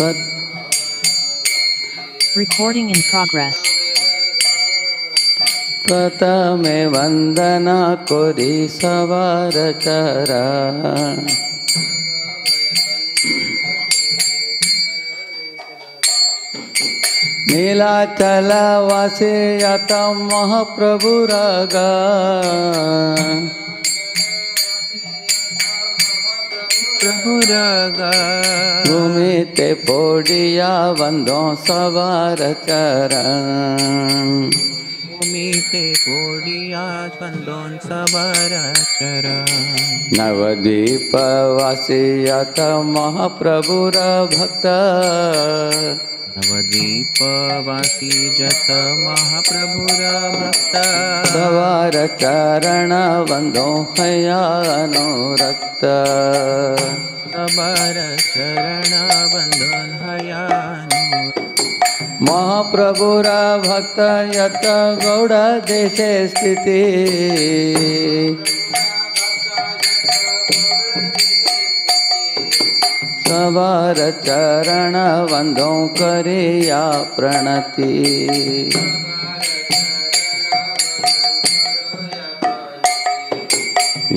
But Recording in progress. प्रथमे वन्दना कोरि सवारचरा नीलाचलवासे यतं महाप्रभुरगा ಪ್ರಹುರಗ ಭೂಮಿತೆ ಪೋಡಿಯ ವಂದೋ ಸವಾರ ಚರಣ ಭೂಮಿತೆ ಪೋಡಿಯ ವಂದೋನ್ ಸವಾರ ಚರಣ ನವದೀಪ ವಾಸಿಯತ ಮಹಾಪ್ರಭುರ ಭಕ್ತ नवद्वीपवासी जत भक्त महाप्रभुरभक्त धवारचरण वन्दो हयानुरक्त धवारचरण वन्दो हयानो महाप्रभुरा भक्त यत गौडदेशे स्थिति चरण करे या प्रणति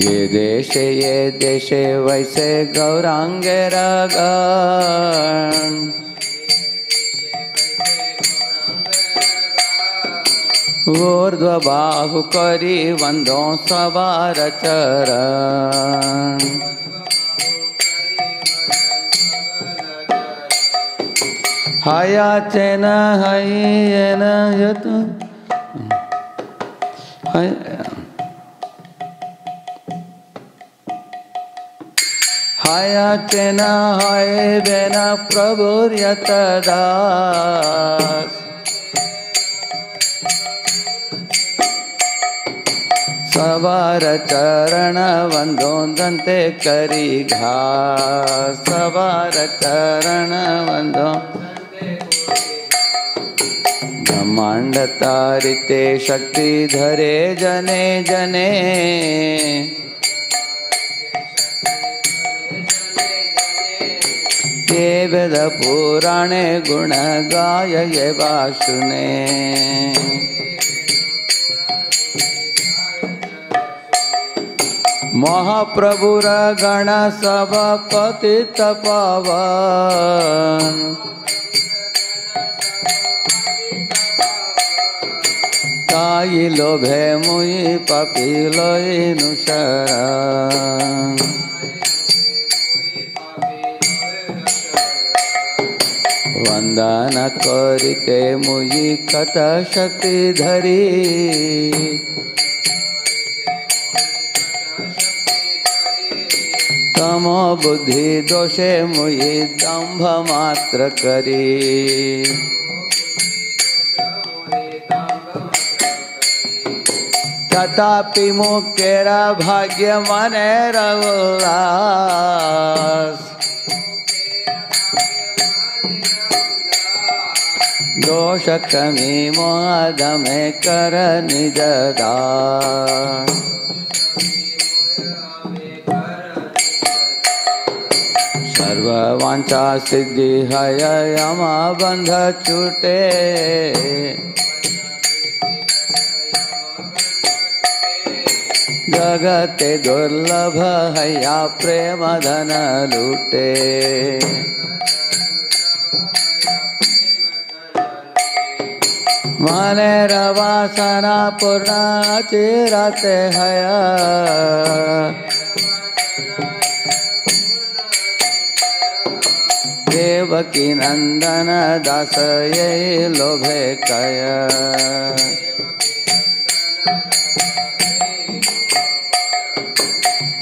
ये देशे ये देशे वैसे गौराङ्गरागोर्ध्व करी वन्दो सवार हया चैन हयन यत तो। हया चैन हय बैन प्रभुर्यत दास सवार चरण वंदोंदंते करी घास सवार चरण वंदों ब्रह्माण्डता शक्ति धरे जने जने देवद पुराणे गुणगाय वा शृने महाप्रभुरगणसपतितपाव ताई लोभे मुई पपी लय नुसरा वंदना करते मुई कथा शक्ति धरी तम बुद्धि दोषे मुई दंभ मात्र करी कदापि मुकेर कमी दोषकमी मोदमे कर निजदा सर्ववांचा सिद्धि हय यमा बंध छूटे जगते दुर्लभ हया प्रेम धन लूटे माने रवासना पूर्ण चिरते हय देव की नंदन दास ये लोभे कय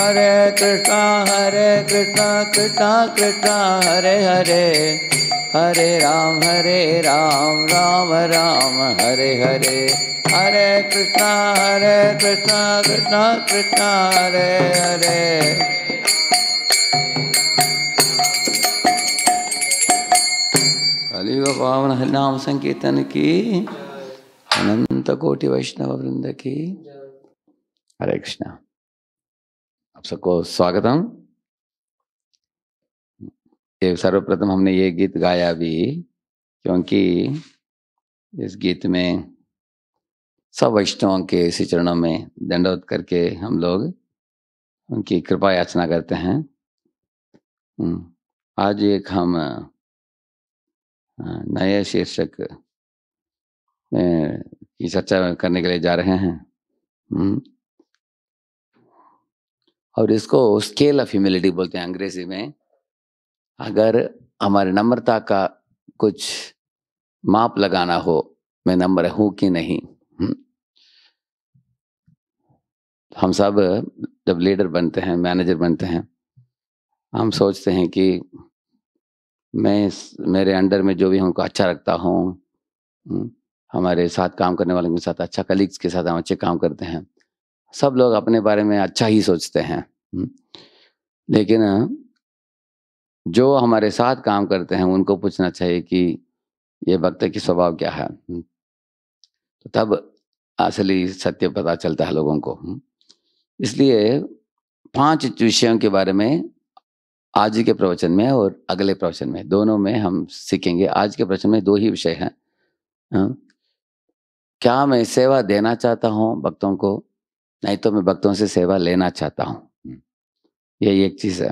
हरे कृष्णा हरे कृष्णा कृष्णा कृष्णा हरे हरे हरे राम हरे राम राम राम हरे हरे हरे कृष्णा हरे कृष्णा कृष्णा कृष्णा हरे हरे कलियुग पावन हरिनाम संकीर्तन की अनंत कोटि वैष्णव वृंद की हरे कृष्णा आप सबको स्वागतम ये सर्वप्रथम हमने ये गीत गाया भी क्योंकि इस गीत में सब वैष्णवों के इसी चरणों में दंडवत करके हम लोग उनकी कृपा याचना करते हैं हम्म, आज एक हम नए शीर्षक की चर्चा करने के लिए जा रहे हैं हम्म, और इसको स्केल ऑफ ह्यूमिलिटी बोलते हैं अंग्रेजी में अगर हमारे नम्रता का कुछ माप लगाना हो मैं नम्र हूं कि नहीं हम्म? हम सब जब लीडर बनते हैं मैनेजर बनते हैं हम सोचते हैं कि मैं मेरे अंडर में जो भी हमको अच्छा रखता हूँ हम्म? हमारे साथ काम करने वालों के साथ अच्छा कलीग्स के साथ हम अच्छे काम करते हैं सब लोग अपने बारे में अच्छा ही सोचते हैं लेकिन जो हमारे साथ काम करते हैं उनको पूछना चाहिए कि ये वक्त की स्वभाव क्या है तो तब असली सत्य पता चलता है लोगों को इसलिए पांच विषयों के बारे में आज के प्रवचन में और अगले प्रवचन में दोनों में हम सीखेंगे आज के प्रवचन में दो ही विषय हैं क्या मैं सेवा देना चाहता हूँ भक्तों को नहीं तो मैं भक्तों से सेवा लेना चाहता हूँ यही एक चीज़ है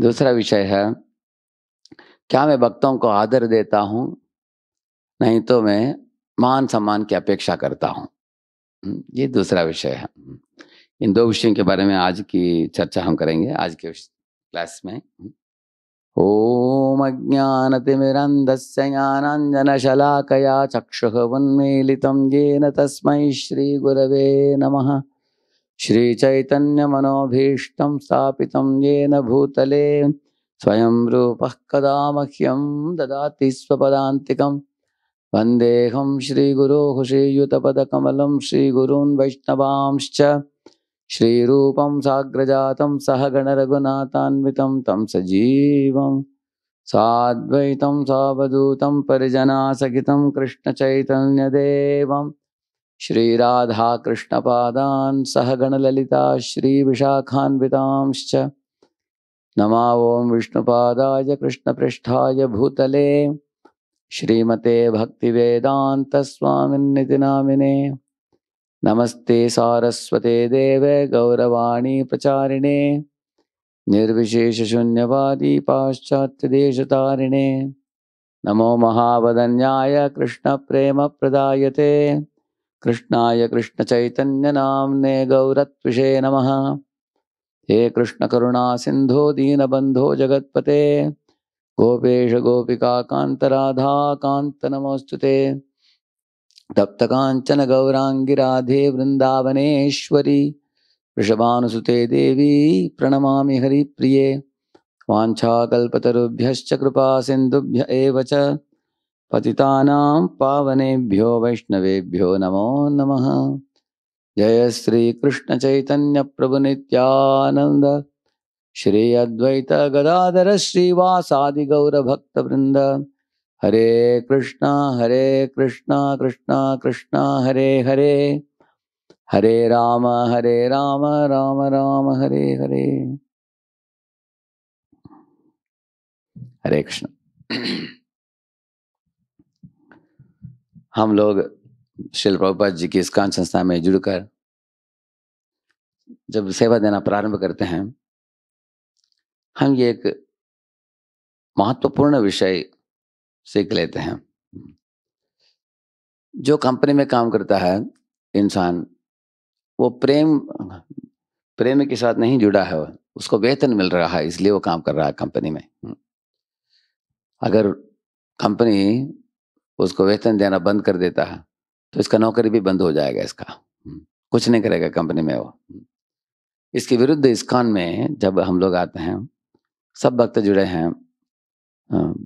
दूसरा विषय है क्या मैं भक्तों को आदर देता हूँ नहीं तो मैं मान सम्मान की अपेक्षा करता हूँ ये दूसरा विषय है इन दो विषयों के बारे में आज की चर्चा हम करेंगे आज के क्लास में ओम अज्ञानतिमिरन्धस्यानाञ्जनशलाकया चक्षुः उन्मीलितं येन तस्मै गुरवे नमः मनोभीष्ट स्थापित येन भूतले स्वयं रूप कदा मह्यं ददाति स्वपदान्तिकं वंदेहम श्रीगुरोपकमल श्रीयुतपदकमलं श्रीगुरून् वैष्णवांश्च श्रीरूपं साग्रजातं सहगणरघुनाथान्वितं तं सजीवं साद्वैतं सावधूतं परिजनासहितं कृष्णचैतन्यदेवम् ललिता श्री श्रीविशाखान्वितांश्च नमा ओं विष्णुपादाय पृष्ठा भूतले श्रीमते स्वामी नामिने नमस्ते सारस्वते देव गौरवाणी प्रचारिणे निर्विशेषशून्यवादी पाश्चात्यदेशतारिणे नमो महावदन्याय प्रदायते कृष्णा कृष्णाय कृष्णचैतन्यनाम्ने गौरत्षे नम हे कृष्णकरुणा सिन्धो दीनबंधो जगत्पते गोपेश गोपिकान्तराधाकान्तनमोऽस्तु ते तप्तकाञ्चन गौराङ्गिराधे वृन्दावनेश्वरि वृषभानुसुते देवी प्रणमा हरिप्रिये वाञ्छाकल्पतरुभ्यश्च कृपा सिन्धुभ्य पतितानां पावनेभ्यो वैष्णवेभ्यो नमो नमः जय श्री कृष्ण श्रीकृष्णचैतन्यप्रभुनित्यानन्द श्री अद्वैत गदाधर श्रीवासादिगौरभक्तवृन्द हरे कृष्णा हरे कृष्णा कृष्णा कृष्णा हरे हरे हरे राम हरे राम राम राम हरे हरे हरे कृष्ण हम लोग शिल प्रभुपाद जी की इसकान संस्था में जुड़कर जब सेवा देना प्रारंभ करते हैं हम ये एक महत्वपूर्ण विषय सीख लेते हैं जो कंपनी में काम करता है इंसान वो प्रेम प्रेम के साथ नहीं जुड़ा है उसको वेतन मिल रहा है इसलिए वो काम कर रहा है कंपनी में अगर कंपनी उसको वेतन देना बंद कर देता है तो इसका नौकरी भी बंद हो जाएगा इसका हम्म, कुछ नहीं करेगा कंपनी में वो हम्म, इसके विरुद्ध इस्कान में जब हम लोग आते हैं सब भक्त जुड़े हैं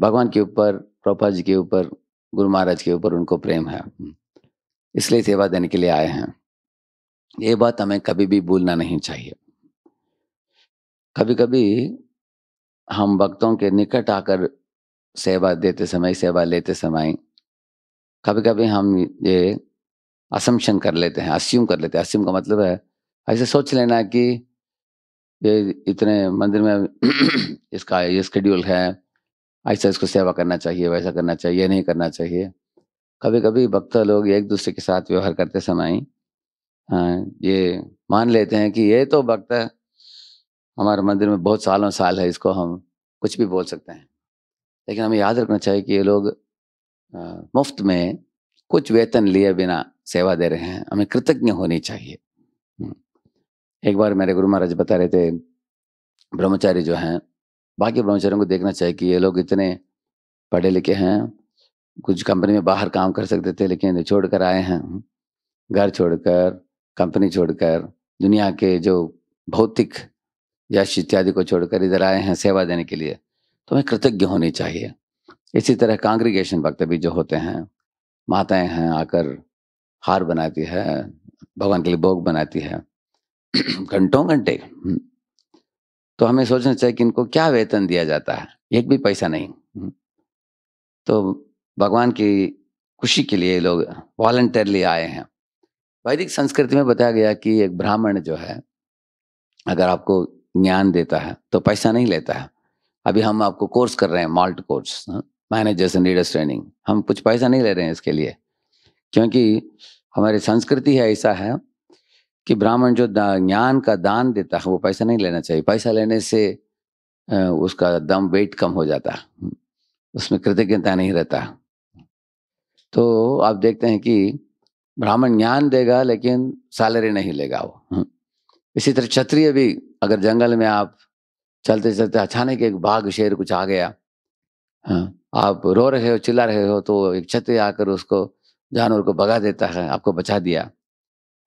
भगवान के ऊपर प्रोपा जी के ऊपर गुरु महाराज के ऊपर उनको प्रेम है हम्म, इसलिए सेवा देने के लिए आए हैं ये बात हमें कभी भी भूलना नहीं चाहिए कभी कभी हम भक्तों के निकट आकर सेवा देते समय सेवा लेते समय कभी कभी हम ये असमशन कर लेते हैं अस्यूम कर लेते हैं अस्यूम का मतलब है ऐसे सोच लेना कि ये इतने मंदिर में इसका ये स्केड्यूल है ऐसा इसको सेवा करना चाहिए वैसा करना चाहिए नहीं करना चाहिए कभी कभी भक्त लोग एक दूसरे के साथ व्यवहार करते समय ये मान लेते हैं कि ये तो भक्त हमारे मंदिर में बहुत सालों साल है इसको हम कुछ भी बोल सकते हैं लेकिन हमें याद रखना चाहिए कि ये लोग मुफ्त में कुछ वेतन लिए बिना सेवा दे रहे हैं हमें कृतज्ञ होनी चाहिए हम्म। एक बार मेरे गुरु महाराज बता रहे थे ब्रह्मचारी जो हैं बाकी ब्रह्मचारियों को देखना चाहिए कि ये लोग इतने पढ़े लिखे हैं कुछ कंपनी में बाहर काम कर सकते थे लेकिन छोड़कर आए हैं हम्म। घर छोड़कर कंपनी छोड़कर दुनिया के जो भौतिक यश इत्यादि को छोड़कर इधर आए हैं सेवा देने के लिए तो हमें कृतज्ञ होनी चाहिए इसी तरह कांग्रीगेशन भक्त भी जो होते हैं माताएं हैं आकर हार बनाती है भगवान के लिए भोग बनाती है घंटों घंटे हम्म, तो हमें सोचना चाहिए कि इनको क्या वेतन दिया जाता है एक भी पैसा नहीं हम्म, तो भगवान की खुशी के लिए लोग वॉल्टरली आए हैं वैदिक संस्कृति में बताया गया कि एक ब्राह्मण जो है अगर आपको ज्ञान देता है तो पैसा नहीं लेता है अभी हम आपको कोर्स कर रहे हैं माल्ट कोर्स हाँ, मैनेजर्स एंड लीडर्स ट्रेनिंग हम कुछ पैसा नहीं ले रहे हैं इसके लिए क्योंकि हमारी संस्कृति है ऐसा है कि ब्राह्मण जो ज्ञान का दान देता है वो पैसा नहीं लेना चाहिए पैसा लेने से उसका दम वेट कम हो जाता है उसमें कृतज्ञता नहीं रहता तो आप देखते हैं कि ब्राह्मण ज्ञान देगा लेकिन सैलरी नहीं लेगा वो इसी तरह क्षत्रिय भी अगर जंगल में आप चलते चलते अचानक एक बाघ शेर कुछ आ गया हाँ, आप रो रहे हो चिल्ला रहे हो तो एक छतरी आकर उसको जानवर को भगा देता है आपको बचा दिया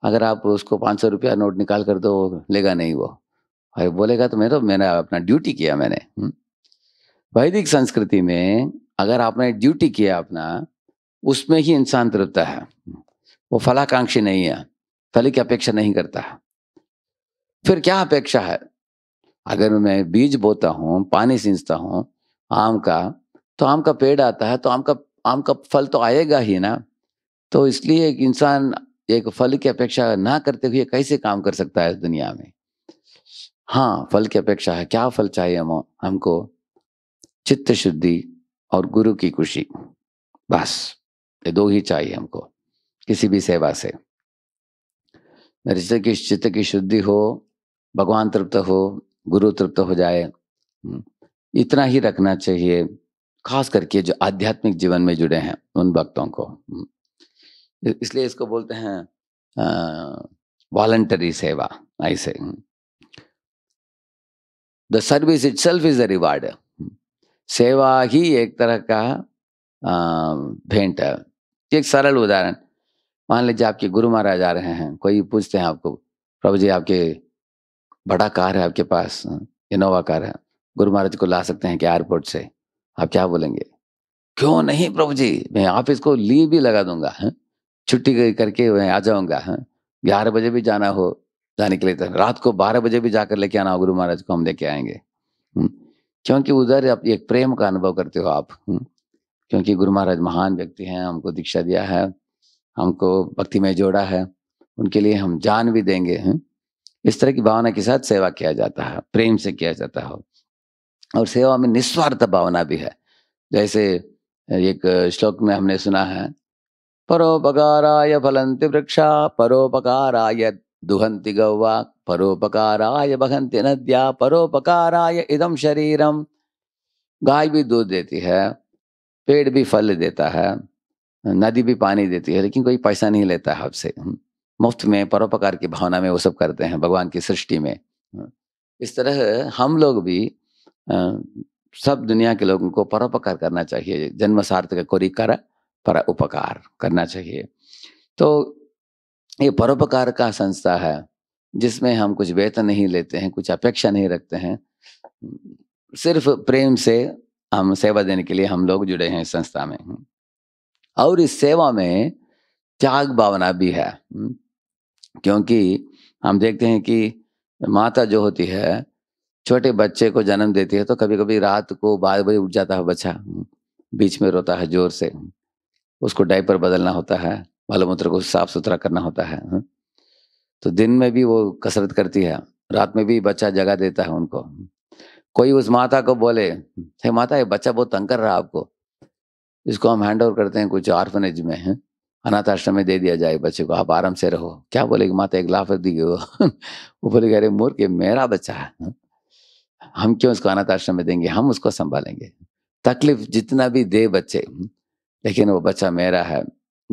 अगर आप उसको पाँच सौ रुपया नोट निकाल कर दो लेगा नहीं वो भाई बोलेगा तो मैं तो मैंने अपना ड्यूटी किया मैंने वैदिक संस्कृति में अगर आपने ड्यूटी किया अपना उसमें ही इंसान तृप्त है वो फलाकांक्षी नहीं है फल की अपेक्षा नहीं करता है फिर क्या अपेक्षा है अगर मैं बीज बोता हूँ पानी सींचता हूँ आम का तो आम का पेड़ आता है तो आम का आम का फल तो आएगा ही ना तो इसलिए एक इंसान एक फल की अपेक्षा ना करते हुए कैसे काम कर सकता है दुनिया में हाँ फल की अपेक्षा है क्या फल चाहिए हम हमको चित्त शुद्धि और गुरु की खुशी बस ये दो ही चाहिए हमको किसी भी सेवा से रिश्ते की चित्त की शुद्धि हो भगवान तृप्त हो गुरु तृप्त हो जाए हम्म, इतना ही रखना चाहिए खास करके जो आध्यात्मिक जीवन में जुड़े हैं उन भक्तों को हम्म। इसलिए इसको बोलते हैं वॉलंटरी सेवा ऐसे the service itself is the reward सेवा ही एक तरह का भेंट है एक सरल उदाहरण मान लीजिए आपके गुरु महाराज आ रहे हैं कोई पूछते हैं आपको प्रभु जी आपके बड़ा कार है आपके पास हम्म, इनोवा कार है गुरु महाराज को ला सकते हैं कि एयरपोर्ट से आप क्या बोलेंगे क्यों नहीं प्रभु जी मैं ऑफिस को लीव भी लगा दूंगा है हाँ? छुट्टी करके मैं आ जाऊंगा हाँ? ग्यारह बजे भी जाना हो जाने के लिए तो रात को बारह बजे भी जाकर लेके आना हो गुरु महाराज को हम लेके आएंगे क्योंकि उधर आप एक प्रेम का अनुभव करते हो आप क्योंकि गुरु महाराज महान व्यक्ति हैं हमको दीक्षा दिया है हमको भक्ति में जोड़ा है उनके लिए हम जान भी देंगे हाँ? इस तरह की भावना के साथ सेवा किया जाता है प्रेम से किया जाता है और सेवा में निस्वार्थ भावना भी है जैसे एक श्लोक में हमने सुना है परोपकाराय फलंति वृक्षा परोपकाराय दुहंति गौवा परोपकाराय बहंति नद्या परोपकाराय इदम शरीरम गाय भी दूध देती है पेड़ भी फल देता है नदी भी पानी देती है लेकिन कोई पैसा नहीं लेता है आपसे मुफ्त में परोपकार की भावना में वो सब करते हैं भगवान की सृष्टि में इस तरह हम लोग भी सब दुनिया के लोगों को परोपकार करना चाहिए जन्म सार्थक कोरी कर पर उपकार करना चाहिए तो ये परोपकार का संस्था है जिसमें हम कुछ वेतन नहीं लेते हैं कुछ अपेक्षा नहीं रखते हैं सिर्फ प्रेम से हम सेवा देने के लिए हम लोग जुड़े हैं इस संस्था में और इस सेवा में त्याग भावना भी है क्योंकि हम देखते हैं कि माता जो होती है छोटे बच्चे को जन्म देती है तो कभी कभी रात को बारह बजे उठ जाता है बच्चा बीच में रोता है जोर से उसको डाइपर बदलना होता है मलमूत्र को साफ सुथरा करना होता है तो दिन में भी वो कसरत करती है रात में भी बच्चा जगा देता है उनको कोई उस माता को बोले हे माता ये बच्चा बहुत तंग कर रहा है आपको इसको हम हैंड ओवर करते हैं कुछ ऑर्फनेज में है अनाथ आश्रम में दे दिया जाए बच्चे को आप आराम से रहो क्या बोलेगी माता एक लाफत दी गई वो बोलेगी अरे मोर के मेरा बच्चा है हम क्यों उसको अनाथ आश्रम में देंगे हम उसको संभालेंगे तकलीफ जितना भी दे बच्चे लेकिन वो बच्चा मेरा है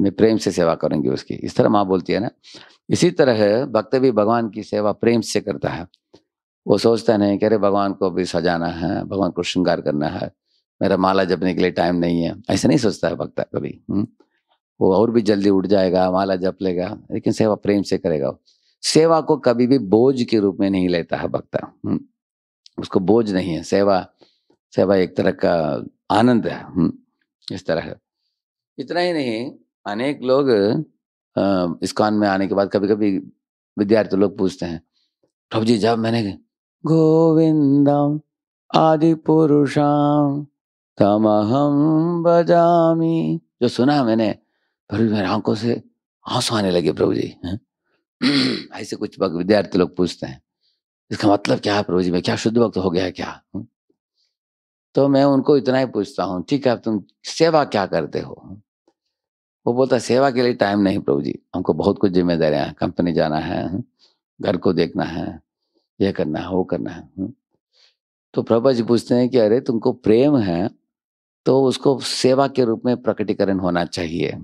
मैं प्रेम से सेवा करूंगी उसकी इस तरह माँ बोलती है ना इसी तरह भक्त भी भगवान की सेवा प्रेम से करता है वो सोचता नहीं कह रहे भगवान को भी सजाना है भगवान को श्रृंगार करना है मेरा माला जपने के लिए टाइम नहीं है ऐसा नहीं सोचता है भक्त कभी हम्म? वो और भी जल्दी उठ जाएगा माला जप लेगा लेकिन सेवा प्रेम से करेगा सेवा को कभी भी बोझ के रूप में नहीं लेता है भक्त हम्म? उसको बोझ नहीं है सेवा सेवा एक तरह का आनंद है हम्म, इस तरह है इतना ही नहीं अनेक लोग इस्कॉन में आने के बाद कभी कभी विद्यार्थी तो लोग पूछते हैं प्रभु जी जब मैंने गोविंदम आदि पुरुषाम तमहम बजामी जो सुना मैंने प्रभु मेरे आंखों से आंसू आने लगे प्रभु जी ऐसे कुछ विद्यार्थी लोग पूछते हैं इसका मतलब क्या है प्रभु जी मैं क्या शुद्ध भक्त हो गया क्या तो मैं उनको इतना ही पूछता हूँ ठीक है तुम सेवा क्या करते हो वो बोलता सेवा के लिए टाइम नहीं प्रभु जी हमको बहुत कुछ जिम्मेदारियां हैं कंपनी जाना है घर को देखना है यह करना है वो करना है तो प्रभा जी पूछते हैं कि अरे तुमको प्रेम है तो उसको सेवा के रूप में प्रकटीकरण होना चाहिए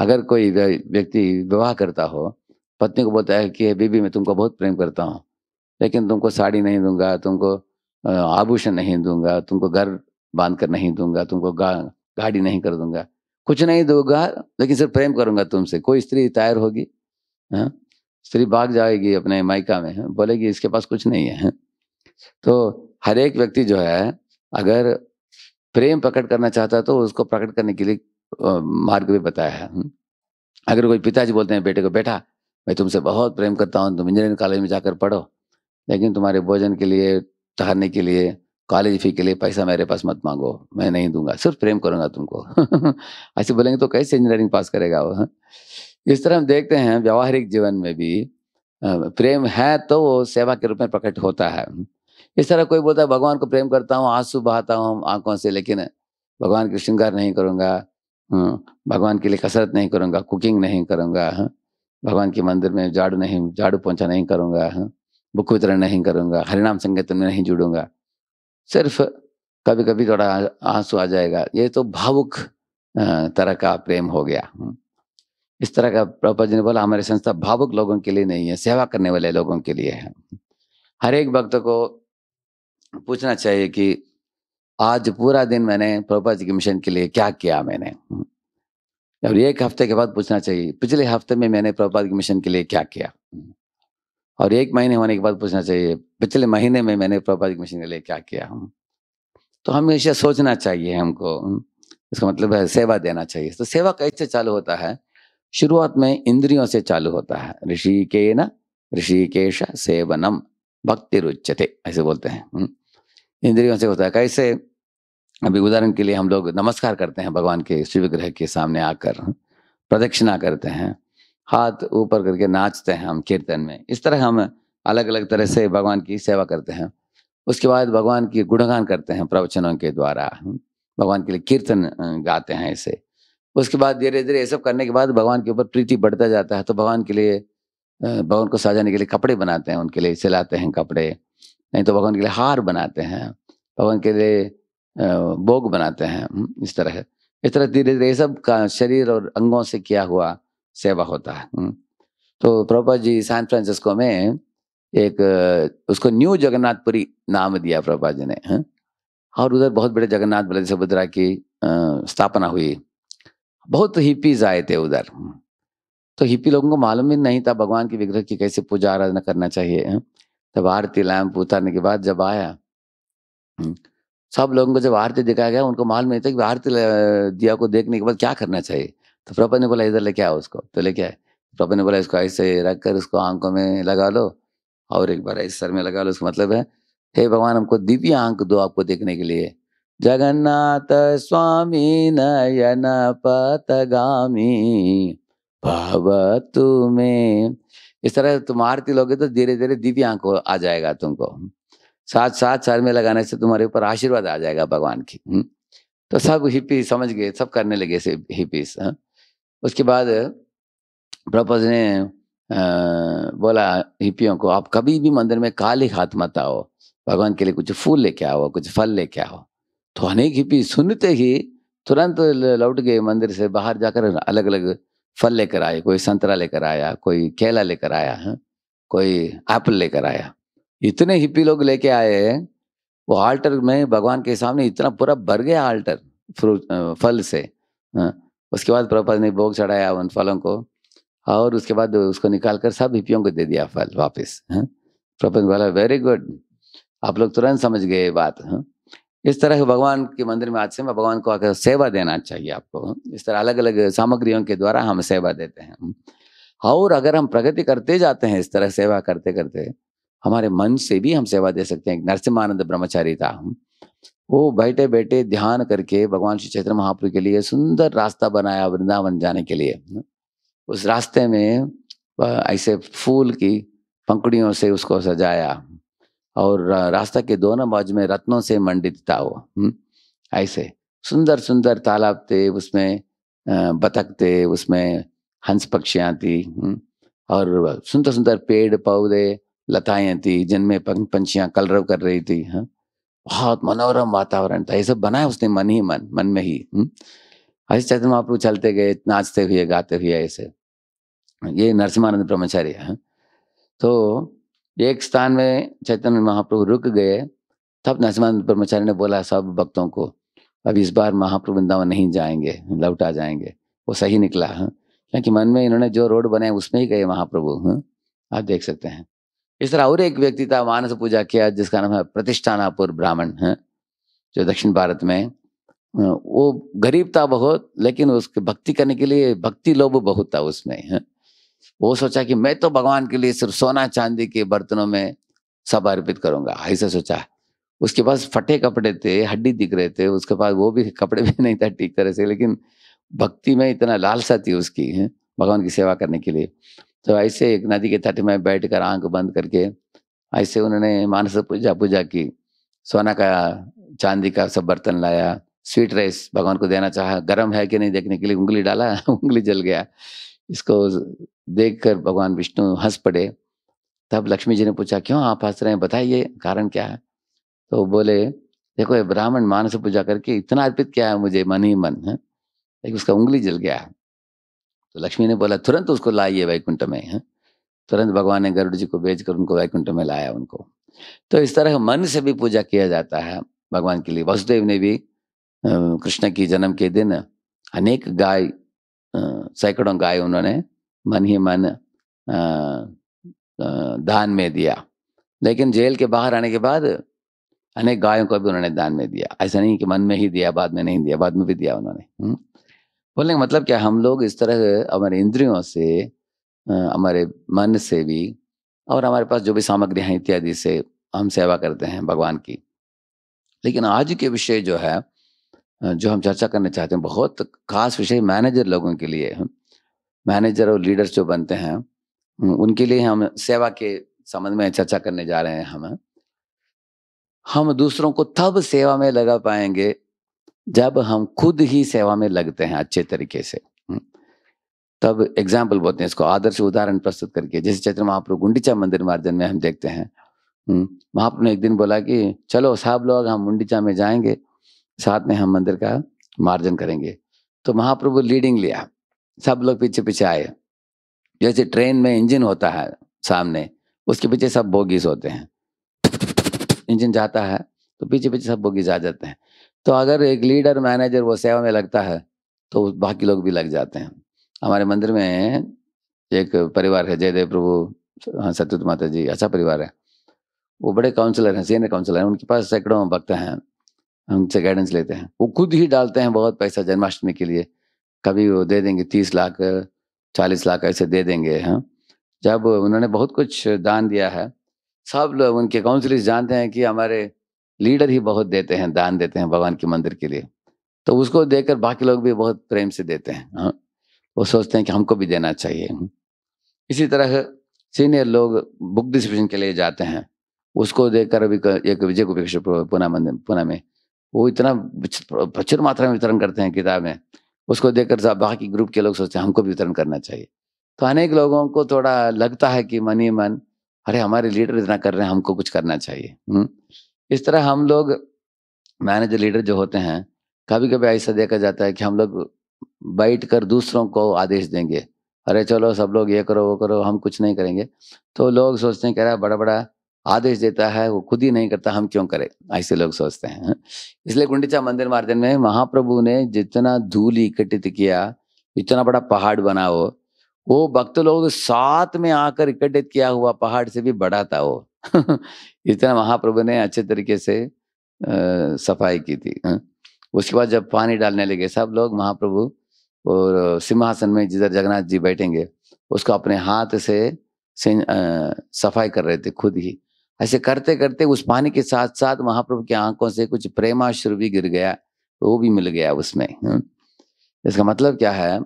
अगर कोई व्यक्ति विवाह करता हो पत्नी को बोलता है कि बीबी मैं तुमको बहुत प्रेम करता हूँ लेकिन तुमको साड़ी नहीं दूंगा तुमको आभूषण नहीं दूंगा तुमको घर बांध कर नहीं दूंगा तुमको गा गाड़ी नहीं कर दूंगा कुछ नहीं दूंगा लेकिन सिर्फ प्रेम करूंगा तुमसे कोई स्त्री तैयार होगी हाँ स्त्री भाग जाएगी अपने मायका में हाँ? बोलेगी इसके पास कुछ नहीं है हाँ? तो हर एक व्यक्ति जो है अगर प्रेम प्रकट करना चाहता है तो उसको प्रकट करने के लिए मार्ग भी बताया है हाँ? अगर कोई पिताजी बोलते हैं बेटे को बेटा मैं तुमसे बहुत प्रेम करता हूँ तुम इंजीनियरिंग कॉलेज में जाकर पढ़ो लेकिन तुम्हारे भोजन के लिए ठहरने के लिए कॉलेज फी के लिए पैसा मेरे पास मत मांगो मैं नहीं दूंगा सिर्फ प्रेम करूंगा तुमको ऐसे बोलेंगे तो कैसे इंजीनियरिंग पास करेगा वो हाँ? इस तरह हम देखते हैं व्यवहारिक जीवन में भी प्रेम है तो वो सेवा के रूप में प्रकट होता है इस तरह कोई बोलता है भगवान को प्रेम करता हूँ आंसू बहाता हूँ आंखों से लेकिन भगवान की श्रृंगार नहीं करूँगा हम्म, भगवान के लिए कसरत नहीं करूँगा कुकिंग नहीं करूँगा हाँ? भगवान के मंदिर में झाड़ू नहीं झाड़ू पहुँचा नहीं करूँगा हाँ? बुक वितरण नहीं करूँगा हरिनाम संगीत में तो नहीं जुड़ूंगा सिर्फ कभी कभी थोड़ा आंसू आ जाएगा ये तो भावुक तरह का प्रेम हो गया हम्म। इस तरह का प्रभुपा जी ने बोला हमारी संस्था भावुक लोगों के लिए नहीं है सेवा करने वाले लोगों के लिए है हर एक भक्त को पूछना चाहिए कि आज पूरा दिन मैंने प्रभुपा जी के मिशन के लिए क्या किया मैंने हम्म। और एक हफ्ते के बाद पूछना चाहिए पिछले हफ्ते में मैंने प्रभुपाद के मिशन के लिए क्या किया हम्म। और एक महीने होने के बाद पूछना चाहिए पिछले महीने में मैंने प्रोपाजिक मशीन के लिए क्या किया हूँ तो हमेशा सोचना चाहिए हमको इसका मतलब है सेवा देना चाहिए तो सेवा कैसे चालू होता है शुरुआत में इंद्रियों से चालू होता है ऋषि के न ऋषिकेश सेवनम भक्ति रुच्यते ऐसे बोलते हैं हम्म। इंद्रियों से होता है कैसे अभी उदाहरण के लिए हम लोग नमस्कार करते हैं भगवान के शिव ग्रह के सामने आकर प्रदक्षिणा करते हैं हाथ ऊपर करके नाचते हैं हम कीर्तन में इस तरह हम अलग अलग तरह से भगवान की सेवा करते हैं उसके बाद भगवान की गुणगान करते हैं प्रवचनों के द्वारा भगवान के लिए कीर्तन गाते हैं इसे उसके बाद धीरे धीरे ये सब करने के बाद भगवान के ऊपर प्रीति बढ़ता जाता है तो भगवान के लिए भगवान को सजाने के लिए कपड़े बनाते हैं उनके लिए सिलाते हैं कपड़े नहीं तो भगवान के लिए हार बनाते हैं भगवान के लिए भोग बनाते हैं इस तरह इस तरह धीरे धीरे ये सब का शरीर और अंगों से किया हुआ सेवा होता है हम्म। तो प्रभा जी सैन फ्रांसिस्को में एक उसको न्यू जगन्नाथपुरी नाम दिया प्रभा जी ने हम्म। और उधर बहुत बड़े जगन्नाथ बल सुभद्रा की स्थापना हुई बहुत हिप्पीज आए थे उधर हम्म। तो हिप्पी लोगों को मालूम ही नहीं था भगवान के विग्रह की कैसे पूजा आराधना करना चाहिए तब आरती लैम्प उतारने के बाद जब आया सब लोगों को जब आरती दिखाया गया उनको मालूम नहीं था कि आरती दिया को देखने के बाद क्या करना चाहिए तो प्रभा ने बोला इधर लेके आओ उसको तो लेके आए प्रभा ने बोला इसको ऐसे रख कर उसको आंखों में लगा लो और एक बार ऐसे सर में लगा लो उसका मतलब है हे भगवान हमको दिव्य आंख दो आपको देखने के लिए जगन्नाथ स्वामी नयन पतगामी भव तुम्हें इस तरह तुम आरती लोगे तो धीरे धीरे दिव्य आंख आ जाएगा तुमको साथ साथ सर में लगाने से तुम्हारे ऊपर आशीर्वाद आ जाएगा भगवान की हम्म। तो सब हिप्पी समझ गए सब करने लगे से हिप्पी हाँ उसके बाद प्रपज ने बोला हिप्पियों को आप कभी भी मंदिर में काली हाथ मत आओ भगवान के लिए कुछ फूल लेके आओ कुछ फल लेके आओ तो अनेक हिप्पी सुनते ही तुरंत लौट गए मंदिर से बाहर जाकर अलग अलग फल लेकर आए कोई संतरा लेकर आया कोई केला लेकर आया है हाँ, कोई एप्पल लेकर आया इतने हिप्पी लोग लेके आए वो आल्टर में भगवान के सामने इतना पूरा भर गया आल्टर फ्रूट फल से हाँ। उसके बाद प्रभुपाद ने भोग चढ़ाया उन फलों को और उसके बाद उसको निकाल कर सब हिपियों को दे दिया फल वापस हाँ। प्रभुपाद बोला वेरी गुड आप लोग तुरंत समझ गए बात हाँ इस तरह के भगवान के मंदिर में आज से मैं भगवान को आकर सेवा देना चाहिए आपको हाँ। इस तरह अलग अलग सामग्रियों के द्वारा हम सेवा देते हैं हाँ। और अगर हम प्रगति करते जाते हैं इस तरह सेवा करते करते हमारे मन से भी हम सेवा दे सकते हैं नरसिम्हानंद ब्रह्मचारी था वो बैठे बैठे ध्यान करके भगवान श्री चैत्र महाप्रभु के लिए सुंदर रास्ता बनाया वृंदावन जाने के लिए उस रास्ते में ऐसे फूल की पंखुड़ियों से उसको सजाया और रास्ता के दोनों बाजू में रत्नों से मंडित था वो ऐसे सुंदर सुंदर तालाब थे उसमें बतख थे उसमें हंस पक्षियाँ थी और सुंदर सुंदर पेड़ पौधे लताएं थी जिनमें पंछियाँ कलरव कर रही थी हाँ बहुत मनोरम वातावरण था ये सब बनाया उसने मन ही मन मन में ही हरिश चैतन्य महाप्रभु चलते गए नाचते हुए गाते हुए ऐसे ये नरसिमानंद ब्रह्मचार्य है तो एक स्थान में चैतन्य महाप्रभु रुक गए तब नरसिमानंद ब्रह्मचार्य ने बोला सब भक्तों को अब इस बार महाप्रभु वृंदावन नहीं जाएंगे लौटा जाएंगे वो सही निकला क्योंकि मन में इन्होंने जो रोड बनाए उसमें ही गए महाप्रभु आप देख सकते हैं इस तरह और एक व्यक्ति था मानस पूजा किया जिसका नाम है प्रतिष्ठानापुर ब्राह्मण है जो दक्षिण भारत में वो गरीब था बहुत लेकिन उसके भक्ति करने के लिए भक्ति लोभ बहुत था उसमें है वो सोचा कि मैं तो भगवान के लिए सिर्फ सोना चांदी के बर्तनों में सब अर्पित करूंगा ऐसा सोचा उसके पास फटे कपड़े थे हड्डी दिख रहे थे उसके पास वो भी कपड़े भी नहीं था ठीक तरह से लेकिन भक्ति में इतना लालसा थी उसकी है भगवान की सेवा करने के लिए तो ऐसे एक नदी के तट में बैठ कर आंख बंद करके ऐसे उन्होंने मानस पूजा पूजा की सोना का चांदी का सब बर्तन लाया स्वीट राइस भगवान को देना चाहा गर्म है कि नहीं देखने के लिए उंगली डाला उंगली जल गया इसको देखकर भगवान विष्णु हंस पड़े तब लक्ष्मी जी ने पूछा क्यों आप हंस रहे हैं बताइए कारण क्या है तो बोले देखो ये ब्राह्मण मानस पूजा करके इतना अर्पित किया है मुझे मन ही मन है लेकिन उसका उंगली जल गया है तो लक्ष्मी ने बोला तुरंत उसको लाइए वैकुंठ में है हाँ? तुरंत भगवान ने गरुड़ जी को भेज कर उनको वैकुंठ में लाया उनको तो इस तरह मन से भी पूजा किया जाता है भगवान के लिए वसुदेव ने भी कृष्ण की जन्म के दिन अनेक गाय सैकड़ों गाय उन्होंने मन ही मन दान में दिया लेकिन जेल के बाहर आने के बाद अनेक गायों को भी उन्होंने दान में दिया ऐसा नहीं कि मन में ही दिया बाद में नहीं दिया बाद में भी दिया उन्होंने बोलने का मतलब क्या हम लोग इस तरह हमारे इंद्रियों से हमारे मन से भी और हमारे पास जो भी सामग्री हैं इत्यादि से हम सेवा करते हैं भगवान की लेकिन आज के विषय जो है जो हम चर्चा करना चाहते हैं बहुत खास विषय मैनेजर लोगों के लिए मैनेजर और लीडर्स जो बनते हैं उनके लिए हम सेवा के संबंध में चर्चा करने जा रहे हैं हम हम दूसरों को तब सेवा में लगा पाएंगे जब हम खुद ही सेवा में लगते हैं अच्छे तरीके से हम्म, तब एग्जाम्पल बोलते हैं इसको आदर्श उदाहरण प्रस्तुत करके जैसे चैत्र महाप्रभु गुंडीचा मंदिर मार्जन में हम देखते हैं हम्म, महाप्रभु ने एक दिन बोला कि चलो साहब लोग हम गुंडीचा में जाएंगे साथ में हम मंदिर का मार्जन करेंगे तो महाप्रभु लीडिंग लिया सब लोग पीछे पीछे आए जैसे ट्रेन में इंजन होता है सामने उसके पीछे सब बोगीज होते हैं इंजन जाता है तो पीछे पीछे सब बोगीज आ जाते हैं तो अगर एक लीडर मैनेजर वो सेवा में लगता है तो बाकी लोग भी लग जाते हैं हमारे मंदिर में एक परिवार है जयदेव प्रभु हाँ सत्युत माता जी अच्छा परिवार है वो बड़े काउंसलर हैं सीनियर काउंसलर हैं उनके पास सैकड़ों भक्त हैं उनसे गाइडेंस लेते हैं वो खुद ही डालते हैं बहुत पैसा जन्माष्टमी के लिए कभी वो दे देंगे तीस लाख चालीस लाख ऐसे दे देंगे हाँ जब उन्होंने बहुत कुछ दान दिया है सब लोग उनके काउंसिलर्स जानते हैं कि हमारे लीडर ही बहुत देते हैं दान देते हैं भगवान के मंदिर के लिए तो उसको देकर बाकी लोग भी बहुत प्रेम से देते हैं हाँ वो सोचते हैं कि हमको भी देना चाहिए हाँ। इसी तरह सीनियर लोग बुक डिस्ट्रीब्यूशन के लिए जाते हैं उसको देखकर अभी एक विजय गुपेश पुना मंदिर पुना में वो इतना प्रचुर मात्रा में वितरण करते हैं किताबें उसको देखकर बाकी ग्रुप के लोग सोचते हैं हमको भी वितरण करना चाहिए तो अनेक लोगों को थोड़ा लगता है कि मन ही मन अरे हमारे लीडर इतना कर रहे हैं हमको कुछ करना चाहिए हुँ? इस तरह हम लोग मैनेजर लीडर जो होते हैं कभी कभी ऐसा देखा जाता है कि हम लोग बैठ कर दूसरों को आदेश देंगे अरे चलो सब लोग ये करो वो करो हम कुछ नहीं करेंगे तो लोग सोचते हैं कह रहा बड़ा बड़ा आदेश देता है वो खुद ही नहीं करता हम क्यों करें ऐसे लोग सोचते हैं हाँ। इसलिए गुंडीचा मंदिर मार्जन में महाप्रभु ने जितना धूल इकट्ठित किया इतना बड़ा पहाड़ बना वो वो भक्त लोग साथ में आकर इकट्ठित किया हुआ पहाड़ से भी बड़ा था वो इस तरह महाप्रभु ने अच्छे तरीके से आ, सफाई की थी हा? उसके बाद जब पानी डालने लगे सब लोग महाप्रभु और सिंहासन में जिधर जगन्नाथ जी बैठेंगे उसको अपने हाथ से आ, सफाई कर रहे थे खुद ही ऐसे करते करते उस पानी के साथ साथ महाप्रभु की आंखों से कुछ प्रेमाश्रु भी गिर गया वो भी मिल गया उसमें हा? इसका मतलब क्या है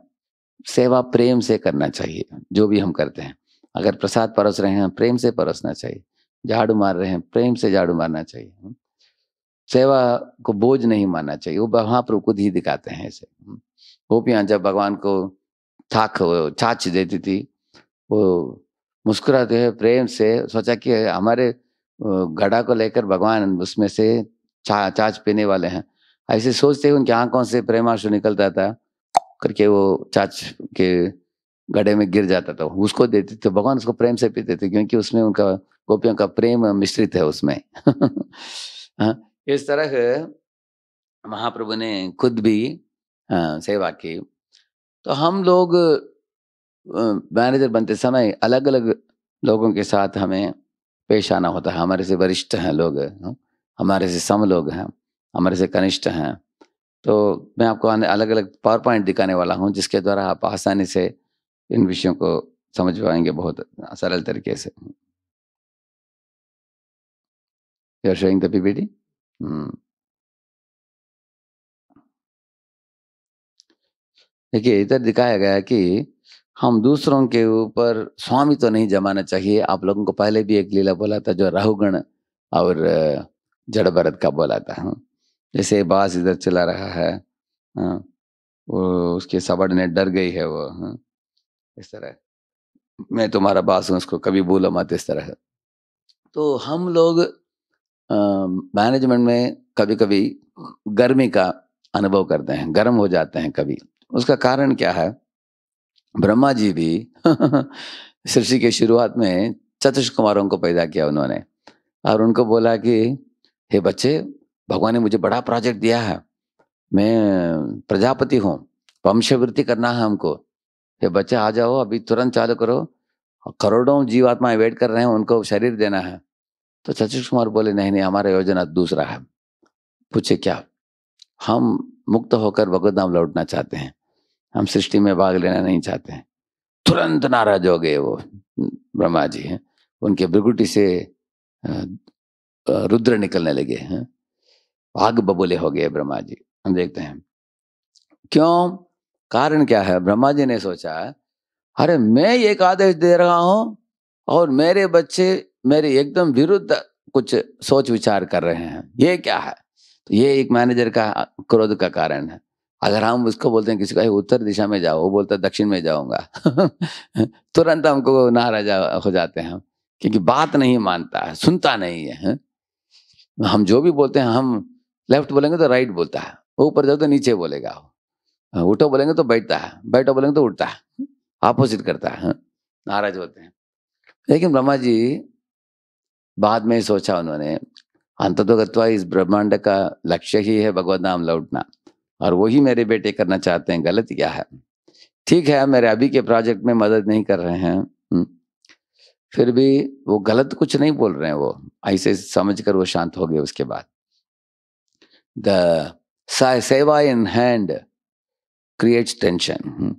सेवा प्रेम से करना चाहिए जो भी हम करते हैं अगर प्रसाद परोस रहे हैं प्रेम से परोसना चाहिए झाड़ू मार रहे हैं प्रेम से झाड़ू मारना चाहिए सेवा को बोझ नहीं मानना चाहिए वो महाप्रभु खुद ही दिखाते हैं ऐसे गोपियाँ जब भगवान को थाक छाछ देती थी वो मुस्कुराते हुए प्रेम से सोचा कि हमारे घड़ा को लेकर भगवान उसमें से चा, चाच पीने वाले हैं ऐसे सोचते हुए उनकी आंखों से प्रेमाशु निकलता था करके वो चाच के गड्ढे में गिर जाता था उसको देते थे तो भगवान उसको प्रेम से पीते थे क्योंकि उसमें उनका गोपियों का प्रेम मिश्रित है उसमें हाँ, इस तरह महाप्रभु ने खुद भी हाँ, सेवा की तो हम लोग मैनेजर बनते समय अलग अलग लोगों के साथ हमें पेश आना होता है हमारे से वरिष्ठ हैं लोग हाँ, हमारे से सम लोग हैं हमारे से कनिष्ठ हैं तो मैं आपको अलग अलग पावर पॉइंट दिखाने वाला हूँ जिसके द्वारा आप आसानी से इन विषयों को समझ पाएंगे बहुत सरल तरीके से are showing the PPT? Hmm. देखिए इधर दिखाया गया कि हम दूसरों के ऊपर स्वामी तो नहीं जमाना चाहिए आप लोगों को पहले भी एक लीला बोला था जो राहुगण और जड़ भरत का बोला था जैसे बास इधर चला रहा है वो उसके ने डर गई है वो इस तरह मैं तुम्हारा बास हूँ उसको कभी बोलो मत इस तरह तो हम लोग मैनेजमेंट में कभी कभी गर्मी का अनुभव करते हैं गर्म हो जाते हैं कभी उसका कारण क्या है ब्रह्मा जी भी सृष्टि के शुरुआत में चतुष कुमारों को पैदा किया उन्होंने और उनको बोला कि हे बच्चे भगवान ने मुझे बड़ा प्रोजेक्ट दिया है मैं प्रजापति हूँ वंशवृत्ति करना है हमको हे बच्चे आ जाओ अभी तुरंत चालू करो करोड़ों जीवात्माएं वेट कर रहे हैं उनको शरीर देना है तो सतीश कुमार बोले नहीं नहीं हमारा योजना दूसरा है पूछे क्या हम मुक्त होकर भगवत लौटना चाहते हैं हम सृष्टि में भाग लेना नहीं चाहते हैं तुरंत नाराज हो गए वो ब्रह्मा जी हैं उनके ब्रिगुटी से रुद्र निकलने लगे हैं आग बबूले हो गए ब्रह्मा जी हम देखते हैं क्यों कारण क्या है ब्रह्मा जी ने सोचा अरे मैं एक आदेश दे रहा हूं और मेरे बच्चे मेरे एकदम विरुद्ध कुछ सोच विचार कर रहे हैं ये क्या है तो ये एक मैनेजर का क्रोध का कारण है अगर हम उसको बोलते हैं किसी को उत्तर दिशा में जाओ वो बोलता है दक्षिण में जाऊंगा तुरंत हमको नाराजा हो जाते हैं क्योंकि बात नहीं मानता है सुनता नहीं है, है हम जो भी बोलते हैं हम लेफ्ट बोलेंगे तो राइट बोलता है ऊपर जाओ तो नीचे बोलेगा हाँ, उठो बोलेंगे तो बैठता है बैठो बोलेंगे तो उठता है अपोजिट करता है हाँ, नाराज होते हैं लेकिन ब्रह्मा जी बाद में सोचा उन्होंने अंततोगत्वा इस ब्रह्मांड का लक्ष्य ही है भगवत नाम लौटना और वही मेरे बेटे करना चाहते हैं गलत क्या है ठीक है मेरे अभी के प्रोजेक्ट में मदद नहीं कर रहे हैं हम्म, फिर भी वो गलत कुछ नहीं बोल रहे हैं वो ऐसे समझ कर वो शांत हो गए उसके बाद द सेवा इन हैंड क्रिएट्स टेंशन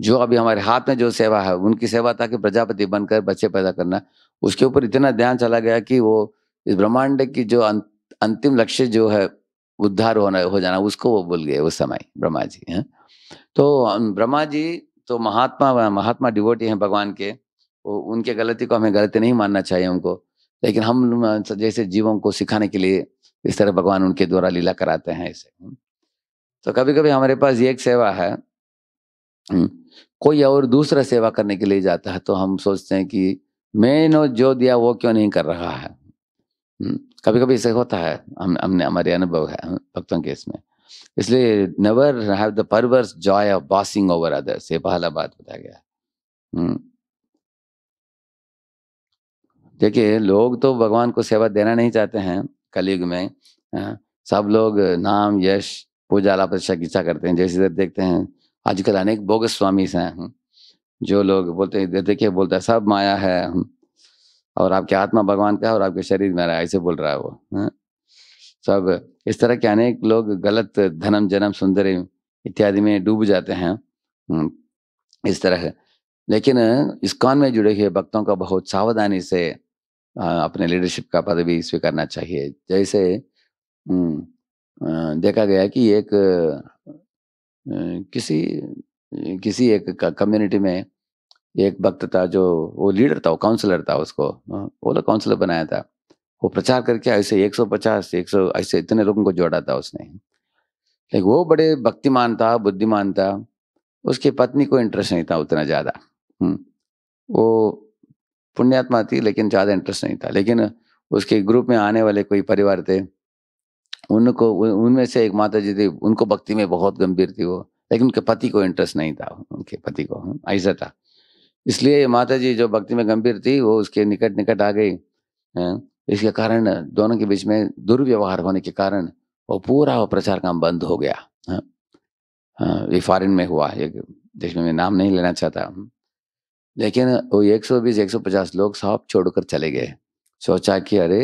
जो अभी हमारे हाथ में जो सेवा है उनकी सेवा था कि प्रजापति बनकर बच्चे पैदा करना उसके ऊपर इतना ध्यान चला गया कि वो इस ब्रह्मांड की जो अं-, अंतिम लक्ष्य जो है उद्धार होना हो जाना उसको वो भूल गए उस समय ब्रह्मा जी हैं तो ब्रह्मा जी तो महात्मा महात्मा डिवोटी हैं भगवान के वो उनके गलती को हमें गलती नहीं मानना चाहिए उनको लेकिन हम जैसे जीवों को सिखाने के लिए इस तरह भगवान उनके द्वारा लीला कराते हैं ऐसे तो कभी कभी हमारे पास ये एक सेवा है हम्म, कोई और दूसरा सेवा करने के लिए जाता है तो हम सोचते हैं कि मैंने जो दिया वो क्यों नहीं कर रहा है हम्म, कभी कभी ऐसे होता है हम हमने हमारे अनुभव है भक्तों के इसमें इसलिए never have the perverse joy of bossing over others ये पहला बात बताया गया हम्म। देखिए लोग तो भगवान को सेवा देना नहीं चाहते हैं कलयुग में हाँ, सब लोग नाम यश पूजा लापरक्षा खींचा करते हैं जैसे इधर देखते हैं आजकल अनेक बोग स्वामी हैं हम्म, जो लोग बोलते देखिए बोलता है सब माया है हम्म, और आपके आत्मा भगवान का है और आपके शरीर में रहा ऐसे बोल रहा है वो हम्म। सब इस तरह के अनेक लोग गलत धनम जन्म सुंदर इत्यादि में डूब जाते हैं इस तरह लेकिन कान में जुड़े हुए भक्तों का बहुत सावधानी से अपने लीडरशिप का पद भी स्वीकारना चाहिए जैसे देखा गया कि एक किसी किसी एक कम्युनिटी में एक भक्त था जो वो लीडर था वो काउंसलर था उसको वो काउंसलर बनाया था वो प्रचार करके ऐसे 150 100 ऐसे इतने लोगों को जोड़ा था उसने लेकिन वो बड़े भक्तिमान था बुद्धिमान था उसकी पत्नी को इंटरेस्ट नहीं था उतना ज़्यादा हम्म। वो पुण्यात्मा थी लेकिन ज़्यादा इंटरेस्ट नहीं था लेकिन उसके ग्रुप में आने वाले कोई परिवार थे उनको उनमें से एक माता जी थी उनको भक्ति में बहुत गंभीर थी वो लेकिन उनके पति को इंटरेस्ट नहीं था उनके पति को हाँ, ऐसा था इसलिए माता जी जो भक्ति में गंभीर थी वो उसके निकट निकट आ गई हाँ, इसके कारण दोनों के बीच में दुर्व्यवहार होने के कारण वो पूरा वो प्रचार काम बंद हो गया हाँ। ये फॉरिन में हुआ ये देश में मैं नाम नहीं लेना चाहता लेकिन वो 120 150 लोग सब छोड़कर चले गए सोचा कि अरे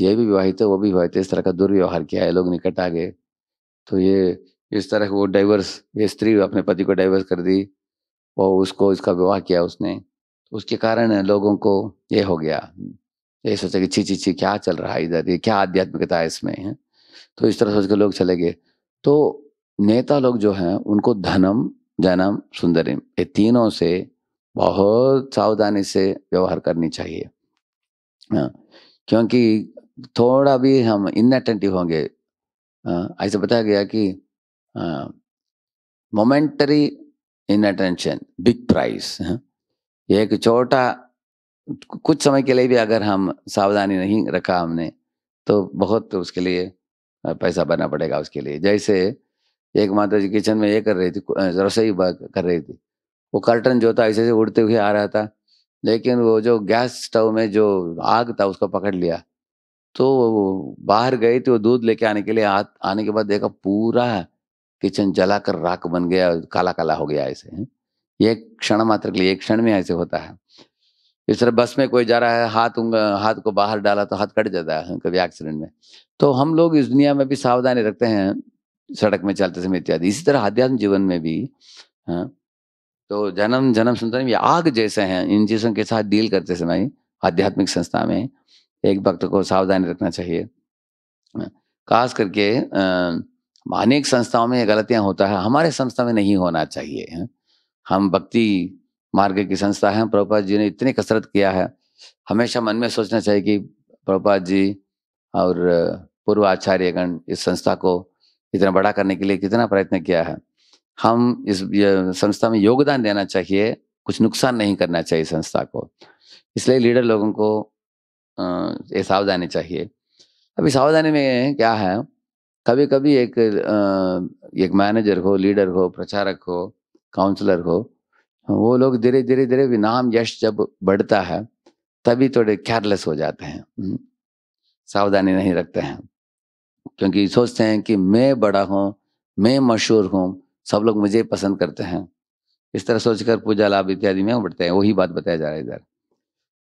ये भी विवाहित है वो भी विवाहित है इस तरह का दुर्व्यवहार किया है लोग निकट आ गए तो ये इस तरह वो डाइवर्स ये स्त्री अपने पति को डाइवर्स कर दी वो उसको इसका विवाह किया उसने उसके कारण लोगों को ये हो गया ये सोचा कि छी छी छी क्या चल रहा है इधर ये क्या आध्यात्मिकता है इसमें है तो इस तरह सोच के लोग चले गए तो नेता लोग जो हैं उनको धनम जनम सुंदरिम ये तीनों से बहुत सावधानी से व्यवहार करनी चाहिए हाँ, क्योंकि थोड़ा भी हम इनअटेंटिव होंगे ऐसे बताया गया कि मोमेंटरी इनअटेंशन बिग प्राइस एक छोटा कुछ समय के लिए भी अगर हम सावधानी नहीं रखा हमने तो बहुत उसके लिए पैसा भरना पड़ेगा उसके लिए जैसे एक माता जी किचन में ये कर रही थी रसोई कर रही थी वो कर्टन जो था ऐसे ऐसे उड़ते हुए आ रहा था लेकिन वो जो गैस स्टव में जो आग था उसको पकड़ लिया तो बाहर गई थी वो दूध लेके आने के लिए आ, आने के बाद देखा पूरा किचन जलाकर राख बन गया काला काला हो गया ऐसे ये क्षण मात्र के लिए एक क्षण में ऐसे होता है इस तरह बस में कोई जा रहा है हाथ हाथ को बाहर डाला तो हाथ कट जाता है कभी एक्सीडेंट में तो हम लोग इस दुनिया में भी सावधानी रखते हैं सड़क में चलते समय इत्यादि इसी तरह आध्यात्म जीवन में भी हाँ तो जन्म जन्म संतान ये आग जैसे हैं इन चीज़ों के साथ डील करते समय आध्यात्मिक संस्था में एक भक्त को सावधानी रखना चाहिए खास करके अनेक संस्थाओं में गलतियां होता है हमारे संस्था में नहीं होना चाहिए हम भक्ति मार्ग की संस्था है प्रभुपाद जी ने इतनी कसरत किया है हमेशा मन में सोचना चाहिए कि प्रभुपाद जी और पूर्व आचार्यगण इस संस्था को इतना बड़ा करने के लिए कितना प्रयत्न किया है हम इस संस्था में योगदान देना चाहिए कुछ नुकसान नहीं करना चाहिए संस्था को इसलिए लीडर लोगों को ये सावधानी चाहिए अभी सावधानी में क्या है कभी कभी एक एक मैनेजर हो लीडर हो प्रचारक हो काउंसलर हो वो लोग धीरे धीरे धीरे भी नाम यश जब बढ़ता है तभी थोड़े केयरलेस हो जाते हैं हम्म, सावधानी नहीं रखते हैं क्योंकि सोचते हैं कि मैं बड़ा हूँ मैं मशहूर हूँ सब लोग मुझे पसंद करते हैं इस तरह सोचकर पूजा लाभ इत्यादि में बढ़ते हैं वही बात बताया जा रहा है इधर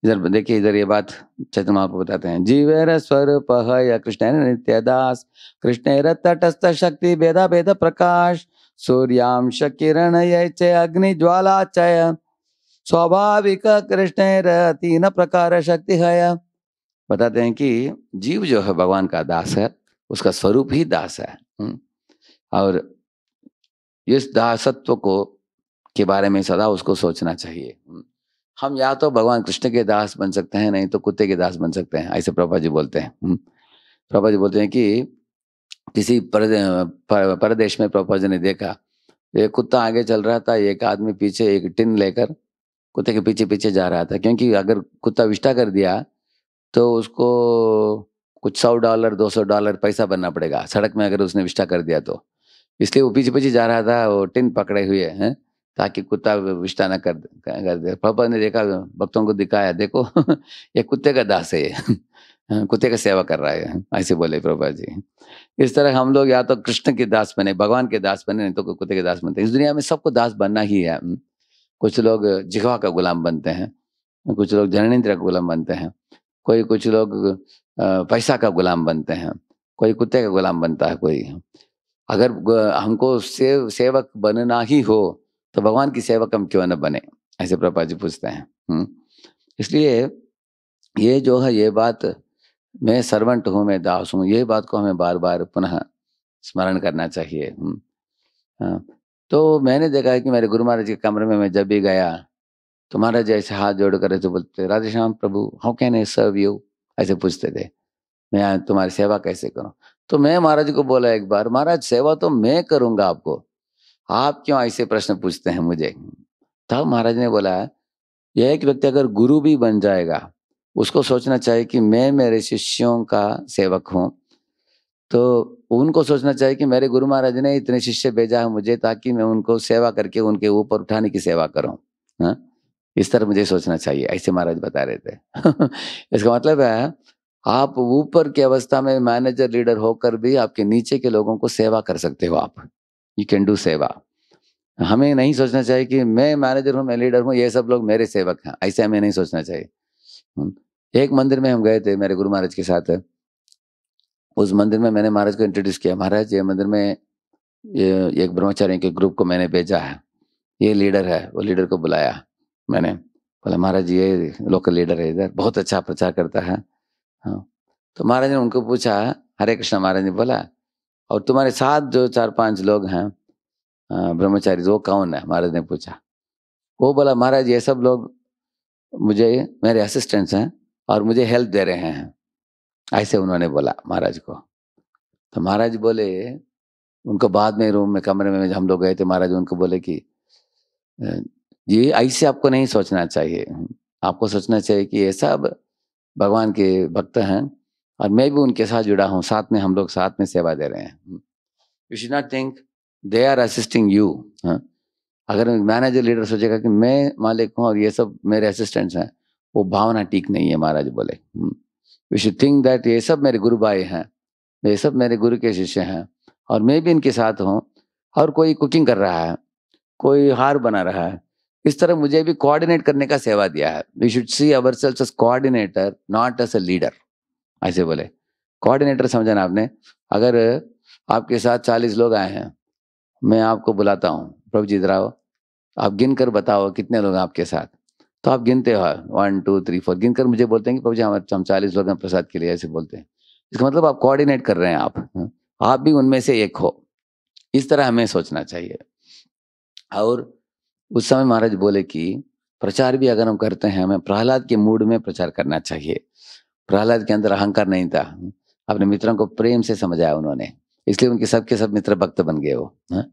इधर देखिए इधर ये बात चैतन्य आपको बताते हैं जीवेर स्वरूप पहय कृष्ण दास कृष्ण तटस्थ शक्ति भेदा भेद प्रकाश सूर्यांश किरण च अग्नि ज्वाला चय स्वाभाविक कृष्ण तीन प्रकार शक्ति है बताते हैं कि जीव जो है भगवान का दास है उसका स्वरूप ही दास है हम्म। और इस दासत्व को के बारे में सदा उसको सोचना चाहिए हम्म। हम या तो भगवान कृष्ण के दास बन सकते हैं नहीं तो कुत्ते के दास बन सकते हैं ऐसे प्रभा जी बोलते हैं हम्म। प्रभा जी बोलते हैं कि किसी परदेश में प्रभा जी ने देखा एक कुत्ता आगे चल रहा था एक आदमी पीछे एक टिन लेकर कुत्ते के पीछे पीछे जा रहा था क्योंकि अगर कुत्ता विष्टा कर दिया तो उसको कुछ सौ डॉलर दो सौ डॉलर पैसा बनना पड़ेगा सड़क में अगर उसने विष्टा कर दिया तो इसलिए वो पीछे पीछे जा रहा था वो टिन पकड़े हुए हैं ताकि कुत्ता विष्टा न कर कर दे पापा ने देखा भक्तों को दिखाया देखो ये कुत्ते का दास है कुत्ते का सेवा कर रहा है ऐसे बोले प्रभा जी इस तरह हम लोग या तो कृष्ण के दास बने भगवान के दास बने नहीं तो कुत्ते के दास बनते इस दुनिया में सबको दास बनना ही है कुछ लोग जिघवा का गुलाम बनते हैं कुछ लोग जननेन्द्र का गुलाम बनते हैं कोई कुछ लोग पैसा का गुलाम बनते हैं कोई कुत्ते का गुलाम बनता है कोई अगर हमको सेव सेवक बनना ही हो तो भगवान की सेवक हम क्यों न बने ऐसे प्रभा जी पूछते हैं हम्म। इसलिए ये जो है ये बात मैं सर्वंट हूँ मैं दास हूँ ये बात को हमें बार बार पुनः स्मरण करना चाहिए हम्म। तो मैंने देखा है कि मेरे गुरु महाराज के कमरे में मैं जब भी गया तो महाराज ऐसे हाथ जोड़ कर तो बोलते Radhe Shyam Prabhu how can I serve you ऐसे पूछते थे मैं तुम्हारी सेवा कैसे करूँ तो मैं महाराज को बोला एक बार महाराज सेवा तो मैं करूँगा आपको आप क्यों ऐसे प्रश्न पूछते हैं मुझे तब महाराज ने बोला यह एक व्यक्ति अगर गुरु भी बन जाएगा उसको सोचना चाहिए कि मैं मेरे शिष्यों का सेवक हूँ तो उनको सोचना चाहिए कि मेरे गुरु महाराज ने इतने शिष्य भेजा है मुझे ताकि मैं उनको सेवा करके उनके ऊपर उठाने की सेवा करूँ हाँ इस तरह मुझे सोचना चाहिए ऐसे महाराज बता रहे थे इसका मतलब है आप ऊपर की अवस्था में मैनेजर लीडर होकर भी आपके नीचे के लोगों को सेवा कर सकते हो आप यू कैन डू सेवा हमें नहीं सोचना चाहिए कि मैं मैनेजर हूँ मैं लीडर हूँ ये सब लोग मेरे सेवक हैं ऐसे हमें नहीं सोचना चाहिए एक मंदिर में हम गए थे मेरे गुरु महाराज के साथ उस मंदिर में मैंने महाराज को इंट्रोड्यूस किया महाराज ये मंदिर में ये एक ब्रह्मचार्य के ग्रुप को मैंने भेजा है ये लीडर है वो लीडर को बुलाया मैंने बोला महाराज ये लोकल लीडर है इधर बहुत अच्छा प्रचार करता है हाँ तो महाराज ने उनको पूछा हरे कृष्णा महाराज ने बोला और तुम्हारे साथ जो चार पांच लोग हैं ब्रह्मचारी वो कौन है महाराज ने पूछा वो बोला महाराज ये सब लोग मुझे मेरे असिस्टेंट्स हैं और मुझे हेल्प दे रहे हैं ऐसे उन्होंने बोला महाराज को तो महाराज बोले उनको बाद में रूम में कमरे में हम लोग गए थे महाराज उनको बोले कि ये ऐसे आपको नहीं सोचना चाहिए आपको सोचना चाहिए कि ये सब भगवान के भक्त हैं और मैं भी उनके साथ जुड़ा हूँ साथ में हम लोग साथ में सेवा दे रहे हैं you should not think they are assisting you अगर मैनेजर लीडर सोचेगा कि मैं मालिक हूँ और ये सब मेरे असिस्टेंट्स हैं वो भावना ठीक नहीं है महाराज बोले यू शुड थिंक दैट ये सब मेरे गुरु भाई हैं ये सब मेरे गुरु के शिष्य हैं और मैं भी इनके साथ हूँ और कोई कुकिंग कर रहा है कोई हार बना रहा है इस तरह मुझे भी कोऑर्डिनेट करने का सेवा दिया है we should see ourselves as coordinator not as a leader ऐसे बोले कोऑर्डिनेटर समझा ना आपने अगर आपके साथ चालीस लोग आए हैं मैं आपको बुलाता हूँ प्रभु जी राव आप गिन कर बताओ कितने लोग हैं आपके साथ तो आप गिनते हो वन टू थ्री फोर गिन कर मुझे बोलते हैं कि प्रभु जी हमारे हम चालीस लोग हैं प्रसाद के लिए ऐसे बोलते हैं इसका मतलब आप कोऑर्डिनेट कर रहे हैं आप आप भी उनमें से एक हो इस तरह हमें सोचना चाहिए और उस समय महाराज बोले कि प्रचार भी अगर हम करते हैं हमें प्रहलाद के मूड में प्रचार करना चाहिए प्रहलाद के अंदर अहंकार नहीं था अपने मित्रों को प्रेम से समझाया उन्होंने इसलिए उनके सबके सब मित्र भक्त बन गए वो हाँ।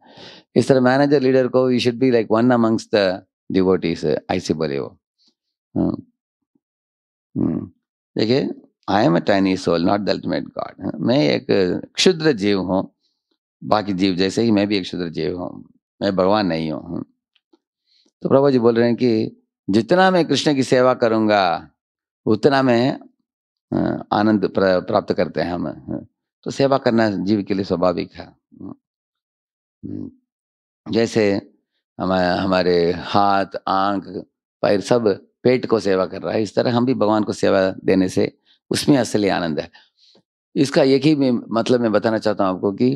इस तरह मैनेजर लीडर को you should be like one amongst the ऐसे बोले वो हाँ। हम्म। देखिए I am a tiny soul not the ultimate God मैं एक क्षुद्र जीव हूँ बाकी जीव जैसे ही मैं भी एक क्षुद्र जीव हूँ मैं भगवान नहीं हूँ हाँ। तो प्रभु जी बोल रहे हैं कि जितना मैं कृष्ण की सेवा करूँगा उतना मैं आनंद प्राप्त करते हैं हम हाँ। तो सेवा करना जीव के लिए स्वाभाविक है हाँ। हम्म। जैसे हमारे हमारे हाथ आंख पैर सब पेट को सेवा कर रहा है इस तरह हम भी भगवान को सेवा देने से उसमें असली आनंद है इसका एक ही मतलब मैं बताना चाहता हूँ आपको कि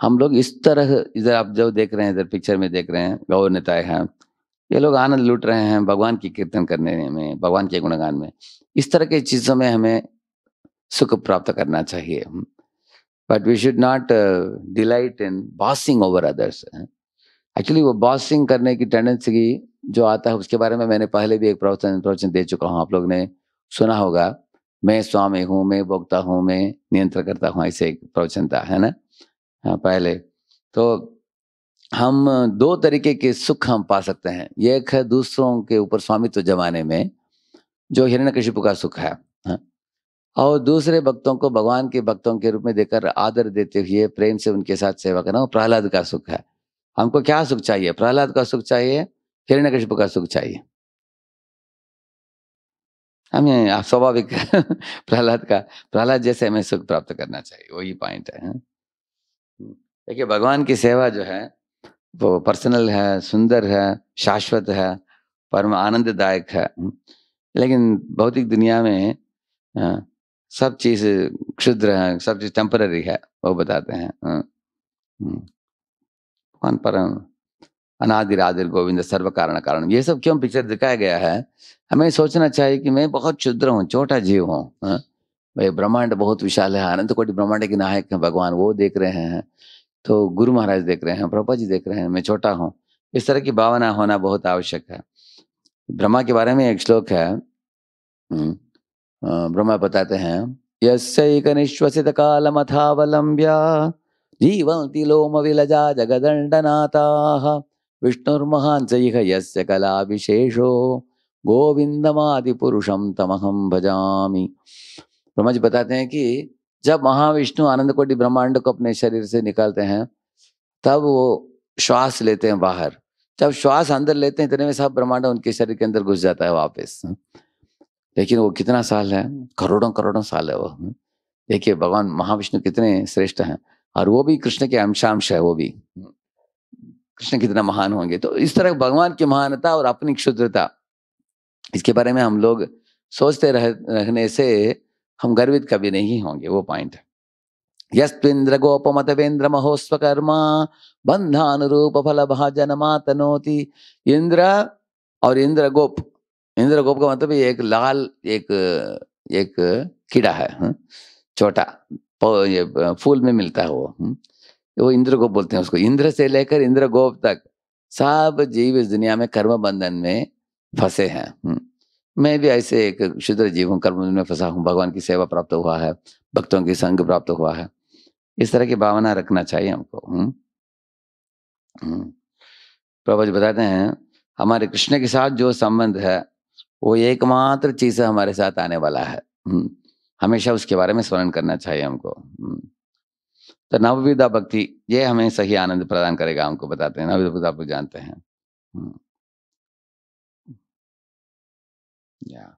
हम लोग इस तरह इधर आप जो देख रहे हैं इधर पिक्चर में देख रहे हैं गौर नेताए हैं ये लोग आनंद लूट रहे हैं भगवान की कीर्तन करने में भगवान के गुणगान में इस तरह की चीज़ों में हमें सुख प्राप्त करना चाहिए but we should not delight in bossing over others actually वो बॉसिंग करने की टेंडेंसी जो आता है उसके बारे में मैंने पहले भी एक प्रवचन प्रवचन दे चुका हूँ आप लोग ने सुना होगा मैं स्वामी हूँ मैं भोगता हूँ मैं नियंत्रण करता हूँ ऐसे एक प्रवचन था है ना हाँ पहले तो हम दो तरीके के सुख हम पा सकते हैं एक है दूसरों के ऊपर स्वामित्व जमाने में जो हिरण्यकशिपु का सुख है हाँ। और दूसरे भक्तों को भगवान के भक्तों के रूप में देकर आदर देते हुए प्रेम से उनके साथ सेवा करना प्रहलाद का सुख है हमको क्या सुख चाहिए प्रहलाद का सुख चाहिए हिरण्यकशिपु का सुख चाहिए हमें स्वाभाविक प्रहलाद का प्रहलाद जैसे हमें सुख प्राप्त करना चाहिए वही पॉइंट है हाँ। देखिए भगवान की सेवा जो है वो पर्सनल है सुंदर है शाश्वत है परम आनंददायक है हाँ। लेकिन भौतिक दुनिया में आ, सब चीज क्षुद्र है सब चीज टेम्पररी है वो बताते हैं कौन हम्म। परम अनादिर आदिर गोविंद सर्व कारण कारण ये सब क्यों पिक्चर दिखाया गया है हमें सोचना चाहिए कि मैं बहुत क्षुद्र हूँ छोटा जीव हूँ भाई ब्रह्मांड बहुत विशाल है अनंत कोटि ब्रह्मांड के नायक हैं भगवान वो देख रहे हैं तो गुरु महाराज देख रहे हैं प्रभा जी देख रहे हैं मैं छोटा हूँ इस तरह की भावना होना बहुत आवश्यक है ब्रह्मा के बारे में एक श्लोक है हम्म। ब्रह्मा बताते हैं यश्वसित निश्वसित कालमथावलंब्य जीवन्ति लोम विलजा जगदण्डनाथाः विष्णुर्महांस इह यस्य कला विशेषो पुरुषम तमहम भजामी ब्रह्मा जी बताते हैं कि जब महाविष्णु आनंद कोटि ब्रह्मांड को अपने शरीर से निकालते हैं तब वो श्वास लेते हैं बाहर जब श्वास अंदर लेते हैं इतने में सब ब्रह्मांड उनके शरीर के अंदर घुस जाता है वापस लेकिन वो कितना साल है करोड़ों करोड़ों साल है वो देखिए भगवान महाविष्णु कितने श्रेष्ठ हैं और वो भी कृष्ण के अंशांश है वो भी कृष्ण कितना महान होंगे तो इस तरह भगवान की महानता और अपनी क्षुद्रता इसके बारे में हम लोग सोचते रह, रहने से हम गर्वित कभी नहीं होंगे वो पॉइंट है यस्विन्द्र गोपमतवेन्द्र महोस्वकर्मा बंधानुरूप फल भाजन मातनोति इंद्र और इंद्र गोप इंद्र गोप का मतलब एक लाल एक एक कीड़ा है हम्म, छोटा फूल में मिलता है वो हम्म, वो इंद्र गोप बोलते हैं उसको इंद्र से लेकर इंद्र गोप तक सब जीव इस दुनिया में कर्म बंधन में फंसे हैं हम्म। मैं भी ऐसे एक शुद्र जीव हूँ कर्म में फंसा हूँ भगवान की सेवा प्राप्त हुआ है भक्तों की संग प्राप्त हुआ है इस तरह की भावना रखना चाहिए हमको हम्म? हम्म। प्रभु जी बताते हैं हमारे कृष्ण के साथ जो संबंध है वो एकमात्र चीज हमारे साथ आने वाला है हम्म। हमेशा उसके बारे में स्मरण करना चाहिए हमको तो नवविदा भक्ति ये हमें सही आनंद प्रदान करेगा हमको बताते हैं भक्ति आप जानते हैं या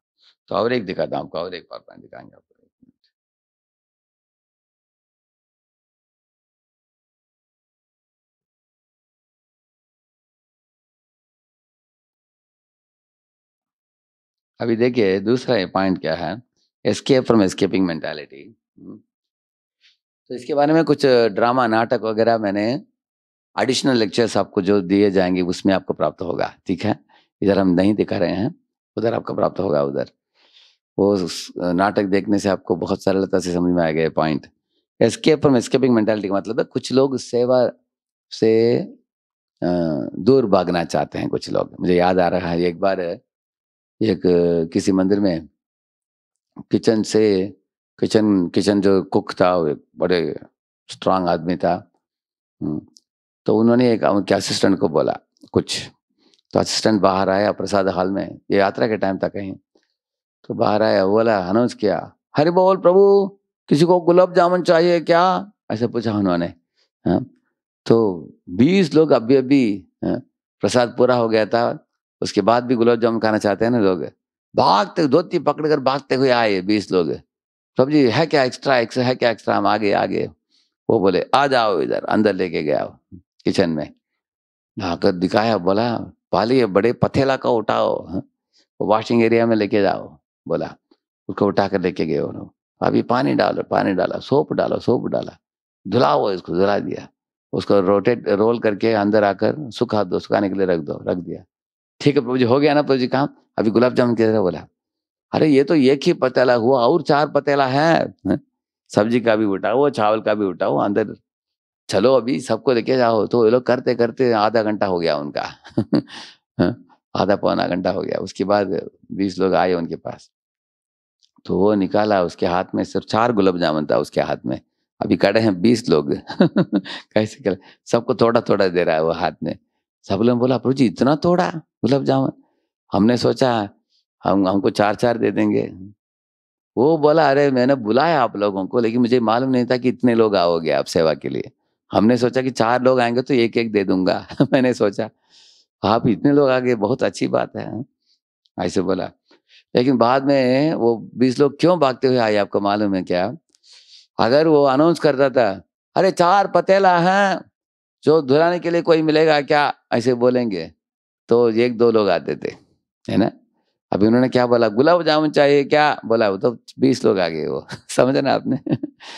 तो और एक दिखाता हूँ आपको और एक बार पॉइंट दिखाएंगे आपको अभी देखिए दूसरा पॉइंट क्या है एस्केप फ्रॉम एस्केपिंग मेंटालिटी तो इसके बारे में कुछ ड्रामा नाटक वगैरह मैंने एडिशनल लेक्चर्स आपको जो दिए जाएंगे उसमें आपको प्राप्त होगा ठीक है इधर हम नहीं दिखा रहे हैं उधर आपको प्राप्त होगा उधर वो नाटक देखने से आपको बहुत सरलता से समझ में आ गए point escape from escaping mentality का मतलब है कुछ लोग सेवा से दूर भागना चाहते हैं कुछ लोग मुझे याद आ रहा है एक बार एक किसी मंदिर में किचन से किचन किचन जो कुक था वो एक बड़े स्ट्रांग आदमी था हम्म, तो उन्होंने एक उनके असिस्टेंट को बोला कुछ तो असिस्टेंट बाहर आया प्रसाद हाल में ये यात्रा के टाइम था कहीं तो बाहर आया बोला अनाउंस किया हरे बोल प्रभु किसी को गुलाब जामुन चाहिए क्या ऐसा पूछा उन्होंने हाँ, तो बीस लोग अभी अभी हाँ, प्रसाद पूरा हो गया था उसके बाद भी गुलाब जामुन खाना चाहते हैं ना लोग भागते धोती पकड़ कर भागते हुए आए बीस लोग सब जी है क्या एक्स्ट्रा एक्स्ट्रा है क्या एक्स्ट्रा हम आगे आगे वो बोले आ जाओ इधर अंदर लेके गया किचन में ढाकर दिखाया बोला पाली बड़े पथेला का उठाओ हाँ? वो वॉशिंग एरिया में लेके जाओ बोला उसको उठा कर लेके गए उन्होंने अभी पानी डालो पानी डाला सोप डालो सोप डाला धुलाओ इसको धुला दिया उसको रोटेट रोल करके अंदर आकर सुखा दो सुखाने के लिए रख दो रख दिया ठीक है प्रभु जी हो गया ना प्रभु जी काम अभी गुलाब जामुन किधर बोला अरे ये तो एक ही पतेला हुआ और चार पतेला है सब्जी का भी उठाओ चावल का भी उठाओ अंदर चलो अभी सबको लेके जाओ तो ये लोग करते करते आधा घंटा हो गया उनका आधा पौना घंटा हो गया उसके बाद बीस लोग आए उनके पास तो वो निकाला उसके हाथ में सिर्फ चार गुलाब जामुन था उसके हाथ में अभी कड़े हैं बीस लोग कैसे कर सबको थोड़ा थोड़ा दे रहा है वो हाथ में सब लोग बोला प्रभु जी इतना तोड़ा गुलाब मतलब जामुन हमने सोचा हम हमको चार चार दे देंगे वो बोला अरे मैंने बुलाया आप लोगों को लेकिन मुझे मालूम नहीं था कि इतने लोग आओगे आप सेवा के लिए हमने सोचा कि चार लोग आएंगे तो एक एक दे दूंगा मैंने सोचा आप इतने लोग आ गए बहुत अच्छी बात है ऐसे बोला लेकिन बाद में वो बीस लोग क्यों भागते हुए आए आपको मालूम है क्या अगर वो अनाउंस करता था अरे चार पतेला है जो धुलाने के लिए कोई मिलेगा क्या ऐसे बोलेंगे तो एक दो लोग आते थे है ना अभी उन्होंने क्या बोला गुलाब जामुन चाहिए क्या बोला वो तो बीस लोग आ गए वो समझे ना आपने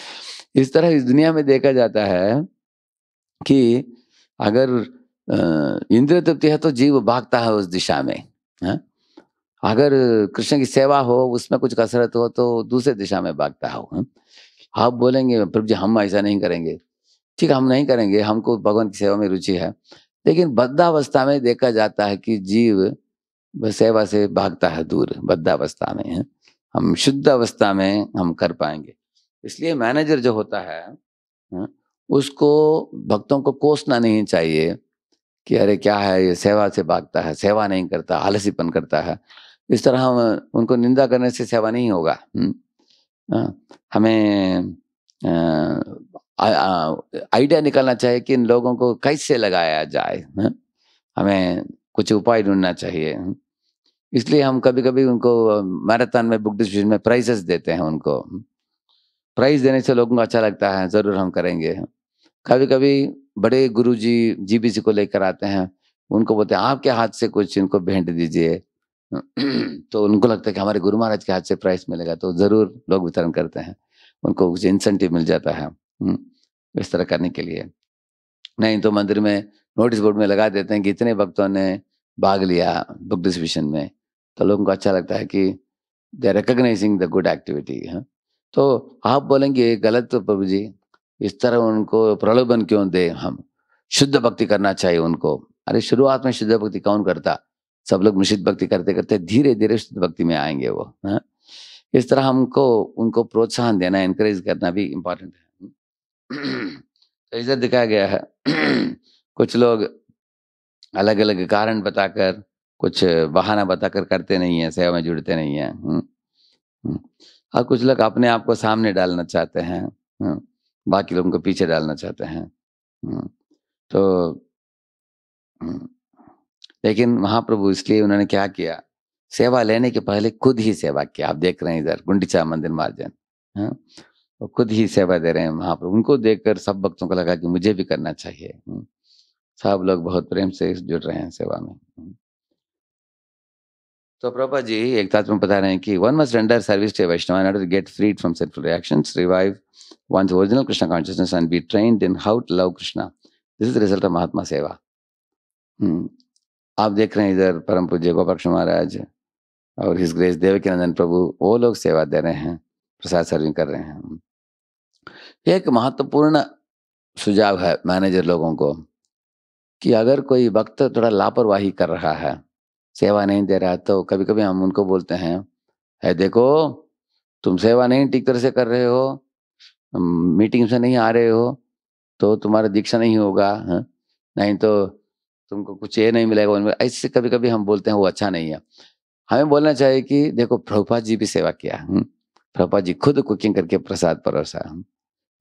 इस तरह इस दुनिया में देखा जाता है कि अगर इंद्र तृप्ति है तो जीव भागता है उस दिशा में है? अगर कृष्ण की सेवा हो उसमें कुछ कसरत हो तो दूसरे दिशा में भागता हो आप बोलेंगे प्रभु जी हम ऐसा नहीं करेंगे ठीक है हम नहीं करेंगे हमको भगवान की सेवा में रुचि है लेकिन बद्धावस्था में देखा जाता है कि जीव सेवा से भागता है दूर बद्धावस्था में है हम शुद्ध अवस्था में हम कर पाएंगे इसलिए मैनेजर जो होता है हाँ, उसको भक्तों को कोसना नहीं चाहिए कि अरे क्या है ये सेवा से भागता है सेवा नहीं करता आलसीपन करता है इस तरह हम उनको निंदा करने से सेवा नहीं होगा हम्म। हाँ, हमें आइडिया निकालना चाहिए कि इन लोगों को कैसे लगाया जाए है? हमें कुछ उपाय ढूंढना चाहिए इसलिए हम कभी कभी उनको मैराथन में बुक डिस्ट्रीब्यूशन में प्राइजेस देते हैं उनको प्राइज देने से लोगों को अच्छा लगता है ज़रूर हम करेंगे कभी कभी बड़े गुरु जी जीबीसी को लेकर आते हैं उनको बोलते हैं आपके हाथ से कुछ इनको भेंट दीजिए तो उनको लगता है कि हमारे गुरु महाराज के हाथ से प्राइस मिलेगा तो ज़रूर लोग वितरण करते हैं उनको कुछ इंसेंटिव मिल जाता है हम्म, इस तरह करने के लिए नहीं तो मंदिर में नोटिस बोर्ड में लगा देते हैं कि इतने भक्तों ने भाग लिया बुक डिस्ट्रीब्यूशन में तो लोगों को अच्छा लगता है कि they recognizing the good activity है तो आप बोलेंगे गलत तो प्रभु जी इस तरह उनको प्रलोभन क्यों दे हम शुद्ध भक्ति करना चाहिए उनको अरे शुरुआत में शुद्ध भक्ति कौन करता सब लोग मिश्रित भक्ति करते करते धीरे धीरे शुद्ध भक्ति में आएंगे वो है हाँ। इस तरह हमको उनको प्रोत्साहन देना इनकरेज करना भी इम्पोर्टेंट है तो दिखाया गया है कुछ लोग अलग अलग कारण बताकर कुछ बहाना बताकर करते नहीं है सेवा में जुड़ते नहीं है हम्म, हम्म, और कुछ लोग अपने आप को सामने डालना चाहते हैं हम्म, बाकी लोगों को पीछे डालना चाहते हैं तो लेकिन महाप्रभु इसलिए उन्होंने क्या किया सेवा लेने के पहले खुद ही सेवा किया आप देख रहे हैं इधर गुंडीचा मंदिर मार्जन हाँ, वो खुद ही सेवा दे रहे हैं वहां पर उनको देखकर सब भक्तों को लगा कि मुझे भी करना चाहिए हम्म। सब लोग बहुत प्रेम से जुड़ रहे हैं सेवा में हम्म। तो प्रभा जी एक साथ में बता रहे हैं कि one must render service to Vaishnava in order get freed from central reaction revive once original Krishna consciousness and be train in how to love Krishna this is result of Mahatma सेवा आप देख रहे हैं इधर परम पूज्य गोपाक्ष महाराज और हिज ग्रेस देव के नंदन प्रभु वो लोग सेवा दे रहे हैं प्रसाद सर्विंग कर रहे हैं एक महत्वपूर्ण सुझाव है मैनेजर लोगों को कि अगर कोई वक्त थोड़ा लापरवाही कर रहा है सेवा नहीं दे रहा है तो कभी कभी हम उनको बोलते हैं है देखो तुम सेवा नहीं ठीक तरह से कर रहे हो मीटिंग से नहीं आ रहे हो तो तुम्हारा दीक्षा नहीं होगा है? हाँ? नहीं तो तुमको कुछ ये नहीं मिलेगा ऐसे कभी कभी हम बोलते हैं वो अच्छा नहीं है हमें बोलना चाहिए कि देखो प्रभुपा जी भी सेवा किया हाँ? प्रभुपा जी खुद कुकिंग करके प्रसाद परोसा हाँ?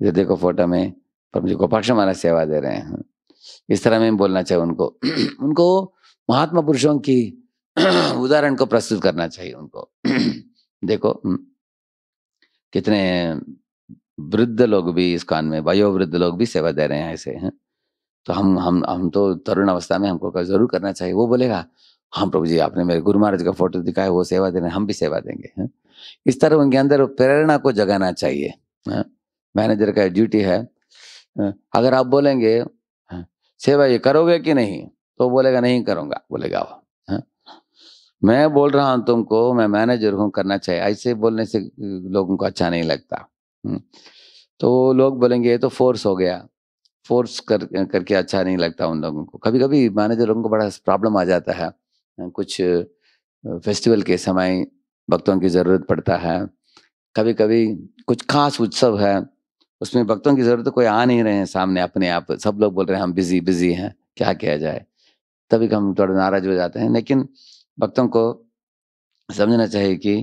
ये देखो फोटो में प्रभु जी को पक्ष माना सेवा दे रहे हैं इस तरह में बोलना चाहिए उनको उनको महात्मा पुरुषों की उदाहरण को प्रस्तुत करना चाहिए उनको देखो कितने वृद्ध लोग भी इस कान में वयोवृद्ध लोग भी सेवा दे रहे हैं ऐसे हैं तो हम हम हम तो तरुण अवस्था में हमको जरूर करना चाहिए वो बोलेगा हाँ प्रभु जी आपने मेरे गुरु महाराज का फोटो दिखाया वो सेवा दे रहे हैं हम भी सेवा देंगे हैं इस तरह उनके अंदर प्रेरणा को जगाना चाहिए है? मैनेजर का ड्यूटी है अगर आप बोलेंगे हाँ, सेवा ये करोगे कि नहीं तो बोलेगा नहीं करूंगा बोलेगा वो हाँ। मैं बोल रहा हूँ तुमको मैं मैनेजर हूँ करना चाहिए ऐसे बोलने से लोगों को अच्छा नहीं लगता हम्म। तो लोग बोलेंगे ये तो फोर्स हो गया फोर्स कर करके अच्छा नहीं लगता उन लोगों को कभी कभी मैनेजर लोगों को बड़ा प्रॉब्लम आ जाता है कुछ फेस्टिवल के समय भक्तों की ज़रूरत पड़ता है कभी कभी कुछ खास उत्सव है उसमें भक्तों की ज़रूरत तो कोई आ नहीं रहे हैं सामने अपने आप सब लोग बोल रहे हैं हम बिजी बिजी हैं क्या किया जाए तभी हम थोड़े नाराज हो जाते हैं लेकिन भक्तों को समझना चाहिए कि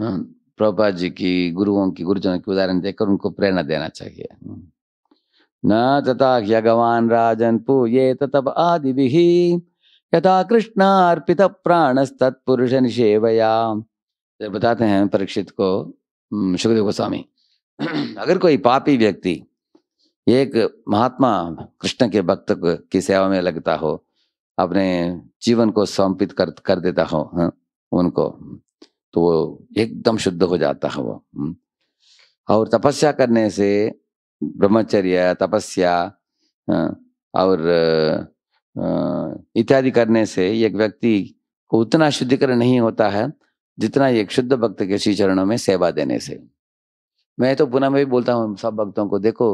प्रभुपा जी की गुरुओं की गुरुजनों की उदाहरण देकर उनको प्रेरणा देना चाहिए न तथा यगवान राजन ये तब आदि यथा प्राण तत्पुरुष निषेवया बताते हैं परीक्षित को सुखदेव गोस्वामी अगर कोई पापी व्यक्ति एक महात्मा कृष्ण के भक्त की सेवा में लगता हो अपने जीवन को समर्पित कर कर देता हो हा? उनको तो वो एकदम शुद्ध हो जाता है वो हाँ। और तपस्या करने से ब्रह्मचर्य तपस्या हाँ, और इत्यादि करने से एक व्यक्ति को उतना शुद्धिकरण नहीं होता है जितना एक शुद्ध भक्त के श्री चरणों में सेवा देने से मैं तो पुनः में भी बोलता हूँ सब भक्तों को देखो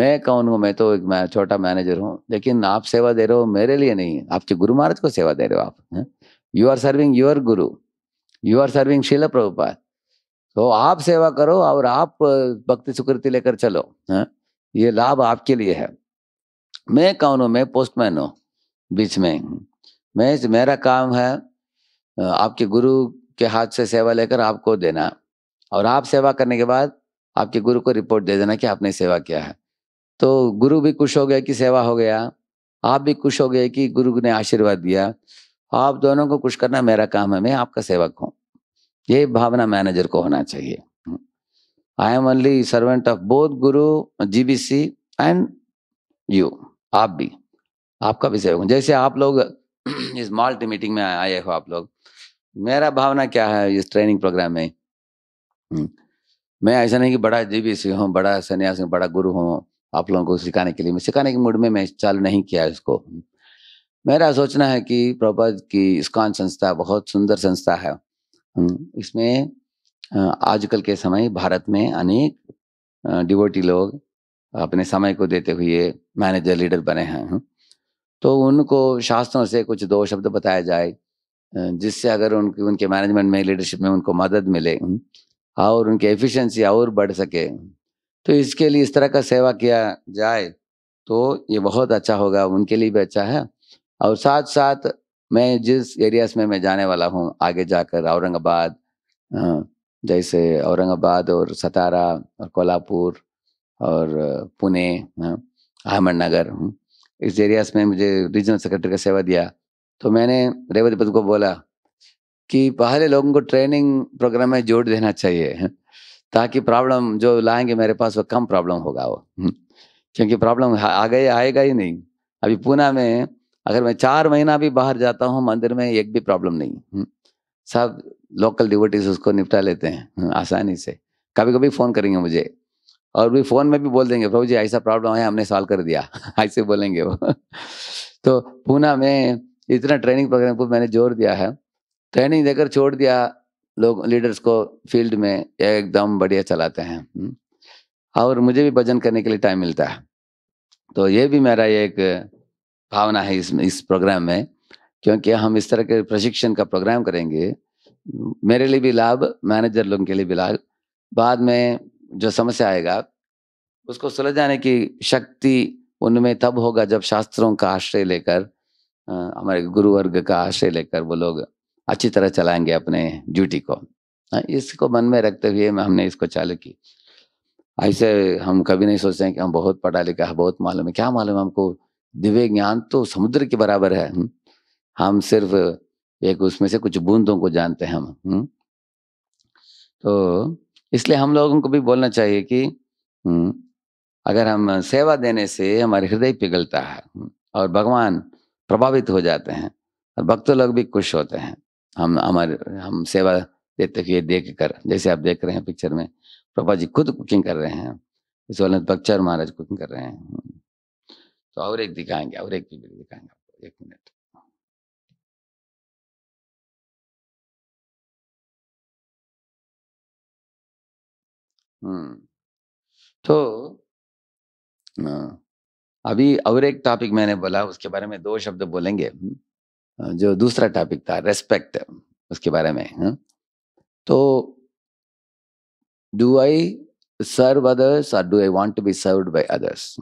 मैं कौन हूँ मैं तो एक मैं छोटा मैनेजर हूँ लेकिन आप सेवा दे रहे हो मेरे लिए नहीं आपके गुरु महाराज को सेवा दे रहे हो आप you are serving your guru you are serving Srila Prabhupada तो आप सेवा करो और आप भक्ति सुकृति लेकर चलो है? ये लाभ आपके लिए है मैं कौन हूँ मैं पोस्टमैन हूँ बीच में मैं मेरा काम है आपके गुरु के हाथ से सेवा लेकर आपको देना और आप सेवा करने के बाद आपके गुरु को रिपोर्ट दे देना कि आपने सेवा किया है तो गुरु भी खुश हो गया कि सेवा हो गया आप भी खुश हो गए कि गुरु ने आशीर्वाद दिया आप दोनों को खुश करना मेरा काम है मैं आपका सेवक हूँ ये भावना मैनेजर को होना चाहिए I am only servant of both guru GBC and you आप भी आपका भी सेवक हूँ जैसे आप लोग इस माल्ट मीटिंग में आए हो आप लोग मेरा भावना क्या है इस ट्रेनिंग प्रोग्राम में हम्म। मैं ऐसा नहीं कि बड़ा सिंह हूँ बड़ा सन्यास हूँ बड़ा गुरु हूँ आप लोगों को सिखाने के लिए मैं सिखाने के मूड में मैं चालू नहीं किया इसको मेरा सोचना है कि प्रभुपाद की इस्कान संस्था बहुत सुंदर संस्था है हम्म, इसमें आजकल के समय भारत में अनेक डिवोटी लोग अपने समय को देते हुए मैनेजर लीडर बने हैं हम्म, तो उनको शास्त्रों से कुछ दो शब्द बताया जाए जिससे अगर उनके उनके मैनेजमेंट में लीडरशिप में उनको मदद मिले और उनकी एफिशिएंसी और बढ़ सके तो इसके लिए इस तरह का सेवा किया जाए तो ये बहुत अच्छा होगा उनके लिए भी अच्छा है और साथ साथ मैं जिस एरियाज में मैं जाने वाला हूँ आगे जाकर औरंगाबाद जैसे औरंगाबाद और सतारा और कोल्हापुर और पुणे अहमदनगर हम्म, इस एरियाज में मुझे रीजनल सेक्रेटरी का सेवा दिया तो मैंने रेवती पद को बोला कि पहले लोगों को ट्रेनिंग प्रोग्राम में जोड़ देना चाहिए ताकि प्रॉब्लम जो लाएंगे मेरे पास वो कम प्रॉब्लम होगा वो हम्म। क्योंकि प्रॉब्लम आ गई आएगा ही नहीं अभी पूना में अगर मैं चार महीना भी बाहर जाता हूँ मंदिर में एक भी प्रॉब्लम नहीं हम्म। सब लोकल डिवोटीज उसको निपटा लेते हैं हम्म, आसानी से कभी कभी फ़ोन करेंगे मुझे और भी फ़ोन में भी बोल देंगे प्रभु जी ऐसा प्रॉब्लम है हमने सॉल्व कर दिया ऐसे बोलेंगे वो तो पूना में इतना ट्रेनिंग प्रोग्राम को मैंने जोर दिया है ट्रेनिंग देकर छोड़ दिया लोग लीडर्स को फील्ड में एकदम बढ़िया चलाते हैं हम्म। और मुझे भी भजन करने के लिए टाइम मिलता है तो ये भी मेरा एक भावना है इस इस प्रोग्राम में क्योंकि हम इस तरह के प्रशिक्षण का प्रोग्राम करेंगे मेरे लिए भी लाभ मैनेजर लोगों के लिए भी लाभ बाद में जो समस्या आएगा उसको सुलझाने की शक्ति उनमें तब होगा जब शास्त्रों का आश्रय लेकर हमारे गुरु वर्ग का आश्रय लेकर वो लोग अच्छी तरह चलाएंगे अपने ड्यूटी को हाँ, इसको मन में रखते हुए हमने इसको चालू की ऐसे हम कभी नहीं सोचते हैं कि हम बहुत पढ़ा लिखा है बहुत मालूम है क्या मालूम है हमको दिव्य ज्ञान तो समुद्र के बराबर है हम सिर्फ एक उसमें से कुछ बूंदों को जानते हैं हम तो इसलिए हम लोगों को भी बोलना चाहिए कि अगर हम सेवा देने से हमारे हृदय पिघलता है और भगवान प्रभावित हो जाते हैं और भक्त लोग भी खुश होते हैं हम हमारे हम सेवा देते हुए देख कर जैसे आप देख रहे हैं पिक्चर में प्रभा जी खुद कुकिंग कर रहे हैं इस वाले बक्चर महाराज कुकिंग कर रहे हैं तो और एक दिखाएंगे और एक दिखाएंगे आपको एक मिनट हम्म तो हाँ, अभी और एक टॉपिक मैंने बोला उसके बारे में दो शब्द बोलेंगे जो दूसरा टॉपिक था रेस्पेक्ट उसके बारे में हा? तो डू आई सर्व अदर्स और do I want to be serve by others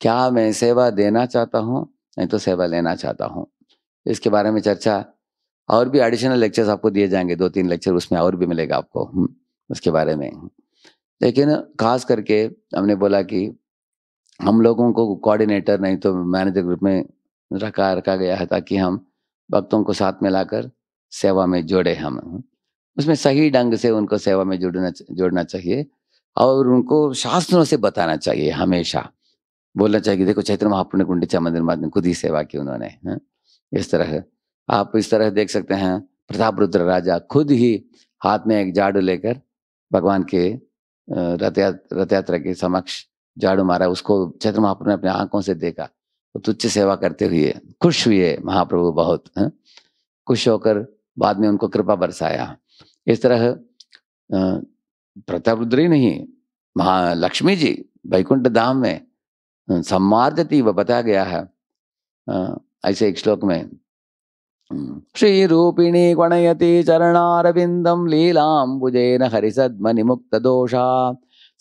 क्या मैं सेवा देना चाहता हूँ नहीं तो सेवा लेना चाहता हूँ इसके बारे में चर्चा और भी एडिशनल लेक्चर्स आपको दिए जाएंगे दो तीन लेक्चर उसमें और भी मिलेगा आपको हम्म, उसके बारे में लेकिन खास करके हमने बोला कि हम लोगों को कोऑर्डिनेटर नहीं तो मैनेजर ग्रुप में रखा रखा गया है ताकि हम भक्तों को साथ में लाकर सेवा में जोड़े हम उसमें सही ढंग से उनको सेवा में जोड़ना जोड़ना चाहिए और उनको शास्त्रों से बताना चाहिए हमेशा बोलना चाहिए कि देखो चैत्र महापुण्य कुंडीचा मंदिर माध्यम खुद ही सेवा की उन्होंने हाँ। इस तरह आप इस तरह देख सकते हैं प्रताप रुद्र राजा खुद ही हाथ में एक झाड़ू लेकर भगवान के रथ यात्रा के समक्ष झाड़ू मारा उसको चैत्र महापुर ने अपने आंखों से देखा तुच्छ सेवा करते हुए खुश हुए महाप्रभु बहुत है? खुश होकर बाद में उनको कृपा बरसाया इस तरह प्रताप नहीं महा लक्ष्मी जी वैकुंठ धाम में सम्मार्जती वह बताया गया है ऐसे एक श्लोक में श्री रूपिणी गणयती चरणारविंदम लीलाम बुजेन हरिसद्मनि मुक्त दोषा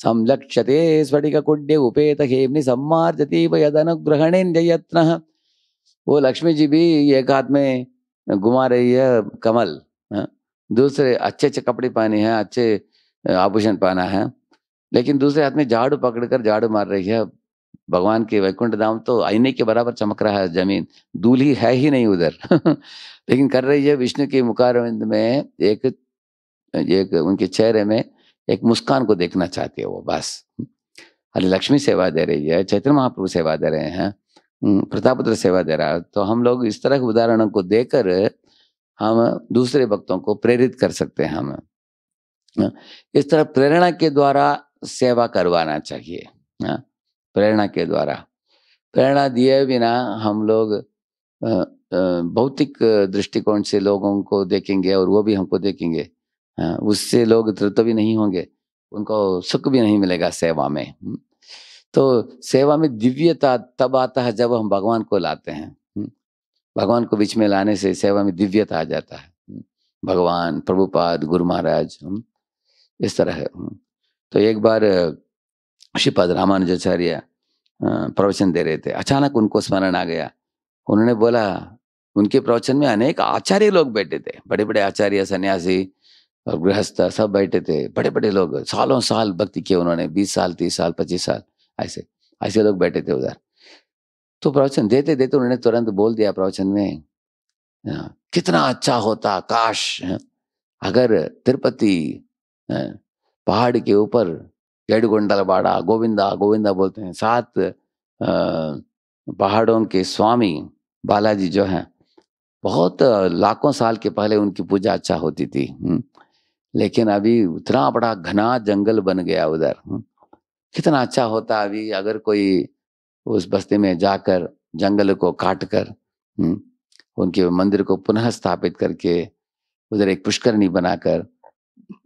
संलक्ष्यते स्फटिकुड्य उपेत सम्मार्जती वनुग्रहणे यदनुग्रहणेन्द्रयत्नः वो लक्ष्मी जी भी एक हाथ में घुमा रही है कमल हाँ। दूसरे अच्छे अच्छे कपड़े पहने हैं अच्छे आभूषण पहना है लेकिन दूसरे हाथ में झाड़ू पकड़कर झाड़ू मार रही है भगवान के वैकुंठ धाम तो आईने के बराबर चमक रहा है जमीन दूल्ही है ही नहीं उधर लेकिन कर रही है विष्णु के मुखारविंद में एक एक उनके चेहरे में एक मुस्कान को देखना चाहती है वो बस अरे लक्ष्मी सेवा दे रही है चैत्र महाप्रभु सेवा दे रहे हैं प्रतापुत्र सेवा दे रहा है तो हम लोग इस तरह के उदाहरणों को देकर हम दूसरे भक्तों को प्रेरित कर सकते हैं हम हाँ, इस तरह प्रेरणा के द्वारा सेवा करवाना चाहिए हाँ, प्रेरणा के द्वारा प्रेरणा दिए बिना हम लोग भौतिक दृष्टिकोण से लोगों को देखेंगे और वो भी हमको देखेंगे हाँ, उससे लोग भी नहीं होंगे उनको सुख भी नहीं मिलेगा सेवा में हम्म। तो सेवा में दिव्यता तब आता है जब हम भगवान को लाते हैं हम्म। भगवान को बीच में लाने से सेवा में दिव्यता आ जाता है हम्म। भगवान प्रभुपाद गुरु महाराज इस तरह है तो एक बार श्रीपद रामानुजाचार्य प्रवचन दे रहे थे अचानक उनको स्मरण आ गया उन्होंने बोला उनके प्रवचन में अनेक आचार्य लोग बैठे थे बड़े बड़े आचार्य सन्यासी और गृहस्थ सब बैठे थे बड़े बड़े लोग सालों साल भक्ति किए उन्होंने बीस साल तीस साल पच्चीस साल ऐसे ऐसे लोग बैठे थे उधर तो प्रवचन देते देते उन्होंने तुरंत बोल दिया प्रवचन में कितना अच्छा होता काश अगर तिरुपति पहाड़ के ऊपर बाड़ा गोविंदा गोविंदा बोलते हैं सात पहाड़ों के स्वामी बालाजी जो हैं बहुत लाखों साल के पहले उनकी पूजा अच्छा होती थी हम्म। लेकिन अभी उतना बड़ा घना जंगल बन गया उधर हम्म। कितना अच्छा होता अभी अगर कोई उस बस्ती में जाकर जंगल को काट कर हम्म, उनके मंदिर को पुनः स्थापित करके उधर एक पुष्करणी बनाकर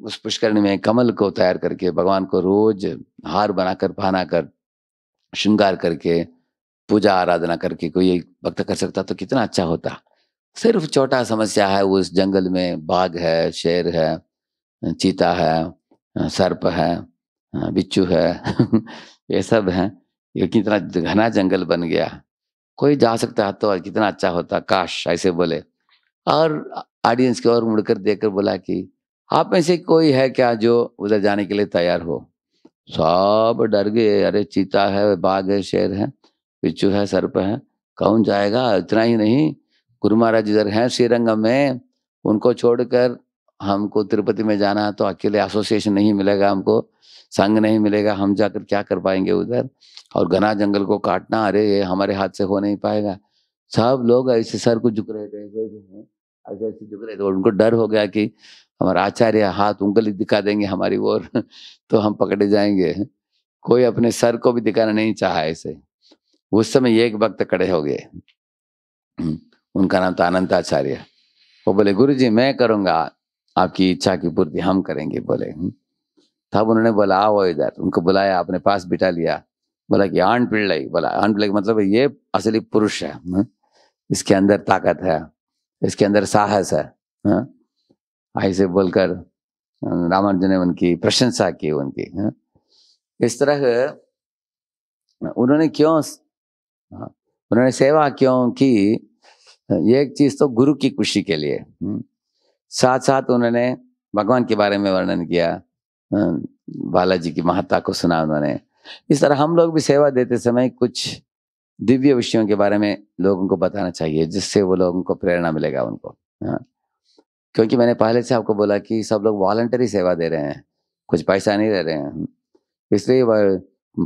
उस पुष्करणी में कमल को तैयार करके भगवान को रोज हार बनाकर पहना कर श्रृंगार करके पूजा आराधना करके कोई एक भक्त कर सकता तो कितना अच्छा होता सिर्फ छोटा समस्या है उस जंगल में बाघ है शेर है चीता है सर्प है बिच्छू है ये सब है ये कितना घना जंगल बन गया कोई जा सकता है तो कितना अच्छा होता काश ऐसे बोले और ऑडियंस की ओर मुड़कर देखकर बोला कि आप में से कोई है क्या जो उधर जाने के लिए तैयार हो सब डर गए अरे चीता है बाघ है शेर है बिच्छू है सर्प है कौन जाएगा इतना ही नहीं गुरु महाराज इधर हैं श्रीरंग में उनको छोड़कर हमको तिरुपति में जाना है तो अकेले एसोसिएशन नहीं मिलेगा हमको संघ नहीं मिलेगा हम जाकर क्या कर पाएंगे उधर और घना जंगल को काटना अरे ये हमारे हाथ से हो नहीं पाएगा सब लोग ऐसे सर को झुक रहे थे ऐसे ऐसे झुक रहे थे और उनको डर हो गया कि हमारा आचार्य हाथ उंगली दिखा देंगे हमारी ओर तो हम पकड़े जाएंगे कोई अपने सर को भी दिखाना नहीं चाह ऐसे उस समय एक वक्त खड़े हो गए उनका नाम था अनंत आचार्य वो बोले गुरु जी मैं करूंगा आपकी इच्छा की पूर्ति हम करेंगे बोले हम्म। तब उन्होंने बोला आओ इधर उनको बुलाया अपने पास बिठा लिया बोला कि आन पिल्लई बोला आन पिल्लई मतलब ये असली पुरुष है हम्म। इसके अंदर ताकत है इसके अंदर साहस है हम्म। ऐसे बोलकर रामानुज ने उनकी प्रशंसा की उनकी इस तरह उन्होंने क्यों हाँ, उन्होंने सेवा क्यों की एक चीज तो गुरु की खुशी के लिए साथ साथ उन्होंने भगवान के बारे में वर्णन किया बालाजी की महत्ता को सुना उन्होंने इस तरह हम लोग भी सेवा देते समय कुछ दिव्य विषयों के बारे में लोगों को बताना चाहिए जिससे वो लोगों को प्रेरणा मिलेगा उनको हाँ। क्योंकि मैंने पहले से आपको बोला कि सब लोग वॉलंटरी सेवा दे रहे हैं कुछ पैसा नहीं दे रहे हैं इसलिए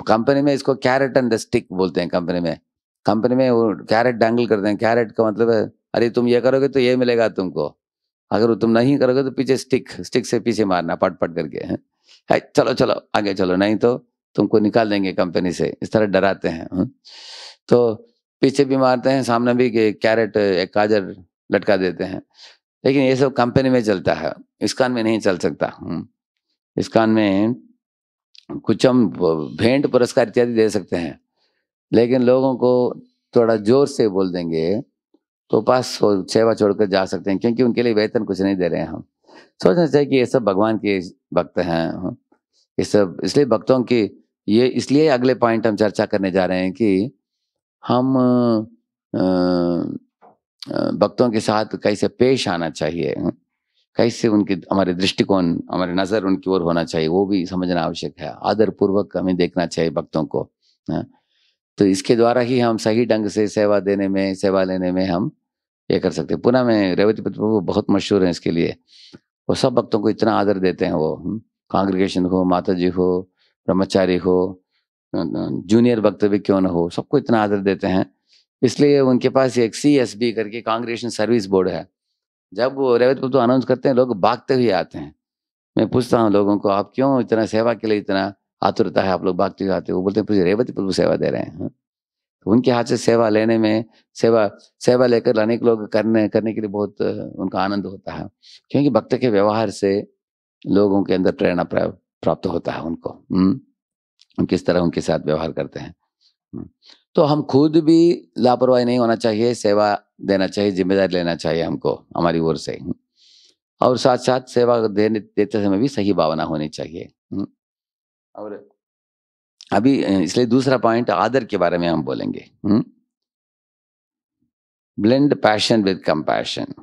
कंपनी में इसको कैरेट एंड स्टिक बोलते हैं कंपनी में कंपनी में वो कैरेट डैंगल करते हैं कैरेट का मतलब है अरे तुम ये करोगे तो ये मिलेगा तुमको अगर वो तुम नहीं करोगे तो पीछे स्टिक स्टिक से पीछे मारना पट पट करके है चलो चलो आगे चलो नहीं तो तुमको निकाल देंगे कंपनी से इस तरह डराते हैं हुँ? हम्म? तो पीछे भी मारते हैं सामने भी कैरेट एक काजर लटका देते हैं लेकिन ये सब कंपनी में चलता है कान में नहीं चल सकता हम्म? इस्कान में कुछ हम भेंट पुरस्कार इत्यादि दे सकते हैं लेकिन लोगों को थोड़ा जोर से बोल देंगे तो उपास सेवा छोड़कर जा सकते हैं क्योंकि उनके लिए वेतन कुछ नहीं दे रहे हैं हम सोचना चाहिए कि ये सब भगवान के भक्त हैं हाँ। ये सब इसलिए भक्तों की ये इसलिए अगले पॉइंट हम चर्चा करने जा रहे हैं कि हम भक्तों के साथ कैसे पेश आना चाहिए हाँ। कैसे उनके हमारे दृष्टिकोण हमारी नज़र उनकी ओर होना चाहिए वो भी समझना आवश्यक है आदर पूर्वक हमें देखना चाहिए भक्तों को हाँ। तो इसके द्वारा ही हम सही ढंग से सेवा देने में सेवा लेने में हम ये कर सकते पुणे में रेवती प्रभु बहुत मशहूर हैं इसके लिए वो सब भक्तों को इतना आदर देते हैं वो हम्म। कांग्रेगेशन हो माता जी हो ब्रह्मचारी हो जूनियर भक्त भी क्यों ना हो सबको इतना आदर देते हैं इसलिए उनके पास एक सी एस बी करके कांग्रेगेशन सर्विस बोर्ड है जब वो रेवत प्रभु अनाउंस करते हैं लोग भागते हुए आते हैं मैं पूछता हूँ लोगों को आप क्यों इतना सेवा के लिए इतना आतुरता है आप लोग भागते हुए आते हैं वो बोलते हैं रेवती प्रभु सेवा दे रहे हैं तो उनके हाथ से सेवा लेने में सेवा सेवा लेकर अनेक लोग करने करने के लिए बहुत उनका आनंद होता है क्योंकि भक्त के व्यवहार से लोगों के अंदर प्रेरणा प्राप्त होता है उनको हम्म? हम किस तरह उनके साथ व्यवहार करते हैं हम्म। तो हम खुद भी लापरवाही नहीं होना चाहिए सेवा देना चाहिए जिम्मेदारी लेना चाहिए हमको हमारी ओर से हम्म। और साथ साथ सेवा देने देते समय भी सही भावना होनी चाहिए और अभी इसलिए दूसरा पॉइंट आदर के बारे में हम बोलेंगे ब्लेंड पैशन विद कंपैशन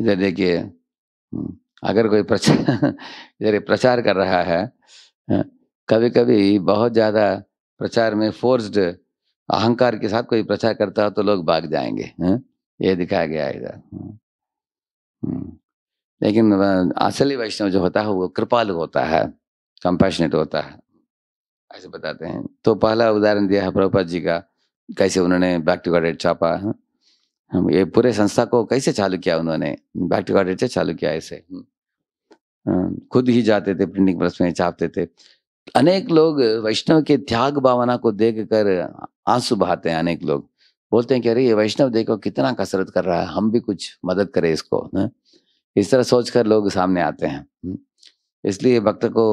इधर देखिए अगर कोई प्रचार इधर प्रचार कर रहा है कभी कभी बहुत ज़्यादा प्रचार में फोर्स्ड अहंकार के साथ कोई प्रचार करता हो तो लोग भाग जाएंगे ये दिखाया गया इधर लेकिन असली वैष्णव जो होता है वो कृपालु होता है कंपैशनेट होता है ऐसे बताते हैं तो पहला उदाहरण दिया है प्रभुपाद जी का कैसे उन्होंने बैक टू गॉडेट छापा हम ये पूरे संस्था को कैसे चालू किया उन्होंने बैक टू गॉडेट से चालू किया ऐसे खुद ही जाते थे प्रिंटिंग प्रेस में छापते थे अनेक लोग वैष्णव के त्याग भावना को देख कर आंसू बहाते हैं अनेक लोग बोलते हैं कि अरे ये वैष्णव देखो कितना कसरत कर रहा है हम भी कुछ मदद करें इसको ना इस तरह सोच कर लोग सामने आते हैं इसलिए भक्त को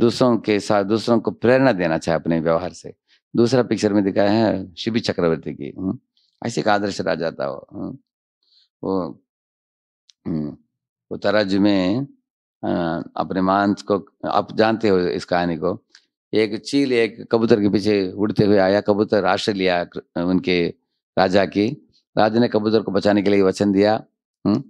दूसरों के साथ दूसरों को प्रेरणा देना चाहे अपने व्यवहार से दूसरा पिक्चर में दिखाया है शिवी चक्रवर्ती की ऐसे एक आदर्श राजा था वो वो वो में अपने मांस को आप जानते हो इस कहानी को एक चील एक कबूतर के पीछे उड़ते हुए आया कबूतर आश्रय लिया उनके राजा की राजा ने कबूतर को बचाने के लिए वचन दिया हुँ?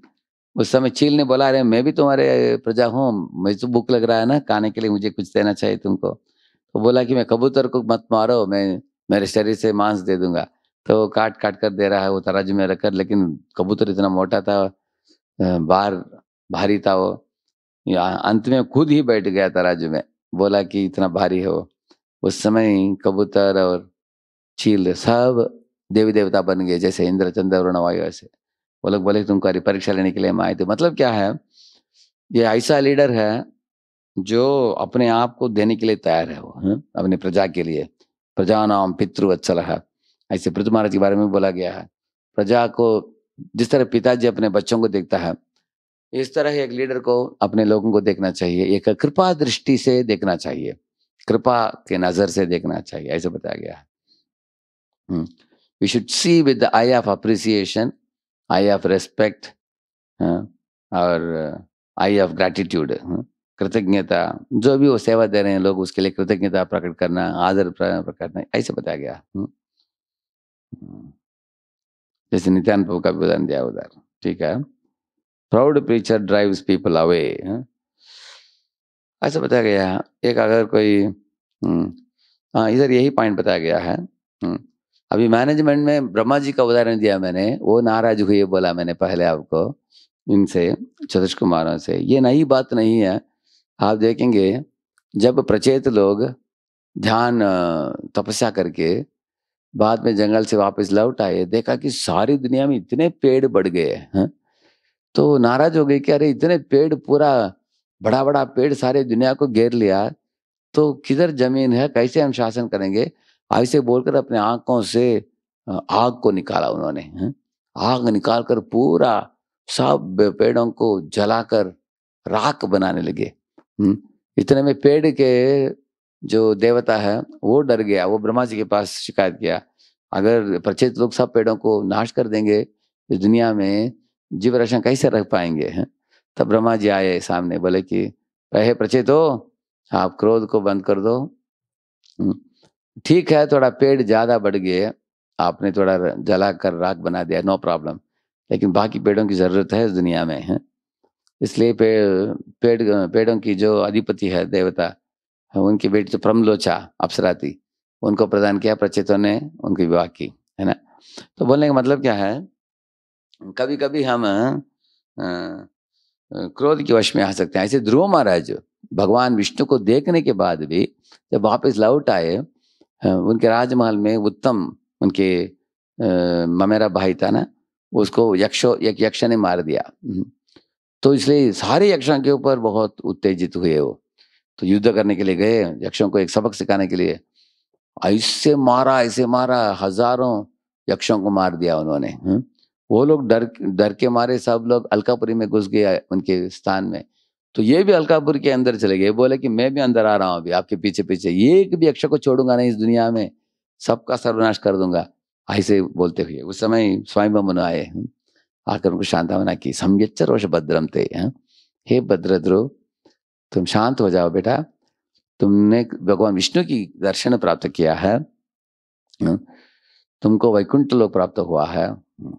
उस समय चील ने बोला अरे मैं भी तुम्हारे प्रजा हूँ मुझे तो भूख लग रहा है ना खाने के लिए मुझे कुछ देना चाहिए तुमको तो बोला कि मैं कबूतर को मत मारो मैं मेरे शरीर से मांस दे दूंगा तो काट काट कर दे रहा है वो तराजू में रखकर लेकिन कबूतर इतना मोटा था बार भारी था वो अंत में खुद ही बैठ गया तराजू में बोला कि इतना भारी है वो उस समय कबूतर और चील सब देवी देवता बन गए जैसे इंद्र चंद्र वरुण वायु ऐसे वो लोग बोले तुम परीक्षा लेने के लिए हम आए थे मतलब क्या है ये ऐसा लीडर है जो अपने आप को देने के लिए तैयार है वो है? अपने प्रजा के लिए प्रजा नाम पितृ अच्छा रहा ऐसे पृथ्वी महाराज के बारे में बोला गया है प्रजा को जिस तरह पिताजी अपने बच्चों को देखता है इस तरह एक लीडर को अपने लोगों को देखना चाहिए एक कृपा दृष्टि से देखना चाहिए कृपा के नजर से देखना चाहिए ऐसे बताया गया है we should see with the eye of appreciation eye of respect और आई ऑफ ग्रैटिट्यूड कृतज्ञता जो भी वो सेवा दे रहे हैं लोग उसके लिए कृतज्ञता प्रकट करना आदर प्रकट करना ऐसे बताया गया जैसे नित्यान प्रभु का विधान दिया उधर ठीक है proud preacher drives people away ऐसा बताया गया एक अगर कोई हाँ, इधर यही पॉइंट बताया गया है अभी मैनेजमेंट में ब्रह्मा जी का उदाहरण दिया मैंने वो नाराज हुए बोला मैंने पहले आपको इनसे चतुष कुमारों से ये नई बात नहीं है आप देखेंगे जब प्रचेत लोग ध्यान तपस्या करके बाद में जंगल से वापस लौट आए देखा कि सारी दुनिया में इतने पेड़ बढ़ गए हैं तो नाराज हो गए कि अरे इतने पेड़ पूरा बड़ा बड़ा पेड़ सारे दुनिया को घेर लिया तो किधर जमीन है कैसे हम शासन करेंगे ऐसे बोलकर अपने आंखों से आग को निकाला उन्होंने आग आग निकालकर पूरा सब पेड़ों को जलाकर राख बनाने लगे इतने में पेड़ के जो देवता है वो डर गया वो ब्रह्मा जी के पास शिकायत किया अगर प्रचेत लोग सब पेड़ों को नाश कर देंगे इस दुनिया में जीव रक्षण कैसे रख पाएंगे हैं तब ब्रह्मा जी आए सामने बोले कि हे प्रचेत हो आप क्रोध को बंद कर दो ठीक है थोड़ा पेड़ ज़्यादा बढ़ गए आपने थोड़ा जला कर राख बना दिया नो प्रॉब्लम लेकिन बाकी पेड़ों की ज़रूरत है इस दुनिया में है इसलिए पेड़ पेड़ पेड़ों की जो अधिपति है देवता उनकी बेटी तो प्रमलोचा अपसराती उनको प्रदान किया प्रचेतों ने उनकी विवाह की है ना तो बोलने का मतलब क्या है कभी कभी हम आ, क्रोध के वश में आ सकते हैं ऐसे ध्रुव महाराज भगवान विष्णु को देखने के बाद भी जब वापस लौट आए उनके राजमहल में उत्तम उनके ममेरा भाई था ना उसको यक्षो एक यक्ष ने मार दिया हम्म। तो इसलिए सारे यक्षों के ऊपर बहुत उत्तेजित हुए वो तो युद्ध करने के लिए गए यक्षों को एक सबक सिखाने के लिए ऐसे मारा ऐसे मारा हजारों यक्षों को मार दिया उन्होंने हम्म। वो लोग डर डर के मारे सब लोग अलकापुरी में घुस गया उनके स्थान में तो ये भी अलकापुर के अंदर चले गए बोले कि मैं भी अंदर आ रहा हूँ अभी आपके पीछे पीछे एक भी अक्षर को छोड़ूंगा नहीं इस दुनिया में सबका सर्वनाश कर दूंगा ऐसे बोलते हुए उस समय स्वामी बमन आए आकर उनको शांतावना की सम्यच्च रोष भद्रम थे हाँ? हे भद्रद्रो तुम शांत हो जाओ बेटा तुमने भगवान विष्णु की दर्शन प्राप्त किया है हाँ? तुमको वैकुंठ लोक प्राप्त हुआ है हाँ?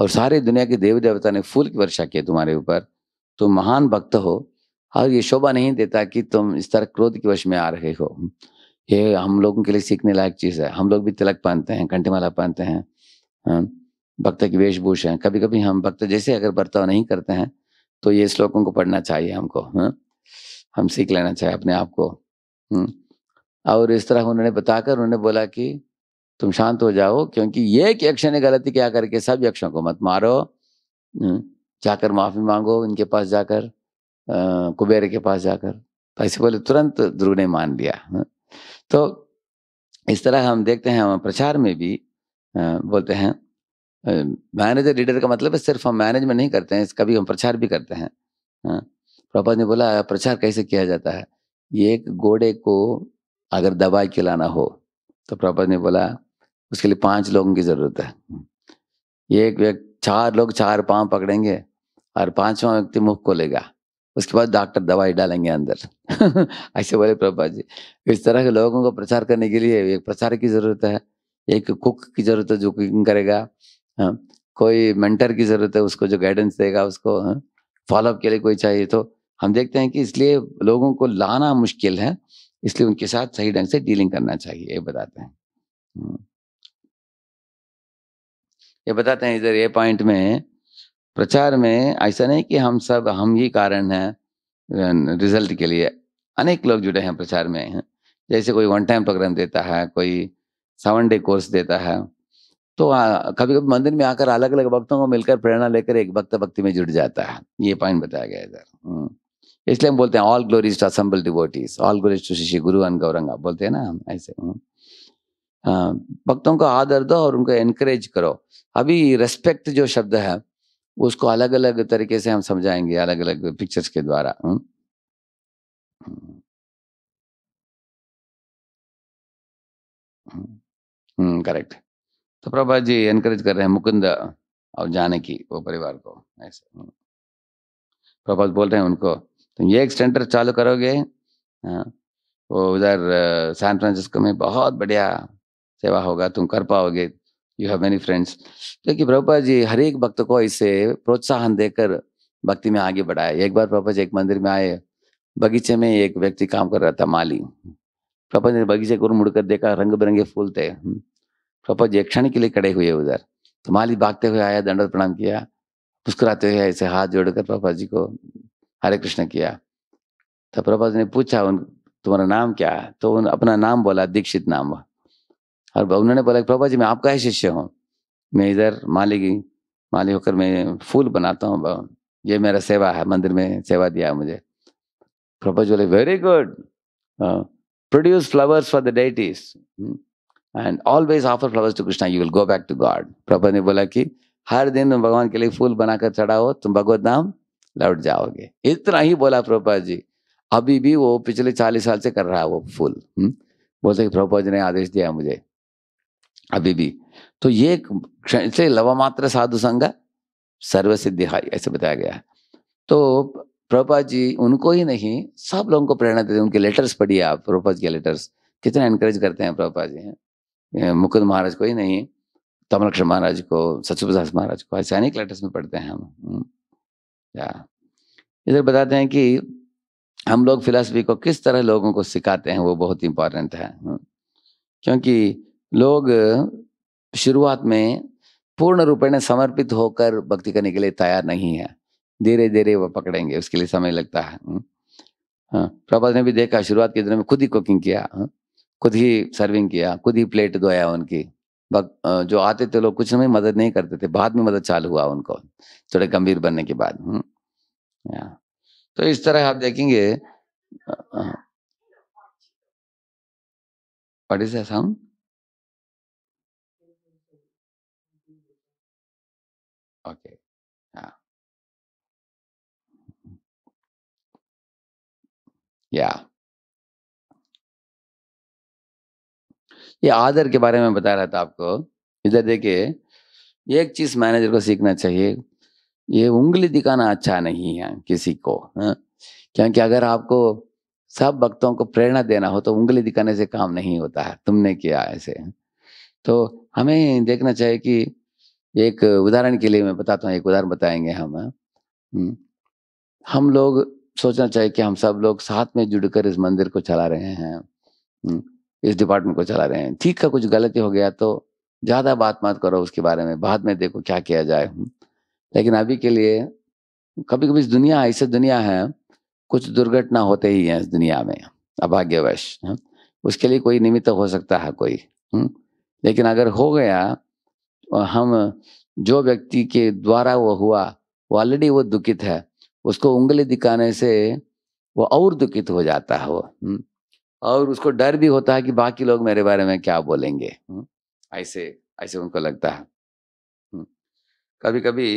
और सारी दुनिया के देवी देवता ने फूल की वर्षा की तुम्हारे ऊपर तुम महान भक्त हो और ये शोभा नहीं देता कि तुम इस तरह क्रोध के वश में आ रहे हो ये हम लोगों के लिए सीखने लायक चीज़ है हम लोग भी तिलक पहनते हैं कंठे माला पहनते हैं हाँ, भक्त की वेशभूषा है कभी कभी हम भक्त जैसे अगर बर्ताव नहीं करते हैं तो ये श्लोकों को पढ़ना चाहिए हमको हम्म हम सीख लेना चाहिए अपने आप को हाँ। और इस तरह उन्होंने बताकर उन्होंने बोला कि तुम शांत हो जाओ क्योंकि ये कि यक्ष ने गलती क्या करके सब यक्षों को मत मारो जाकर माफी मांगो इनके पास जाकर कुबेर के पास जाकर तो ऐसे बोले तुरंत ध्रुव ने मान लिया हाँ। तो इस तरह हम देखते हैं हम प्रचार में भी बोलते हैं मैनेजर लीडर का मतलब है सिर्फ हम मैनेजमेंट नहीं करते हैं कभी हम प्रचार भी करते हैं हाँ, प्रभात ने बोला प्रचार कैसे किया जाता है एक घोड़े को अगर दवाई खिलाना हो तो प्रभात ने बोला उसके लिए पांच लोगों की जरूरत है एक व्यक्ति चार लोग चार पाँव पकड़ेंगे और पांचवा व्यक्ति मुख खोलेगा उसके बाद डॉक्टर दवाई डालेंगे अंदर ऐसे बोले प्रभा जी इस तरह के लोगों को प्रचार करने के लिए एक प्रचार की जरूरत है एक कुक की जरूरत है जो कुकिंग करेगा हाँ कोई मेंटर की जरूरत है उसको जो गाइडेंस देगा उसको फॉलोअप हाँ, के लिए कोई चाहिए तो हम देखते हैं कि इसलिए लोगों को लाना मुश्किल है इसलिए उनके साथ सही ढंग से डीलिंग करना चाहिए ये बताते हैं हम्म। ये बताते हैं इधर ये पॉइंट में प्रचार में ऐसा नहीं कि हम सब हम ही कारण हैं रिजल्ट के लिए अनेक लोग जुड़े हैं प्रचार में जैसे कोई वन टाइम प्रोग्राम देता है कोई सेवन डे कोर्स देता है तो आ, कभी कभी मंदिर में आकर अलग अलग भक्तों को मिलकर प्रेरणा लेकर एक भक्त भक्ति में जुड़ जाता है ये पॉइंट बताया गया इधर हम्म। इसलिए हम बोलते हैं all glories to assembled devotees all glories to Sri Guru and Gauranga बोलते हैं ना हम ऐसे हम्म। हाँ, भक्तों को आदर दो और उनको एनकरेज करो अभी रेस्पेक्ट जो शब्द है उसको अलग अलग तरीके से हम समझाएंगे अलग अलग पिक्चर्स के द्वारा करेक्ट हम्म? हम्म। हम्म, तो प्रभा जी एनकरेज कर रहे हैं मुकुंद और जाने की वो परिवार को ऐसे प्रभा बोल रहे हैं उनको तो ये एक सेंटर चालू करोगे हाँ, वो उधर सैन फ्रांसिस्को में बहुत बढ़िया सेवा होगा तुम कर पाओगे यू हैव मेनी फ्रेंड्स क्योंकि प्रभुपा जी हर एक भक्त को इसे प्रोत्साहन देकर भक्ति में आगे बढ़ाए एक बार प्रभुपा जी एक मंदिर में आए बगीचे में एक व्यक्ति काम कर रहा था माली प्रभा जी ने बगीचे को मुड़कर देखा रंग बिरंगे फूल थे प्रभा जी क्षण के लिए खड़े हुए उधर तो माली भागते हुए आया दंड प्रणाम किया मुस्कुराते हुए ऐसे हाथ जोड़कर प्रभा जी को हरे कृष्ण किया तो प्रभा जी ने पूछा उन तुम्हारा नाम क्या है तो उन अपना नाम बोला दीक्षित नाम और उन्होंने बोला प्रभा जी मैं आपका ही शिष्य हूँ मैं इधर माली की माली होकर मैं फूल बनाता हूँ ये मेरा सेवा है मंदिर में सेवा दिया मुझे प्रभा जी बोले very good produce flowers for the deities and always offer flowers to Krishna you will go back to God Prabhu ने बोला कि हर दिन तुम भगवान के लिए फूल बनाकर चढ़ाओ तुम भगवत नाम लौट जाओगे इतना ही बोला प्रभा जी अभी भी वो पिछले चालीस साल से कर रहा है वो फूल hmm. बोलते प्रभा जी ने आदेश दिया मुझे अभी भी तो ये से लवामात्र साधु संग सर्व सिद्धिहाई ऐसे बताया गया है तो प्रभुपा जी उनको ही नहीं सब लोगों को प्रेरणा देते उनके लेटर्स पढ़िए आप प्रभुपा जी के लेटर्स कितना इनक्रेज करते हैं प्रभुपा जी मुकुंद महाराज को ही नहीं तमलक्ष महाराज को सचुप्रदास महाराज को ऐसे अनेक लेटर्स में पढ़ते हैं हम हम्म, या इधर बताते हैं कि हम लोग फिलासफी को किस तरह लोगों को सिखाते हैं वो बहुत इंपॉर्टेंट है हम्म, क्योंकि लोग शुरुआत में पूर्ण रूपेण समर्पित होकर भक्ति करने के लिए तैयार नहीं है धीरे धीरे वह पकड़ेंगे उसके लिए समय लगता है हम्म। हाँ, प्रभात ने भी देखा शुरुआत के दिनों में खुद ही कुकिंग किया हाँ। खुद ही सर्विंग किया खुद ही प्लेट धोया उनकी जो आते थे लोग कुछ समय मदद नहीं करते थे बाद में मदद चालू हुआ उनको थोड़े गंभीर बनने के बाद हम्म। तो इस तरह आप देखेंगे व्हाट इज साउंड या ये आदर के बारे में बता रहा था आपको इधर देखिए एक चीज मैनेजर को सीखना चाहिए ये उंगली दिखाना अच्छा नहीं है किसी को है? हाँ। क्योंकि अगर आपको सब भक्तों को प्रेरणा देना हो तो उंगली दिखाने से काम नहीं होता है तुमने किया ऐसे हाँ। तो हमें देखना चाहिए कि एक उदाहरण के लिए मैं बताता हूँ एक उदाहरण बताएंगे हम हाँ। हम लोग सोचना चाहिए कि हम सब लोग साथ में जुड़कर इस मंदिर को चला रहे हैं हम्म, इस डिपार्टमेंट को चला रहे हैं ठीक है कुछ गलती हो गया तो ज़्यादा बात मत करो उसके बारे में बाद में देखो क्या किया जाए लेकिन अभी के लिए कभी कभी दुनिया ऐसे दुनिया है कुछ दुर्घटना होते ही है इस दुनिया में अभाग्यवश हाँ। उसके लिए कोई निमित्त हो सकता है कोई हम्म। लेकिन अगर हो गया हम जो व्यक्ति के द्वारा वो हुआ वो ऑलरेडी वो दुखित है उसको उंगली दिखाने से वो और दुखित हो जाता है वो हम्म। और उसको डर भी होता है कि बाकी लोग मेरे बारे में क्या बोलेंगे हम्म। ऐसे ऐसे उनको लगता है हम्म। कभी कभी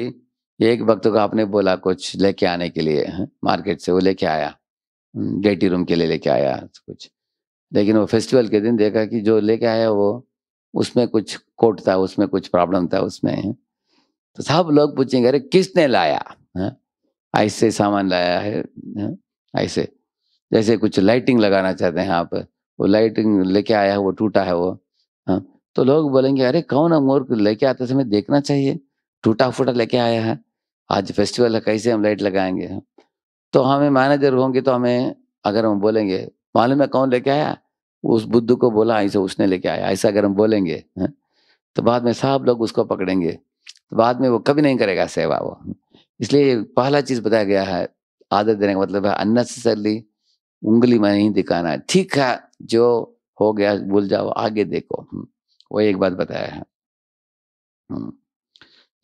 एक भक्त को आपने बोला कुछ लेके आने के लिए मार्केट से वो लेके आया डेटी रूम के लिए लेके आया कुछ लेकिन वो फेस्टिवल के दिन देखा कि जो लेके आया वो उसमें कुछ कोट था उसमें कुछ प्रॉब्लम था उसमें तो सब लोग पूछेंगे अरे किसने लाया ऐसे सामान लाया है ऐसे जैसे कुछ लाइटिंग लगाना चाहते हैं आप वो लाइटिंग लेके आया है वो टूटा है वो हाँ तो लोग बोलेंगे अरे कौन मोर लेके आते समय देखना चाहिए टूटा फूटा लेके आया है आज फेस्टिवल है कैसे हम लाइट लगाएंगे तो हमें मैनेजर होंगे तो हमें अगर हम बोलेंगे मालूम है कौन लेके आया उस बुद्ध को बोला ऐसे उसने लेके आया ऐसा अगर हम बोलेंगे हाँ। तो बाद में सब लोग उसको पकड़ेंगे तो बाद में वो कभी नहीं करेगा सेवा वो इसलिए पहला चीज बताया गया है आदत देने का मतलब है अननेसेसरली उंगली में नहीं दिखाना है ठीक है जो हो गया भूल जाओ आगे देखो हम्म, वो एक बात बताया है हम्म,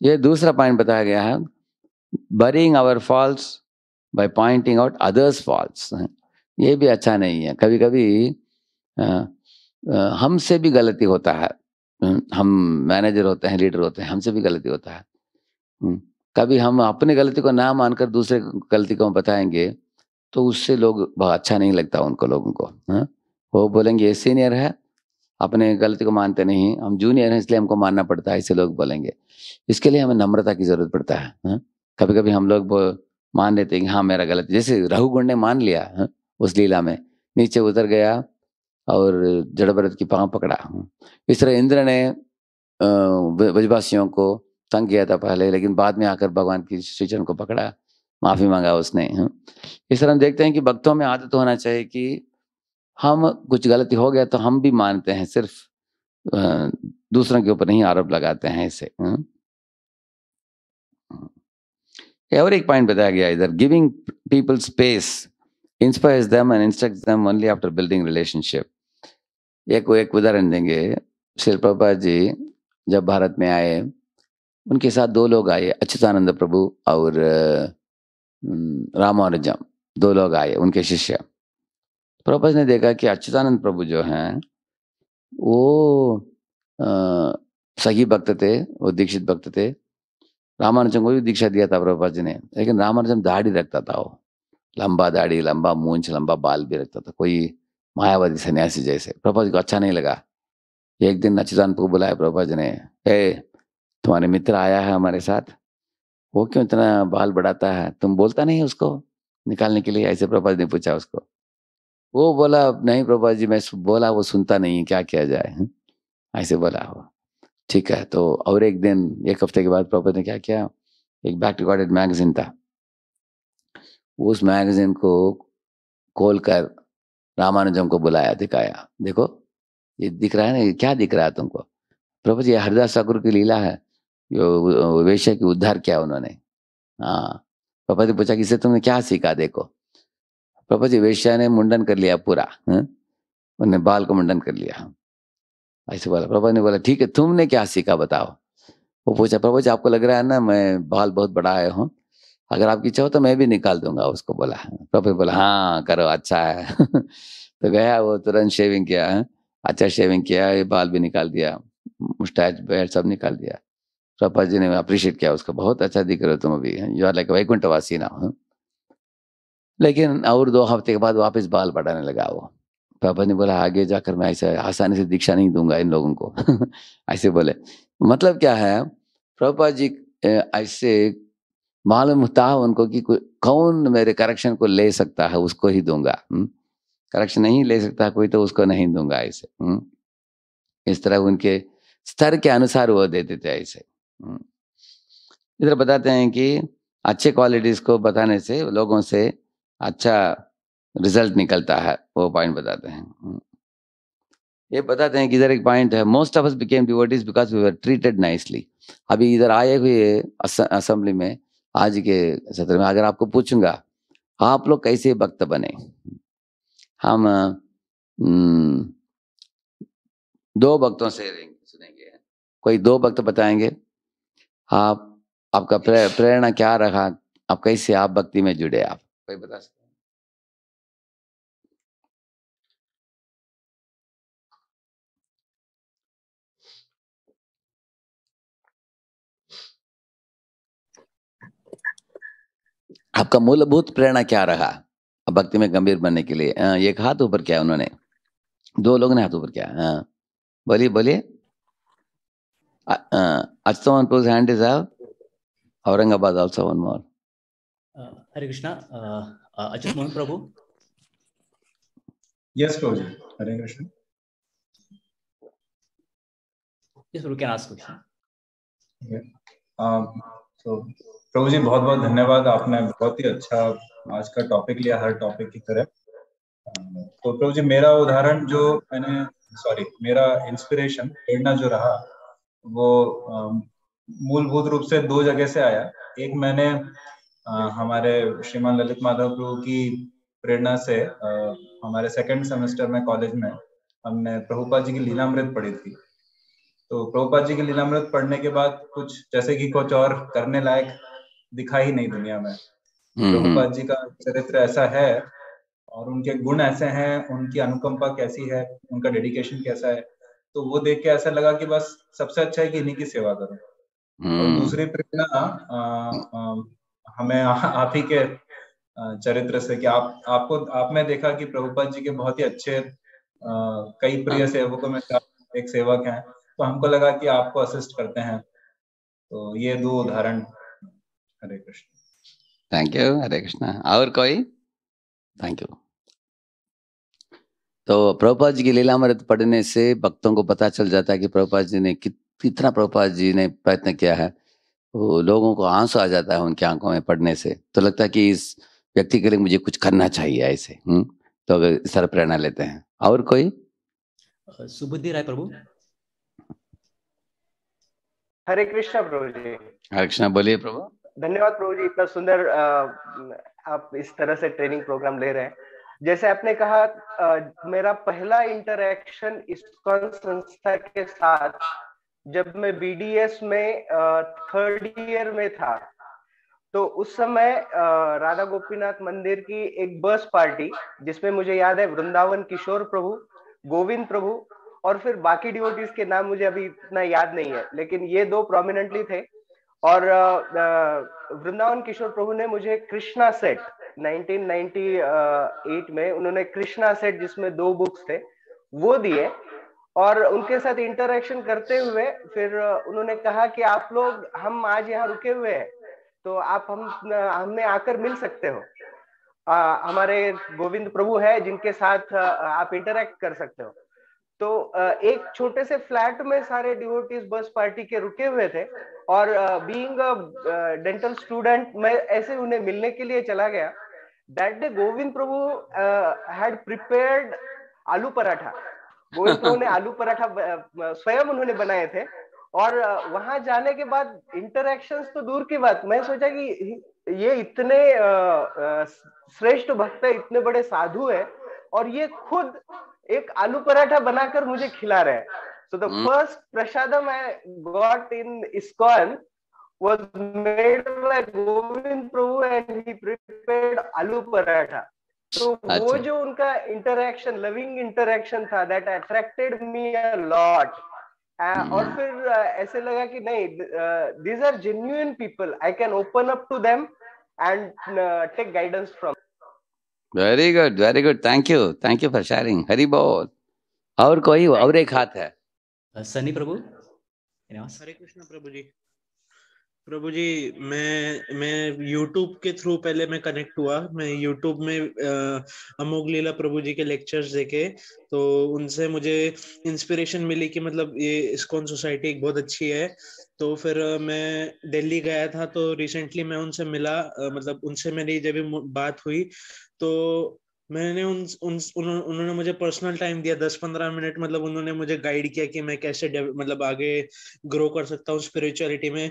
ये दूसरा पॉइंट बताया गया है barring our faults by pointing out others faults ये भी अच्छा नहीं है कभी कभी हमसे भी गलती होता है हम मैनेजर होते हैं लीडर होते हैं हमसे भी गलती होता है हम्म, कभी हम अपनी गलती को ना मानकर दूसरे गलती को बताएंगे तो उससे लोग अच्छा नहीं लगता उनको लोगों को हा? वो बोलेंगे ये सीनियर है अपने गलती को मानते नहीं हम जूनियर हैं इसलिए हमको मानना पड़ता है ऐसे लोग बोलेंगे इसके लिए हमें नम्रता की ज़रूरत पड़ता है हा? कभी कभी हम लोग मान लेते हैं कि हाँ मेरा गलत जैसे राहुगुण ने मान लिया हा? उस लीला में नीचे उतर गया और जड़ भरत की पाँव पकड़ा हाँ। इस तरह इंद्र ने वजवासियों को तंग किया था पहले लेकिन बाद में आकर भगवान की श्री चरण को पकड़ा माफी हम्म। मांगा उसने हाँ। इस तरह हम देखते हैं कि भक्तों में आदत होना चाहिए कि हम कुछ गलती हो गया तो हम भी मानते हैं सिर्फ दूसरों के ऊपर नहीं आरोप लगाते हैं इसे हाँ। हाँ। और एक पॉइंट बताया गया इधर giving people space inspires them and instruct them only after building relationship एक एक उदाहरण देंगे शिल्पा जी जब भारत में आए उनके साथ दो लोग आए अच्युतानंद प्रभु और रामानुजम दो लोग आए उनके शिष्य प्रभुपद ने देखा कि अच्युतानंद प्रभु जो हैं वो आ, सही भक्त थे वो दीक्षित भक्त थे रामानुजम को भी दीक्षा दिया था प्रभुपद जी ने लेकिन रामानुजन दाढ़ी रखता था वो लंबा दाढ़ी लंबा मूंछ लंबा बाल भी रखता था कोई मायावादी सन्यासी जैसे प्रभा को अच्छा नहीं लगा एक दिन अच्युतान को बुलाया प्रभा जी ने ए, तुम्हारे मित्र आया है हमारे साथ वो क्यों इतना बाल बढ़ाता है तुम बोलता नहीं उसको निकालने के लिए ऐसे प्रभा ने पूछा उसको वो बोला नहीं प्रभा जी मैं बोला वो सुनता नहीं क्या किया जाए हम्म। ऐसे बोला वो ठीक है तो और एक दिन एक हफ्ते के बाद प्रभा ने क्या किया एक बैक रिकॉर्डेड मैगजीन था उस मैगजीन को खोल कर रामानुजम को बुलाया दिखाया देखो ये दिख रहा है ना क्या दिख रहा है तुमको प्रभा जी हरदास ठाकुर की लीला है वेश्या की उद्धार किया उन्होंने हाँ पापा जी पूछा किसे तुमने क्या सीखा देखो पापा जी वेश्या ने मुंडन कर लिया पूरा हाँ? उन्होंने बाल को मुंडन कर लिया ऐसे बोला प्रभा ने बोला ठीक है तुमने क्या सीखा बताओ वो पूछा प्रभु जी आपको लग रहा है ना मैं बाल बहुत बड़ा आया हूँ अगर आपकी इच्छा हो तो मैं भी निकाल दूंगा उसको बोला हाँ। प्रभु बोला हाँ करो अच्छा है तो गया वो तुरंत शेविंग किया हाँ। अच्छा शेविंग किया ये बाल भी निकाल दिया मुस्टैच बेड सब निकाल दिया पापा जी ने अप्रिशिएट किया उसको बहुत अच्छा दिख रहे हो तुम अभी यू आर लाइक वैकुंठवासी ना हाँ? लेकिन और दो हफ्ते के बाद वापस बाल बढ़ाने लगा वो पापा ने बोला आगे जाकर मैं ऐसे आसानी से दीक्षा नहीं दूंगा इन लोगों को ऐसे बोले मतलब क्या है प्रभुपा जी ऐसे मालूम था उनको कि कौन मेरे करेक्शन को ले सकता है उसको ही दूंगा करेक्शन हम्म? नहीं ले सकता कोई तो उसको नहीं दूंगा ऐसे हम्म? इस तरह उनके स्तर के अनुसार वो देते थे ऐसे हम्म। इधर बताते हैं कि अच्छे क्वालिटीज को बताने से लोगों से अच्छा रिजल्ट निकलता है वो पॉइंट बताते हैं हम्म। ये बताते हैं कि इधर एक पॉइंट है most of us became devotees because we were treated nicely अभी इधर आए हुए असेंबली में आज के सत्र में अगर आपको पूछूंगा आप लोग कैसे भक्त बने हम हम्म, दो भक्तों से सुनेंगे कोई दो भक्त बताएंगे आप आपका प्रेरणा क्या रहा आप कैसे आप भक्ति में जुड़े आप कोई बता सकते आपका मूलभूत प्रेरणा क्या रहा भक्ति में गंभीर बनने के लिए एक हाथ ऊपर किया उन्होंने दो लोगों ने हाथ ऊपर किया हाँ। बोलिए बोलिए Uh, uh, Astavanpu's hand is up. Aurangabad also one more. Uh, Hare Krishna, uh, uh, Ajit Prabhu. Yes, Prabhu. Hare Krishna. Yes, Prabhu can ask question. Yeah. Um, so, प्रभु जी बहुत बहुत धन्यवाद आपने बहुत ही अच्छा आज का टॉपिक लिया हर टॉपिक की तरह तो प्रभु जी मेरा उदाहरण जो मैंने सॉरी मेरा इंस्पिरेशन प्रेरणा जो रहा वो मूलभूत रूप से दो जगह से आया एक मैंने हमारे श्रीमान ललित माधव प्रभु की प्रेरणा से हमारे सेकेंड सेमेस्टर में कॉलेज में हमने प्रभुपाद जी की लीलामृत पढ़ी थी तो प्रभुपाद जी की लीलामृत पढ़ने के बाद कुछ जैसे कि कुछ और करने लायक दिखा ही नहीं दुनिया में हम्म, हम्म। प्रभुपाद जी का चरित्र ऐसा है और उनके गुण ऐसे हैं उनकी अनुकंपा कैसी है उनका डेडिकेशन कैसा है तो वो देख के ऐसा लगा कि बस सबसे अच्छा है कि इन्हीं की सेवा करो और हम्म। दूसरी प्रेरणा हमें आप ही के चरित्र से कि आप आपको आप में देखा कि प्रभुपाद जी के बहुत ही अच्छे कई प्रिय हाँ। सेवकों में एक सेवक हैं तो हमको लगा कि आपको असिस्ट करते हैं तो ये दो उदाहरण हरे कृष्ण थैंक यू हरे कृष्णा और कोई थैंक यू तो प्रभुपाद जी की लीलामृत पढ़ने से भक्तों को पता चल जाता है कि प्रभुपाद जी ने कितना प्रभुपाद जी ने प्रयत्न किया है वो लोगों को आंसू आ जाता है उनकी आंखों में पढ़ने से तो लगता है कि इस व्यक्ति के लिए मुझे कुछ करना चाहिए ऐसे हम्म तो अगर इस तरह प्रेरणा लेते हैं और कोई सुबुद्धि राय प्रभु हरे कृष्णा प्रभु जी हरे कृष्णा बोलिए प्रभु धन्यवाद प्रभु जी इतना सुंदर आप इस तरह से ट्रेनिंग प्रोग्राम ले रहे हैं जैसे आपने कहा आ, मेरा पहला इंटरेक्शन संस्था के साथ जब मैं बीडीएस में थर्ड ईयर में था तो उस समय राधा गोपीनाथ मंदिर की एक बस पार्टी जिसमें मुझे याद है वृंदावन किशोर प्रभु गोविंद प्रभु और फिर बाकी डिवोटीज के नाम मुझे अभी इतना याद नहीं है लेकिन ये दो प्रोमिनेंटली थे और वृंदावन किशोर प्रभु ने मुझे कृष्णा सेट 1998 में उन्होंने कृष्णा सेट जिसमें दो बुक्स थे वो दिए और उनके साथ इंटरेक्शन करते हुए फिर उन्होंने कहा कि आप लोग हम आज यहाँ रुके हुए हैं तो आप हम हमें आकर मिल सकते हो आ, हमारे गोविंद प्रभु है जिनके साथ आप इंटरेक्ट कर सकते हो तो एक छोटे से फ्लैट में सारे डिवोटीज बस पार्टी के रुके हुए थे और बीइंग अ डेंटल स्टूडेंट मैं ऐसे उन्हें मिलने के लिए चला गया that day Govind Prabhu had prepared aloo paratha Govind प्रभु ने आलू पराठा स्वयं उन्होंने बनाए थे और वहां जाने के बाद इंटरेक्शन तो दूर की बात मैं सोचा कि ये इतने श्रेष्ठ भक्त है इतने बड़े साधु है और ये खुद एक आलू पराठा बनाकर मुझे खिला रहे हैं so the first prasadam I got in ISKCON aloo paratha तो वो अच्छा। जो उनका इंटरेक्शन लविंग इंटरेक्शन था that attracted me a lot और फिर ऐसे लगा कि नहीं these are genuine people I can open up to them and take guidance from very good very good thank you thank you for sharing Hari Bol और कोई और एक हाथ है सनी प्रभु हरे कृष्ण प्रभु जी प्रभु जी मैं मैं यूट्यूब के थ्रू पहले मैं कनेक्ट हुआ मैं यूट्यूब में अमोघ लीला प्रभु जी के लेक्चर्स देखे तो उनसे मुझे इंस्पिरेशन मिली कि मतलब ये इसकोन सोसाइटी एक बहुत अच्छी है तो फिर मैं दिल्ली गया था तो रिसेंटली मैं उनसे मिला मतलब उनसे मेरी जब बात हुई तो मैंने उन, उन, उन उन्होंने मुझे पर्सनल टाइम दिया दस पंद्रह मिनट मतलब उन्होंने मुझे गाइड किया कि मैं कैसे मतलब आगे ग्रो कर सकता हूँ स्पिरिचुअलिटी में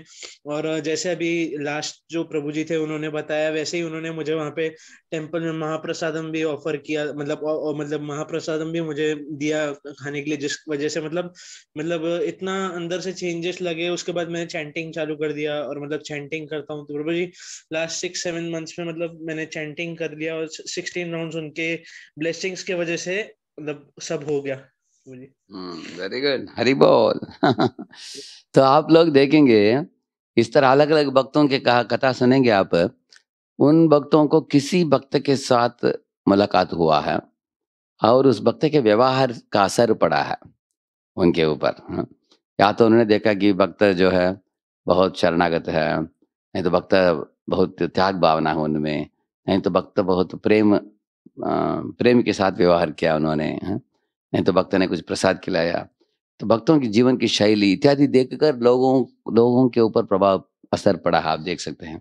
और जैसे अभी लास्ट जो प्रभु जी थे उन्होंने बताया वैसे ही उन्होंने मुझे वहाँ पे टेम्पल में महाप्रसादम भी ऑफर किया मतलब औ, औ, मतलब महाप्रसादम भी मुझे दिया खाने के लिए जिस वजह से मतलब मतलब इतना अंदर से चेंजेस लगे उसके बाद मैंने चैंटिंग चालू कर दिया और मतलब चैंटिंग करता हूँ तो Prabhu ji last six seven months में मतलब मैंने चैंटिंग कर लिया और सिक्सटीन राउंड उनके ब्लेसिंग्स के वजह से मतलब सब हो गया वेरी गुड hmm, हरी बोल तो आप लोग देखेंगे इस तरह अलग अलग भक्तों के कहा कथा सुनेंगे आप उन भक्तों को किसी भक्त के साथ मुलाकात हुआ है और उस भक्त के व्यवहार का असर पड़ा है उनके ऊपर हाँ। या तो उन्होंने देखा कि भक्त जो है बहुत शरणागत है नहीं तो भक्त बहुत त्याग भावना है उनमें नहीं तो भक्त बहुत प्रेम प्रेम के साथ व्यवहार किया उन्होंने नहीं तो भक्तों ने कुछ प्रसाद खिलाया तो भक्तों की जीवन की शैली इत्यादि देखकर लोगों लोगों के ऊपर प्रभाव असर पड़ा आप देख सकते हैं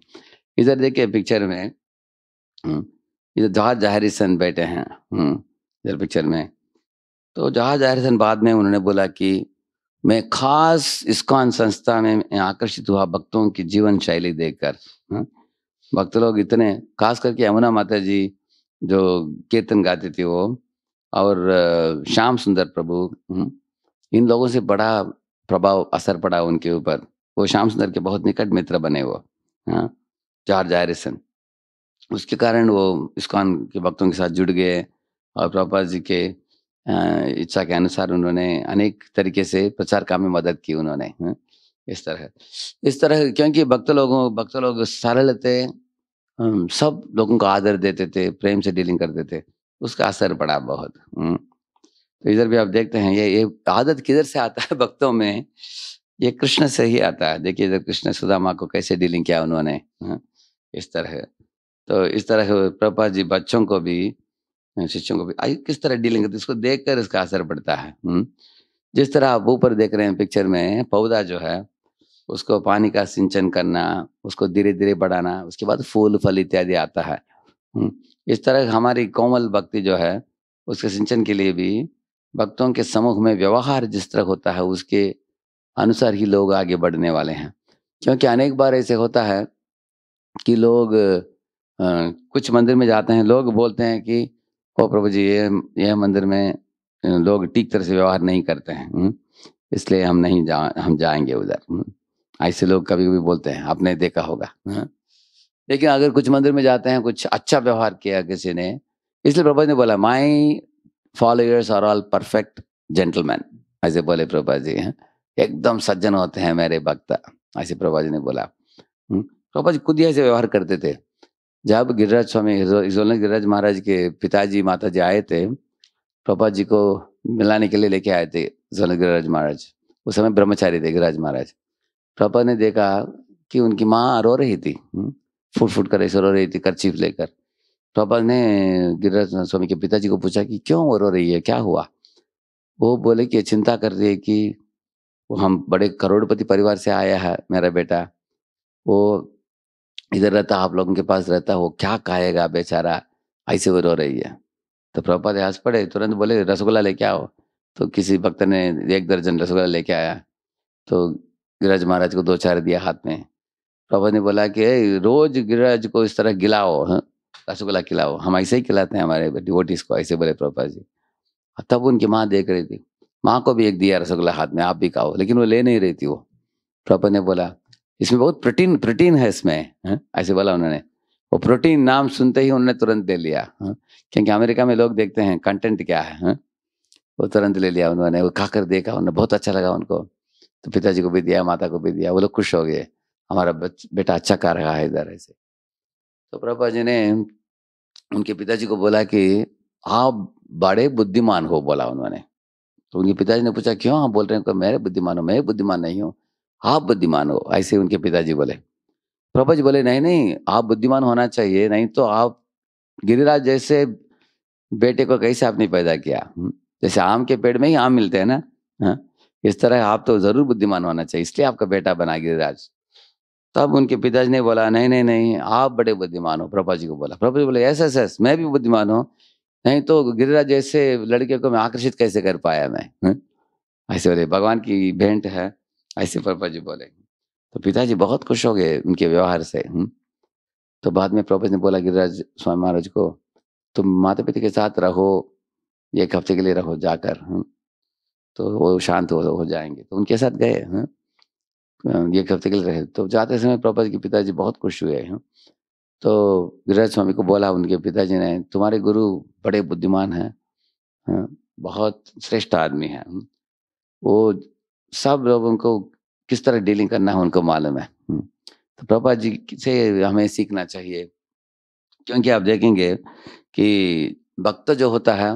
इधर देखिए पिक्चर में हम्म, इधर जहाज जहरिसन बैठे हैं हम्म, इधर पिक्चर में तो जहाज जहरिसन बाद में उन्होंने बोला कि मैं खास इस्कॉन संस्था में आकर्षित हुआ भक्तों की जीवन शैली देखकर हम्म, भक्त लोग इतने खास करके यमुना माता जी जो कीर्तन गाते थे वो और श्याम सुंदर प्रभु हम्म, इन लोगों से बड़ा प्रभाव असर पड़ा उनके ऊपर वो श्याम सुंदर के बहुत निकट मित्र बने वो हाँ, चार जॉर्ज हैरिसन उसके कारण वो इस्कॉन के भक्तों के साथ जुड़ गए और प्रभा जी के इच्छा के अनुसार उन्होंने अनेक तरीके से प्रचार काम में मदद की उन्होंने हम्म, इस तरह इस तरह क्योंकि भक्त लोगों भक्त लोग लेते हैं सब लोगों को आदर देते थे प्रेम से डीलिंग करते थे उसका असर पड़ा बहुत तो इधर भी आप देखते हैं ये ये आदत किधर से आता है भक्तों में ये कृष्ण से ही आता है देखिए इधर कृष्ण सुदामा को कैसे डीलिंग किया उन्होंने इस तरह तो इस तरह प्रभा जी बच्चों को भी शिष्यों को भी किस तरह डीलिंग करते इसको देख कर इसका असर पड़ता है जिस तरह आप ऊपर देख रहे हैं पिक्चर में पौधा जो है उसको पानी का सिंचन करना उसको धीरे धीरे बढ़ाना उसके बाद फूल फल इत्यादि आता है हम्म, इस तरह हमारी कोमल भक्ति जो है उसके सिंचन के लिए भी भक्तों के समूह में व्यवहार जिस तरह होता है उसके अनुसार ही लोग आगे बढ़ने वाले हैं क्योंकि अनेक बार ऐसे होता है कि लोग आ, कुछ मंदिर में जाते हैं लोग बोलते हैं कि ओ प्रभु जी ये यह मंदिर में लोग ठीक तरह से व्यवहार नहीं करते हैं हम्म, इसलिए हम नहीं जा हम जाएंगे उधर हम्म, ऐसे लोग कभी कभी बोलते हैं आपने देखा होगा हाँ। लेकिन अगर कुछ मंदिर में जाते हैं कुछ अच्छा व्यवहार किया किसी ने इसलिए प्रभा ने बोला my followers are all perfect gentleman ऐसे बोले प्रभा जी हैं हाँ। एकदम सज्जन होते हैं मेरे भक्त ऐसे प्रभा जी ने बोला हम्म, प्रभा जी खुद ही ऐसे व्यवहार करते थे जब गिरिराज स्वामी हिजोलनाथ गिरिराज महाराज के पिताजी माता जी आए थे प्रभा जी को मिलाने के लिए लेके आए थे हिजोलनाथ गिरिराज महाराज उस समय ब्रह्मचारी थे गिरिराज महाराज पापा ने देखा कि उनकी माँ रो रही थी हम्म, फुट फुट कर ऐसे रो रही थी करचीफ लेकर पापा ने गिरिराज स्वामी के पिताजी को पूछा कि क्यों वो रो रही है क्या हुआ वो बोले कि चिंता कर रही है कि वो हम बड़े करोड़पति परिवार से आया है मेरा बेटा वो इधर रहता आप लोगों के पास रहता वो क्या कहेगा बेचारा ऐसे वो रो रही है तो प्रभा ने हंस पड़े तुरंत बोले रसगुल्ला लेके आओ तो किसी भक्त ने एक दर्जन रसगुल्ला लेके आया तो गिरिराज महाराज को दो चार दिया हाथ में प्रभु ने बोला कि रोज गिरिराज को इस तरह गिलाओ रसगुल्ला हाँ? खिलाओ हम ऐसे ही खिलाते हैं हमारे डिवोटिस को ऐसे बोले प्रभा जी तब उनकी माँ देख रही थी माँ को भी एक दिया रसगुल्ला हाथ में आप भी खाओ लेकिन वो ले नहीं रही थी वो प्रभु ने बोला इसमें बहुत प्रोटीन प्रोटीन है इसमें है? हाँ? ऐसे बोला उन्होंने वो प्रोटीन नाम सुनते ही उन्होंने तुरंत ले लिया है? हाँ? क्योंकि अमेरिका में लोग देखते हैं कंटेंट क्या है, है? वो तुरंत ले लिया उन्होंने वो खाकर देखा उन्हें बहुत अच्छा लगा उनको तो पिताजी को भी दिया माता को भी दिया वो लोग खुश हो गए हमारा बेटा अच्छा कर रहा है इधर ऐसे तो प्रभा जी ने उनके पिताजी को बोला कि आप बड़े बुद्धिमान हो बोला उन्होंने तो उनके पिताजी ने पूछा क्यों आप बोल रहे हैं मेरे बुद्धिमान हो मैं बुद्धिमान नहीं हूँ आप बुद्धिमान हो ऐसे उनके पिताजी बोले प्रभा जी बोले नहीं नहीं आप बुद्धिमान होना चाहिए नहीं तो आप गिरिराज जैसे बेटे को कैसे आपने पैदा किया हम्म, जैसे आम के पेड़ में ही आम मिलते हैं ना हाँ? इस तरह आप तो जरूर बुद्धिमान होना चाहिए इसलिए आपका बेटा बना गिरिराज तब उनके पिताजी ने बोला नहीं नहीं नहीं आप बड़े बुद्धिमान हो प्रभा जी को बोला प्रभा जी बोले यस यस यस मैं भी बुद्धिमान हूँ नहीं तो गिरिराज जैसे लड़के को मैं आकर्षित कैसे कर पाया मैं हम्म? ऐसे बोले भगवान की भेंट है ऐसे प्रभा जी बोले तो पिताजी बहुत खुश हो गए उनके व्यवहार से हुँ? हम्म। तो बाद में प्रभा ने बोला गिरिराज स्वामी महाराज को तुम माता पिता के साथ रहो एक हफ्ते के लिए रहो जाकर हुँ? हम्म। तो वो शांत हो, हो जाएंगे तो उनके साथ गए हैं हाँ। एक हाँ, हफ्ते के लिए रहे तो जाते समय प्रभुपद के पिताजी बहुत खुश हुए हैं हाँ। तो गिरिराज स्वामी को बोला उनके पिताजी ने तुम्हारे गुरु बड़े बुद्धिमान हैं बहुत श्रेष्ठ आदमी है वो सब लोगों को किस तरह डीलिंग करना है उनको मालूम है तो प्रभा जी से हमें सीखना चाहिए क्योंकि आप देखेंगे कि भक्त जो होता है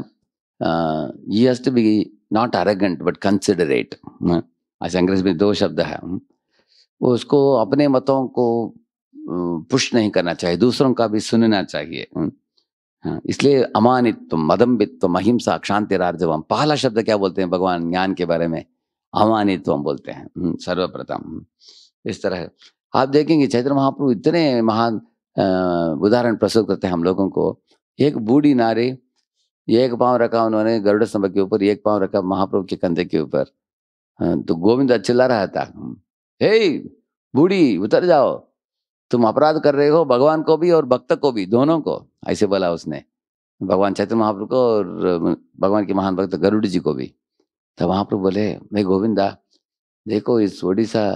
uh, he has to be not arrogant but considerate hmm. दो शब्द है hmm. वो उसको अपने मतों को पुष्ट uh, नहीं करना चाहिए दूसरों का भी सुनना चाहिए hmm. हाँ, इसलिए अमानित्व मदम्बित्व अहिंसा क्षांतिरार्जवम पहला शब्द क्या बोलते हैं भगवान ज्ञान के बारे में अमानित्व बोलते हैं सर्वप्रथम इस तरह आप देखेंगे चैत्र महाप्रभु इतने महान uh, उदाहरण प्रस्तुत करते हैं हम लोगों को एक बूढ़ी नारी एक पांव रखा उन्होंने गरुड़ स्तंभ के ऊपर एक पांव रखा महाप्रभु के कंधे के ऊपर हाँ, तो गोविंद चिल्ला रहा था हे बूढ़ी उतर जाओ तुम अपराध कर रहे हो भगवान को भी और भक्त को भी दोनों को ऐसे बोला उसने भगवान चैत्र महाप्रभु को और भगवान के महान भक्त गरुड़ जी को भी तो महाप्रभु बोले मैं गोविंदा देखो इस ओडिशा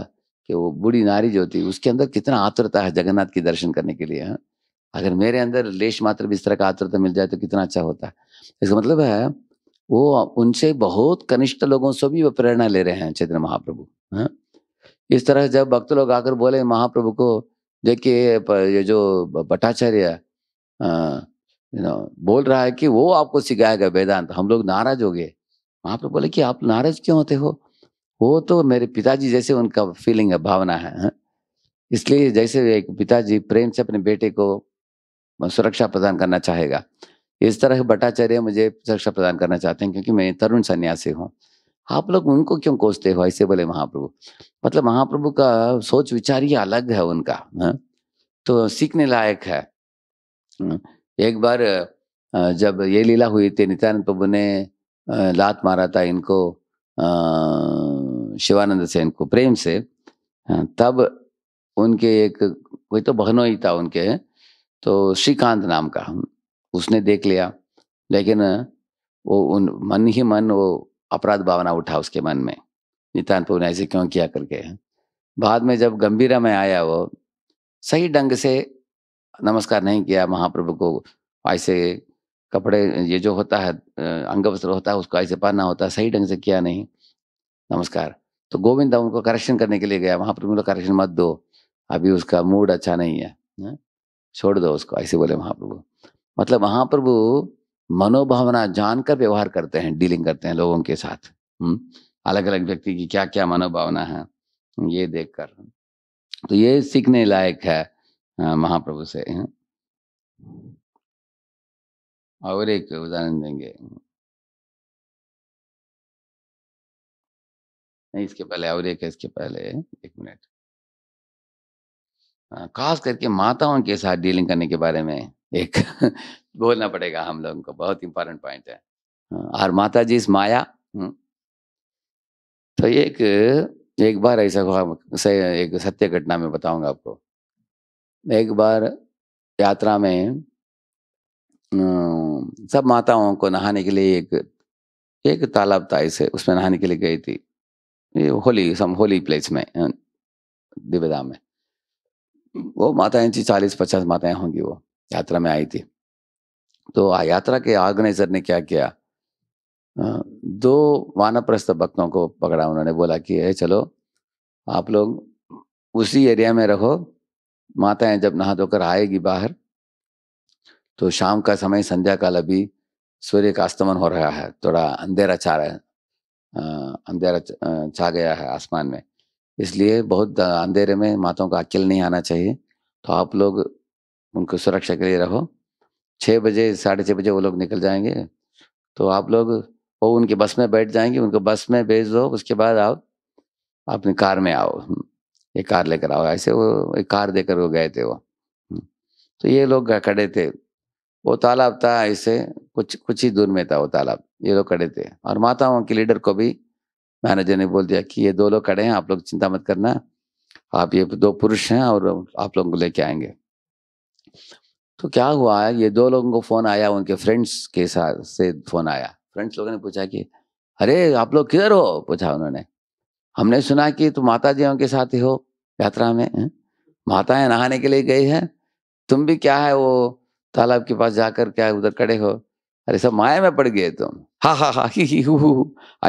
के वो बूढ़ी नारी जो थी उसके अंदर कितना आतुरता है जगन्नाथ के दर्शन करने के लिए हाँ। अगर मेरे अंदर लेश मात्र भी इस तरह का आतुरता मिल जाए तो कितना अच्छा होता है इसका मतलब है वो उनसे बहुत कनिष्ठ लोगों से भी वो प्रेरणा ले रहे हैं चैतन्य महाप्रभु है? इस तरह जब भक्त लोग आकर बोले महाप्रभु को देखिए ये जो भट्टाचार्य बोल रहा है कि वो आपको सिखाएगा वेदांत हम लोग नाराज हो गए महाप्रभु बोले कि आप नाराज क्यों होते हो वो तो मेरे पिताजी जैसे उनका फीलिंग है भावना है, है? इसलिए जैसे एक पिताजी प्रेम से अपने बेटे को सुरक्षा प्रदान करना चाहेगा इस तरह के भट्टाचार्य मुझे सुरक्षा प्रदान करना चाहते हैं क्योंकि मैं तरुण सन्यासी हूँ आप लोग उनको क्यों कोसते हो ऐसे बोले महाप्रभु मतलब महाप्रभु का सोच विचार ही अलग है उनका है हाँ? तो सीखने लायक है हाँ? एक बार जब ये लीला हुई थी नित्यानंद प्रभु ने लात मारा था इनको शिवानंद से इनको प्रेम से हाँ, तब उनके एक कोई तो बहनो ही था उनके तो श्रीकांत नाम का उसने देख लिया लेकिन वो उन मन ही मन वो अपराध भावना उठा उसके मन में नितान ने ऐसे क्यों किया करके बाद में जब गंभीरा में आया वो सही ढंग से नमस्कार नहीं किया महाप्रभु को ऐसे कपड़े ये जो होता है वस्त्र होता है उसको ऐसे पहनना होता है सही ढंग से किया नहीं नमस्कार तो गोविंदा उनको करेक्शन करने के लिए गया महाप्रभु बोला करेक्शन मत दो अभी उसका मूड अच्छा नहीं है छोड़ दो उसको ऐसे बोले महाप्रभु मतलब वहां पर वो मनोभावना जानकर व्यवहार करते हैं डीलिंग करते हैं लोगों के साथ अलग अलग व्यक्ति की क्या क्या मनोभावना है ये देखकर तो ये सीखने लायक है महाप्रभु से और एक उदाहरण देंगे नहीं इसके पहले और एक है इसके पहले एक मिनट खास करके माताओं के साथ डीलिंग करने के बारे में एक बोलना पड़ेगा हम लोगों को बहुत इंपॉर्टेंट पॉइंट है हाँ, और माता जी इस माया हम्म। तो एक एक बार ऐसा हुआ से एक सत्य घटना में बताऊंगा आपको एक बार यात्रा में सब माताओं को नहाने के लिए एक एक तालाब था ऐसे उसमें नहाने के लिए गई थी ये होली सम होली प्लेस में दिव्यधाम में वो माताएं थी चालीस पचास माताएं होंगी वो यात्रा में आई थी तो यात्रा के ऑर्गेनाइजर ने क्या किया दो वानप्रस्थ भक्तों को पकड़ा उन्होंने बोला कि अरे चलो आप लोग उसी एरिया में रहो माताएं जब नहा धोकर आएगी बाहर तो शाम का समय संध्या काल अभी सूर्य का अस्तमन हो रहा है थोड़ा अंधेरा छा रहा है अंधेरा छा गया है आसमान में इसलिए बहुत अंधेरे में माताओं को अकेले नहीं आना चाहिए तो आप लोग उनको सुरक्षा के लिए रखो छः बजे साढ़े छः बजे वो लोग निकल जाएंगे तो आप लोग वो उनके बस में बैठ जाएंगे उनको बस में भेज दो उसके बाद आप अपनी कार में आओ ये हम्म, कार लेकर आओ ऐसे वो एक कार देकर वो गए थे वो हम्म, तो ये लोग खड़े थे वो तालाब था ऐसे कुछ कुछ ही दूर में था वो तालाब ये लोग खड़े थे और माताओं के लीडर को भी मैनेजर ने बोल दिया कि ये दो लोग खड़े हैं आप लोग चिंता मत करना आप ये दो पुरुष हैं और आप लोगों को लेके आएंगे तो क्या हुआ ये दो लोगों को फ़ोन आया उनके फ्रेंड्स के साथ से फ़ोन आया फ्रेंड्स लोगों ने पूछा कि अरे आप लोग किधर हो पूछा उन्होंने हमने सुना कि तुम माता जी के साथ ही हो यात्रा में है? माताएं नहाने के लिए गई है तुम भी क्या है वो तालाब के पास जाकर क्या उधर खड़े हो अरे सब माया में पड़ गए तुम हा हा हा ही हु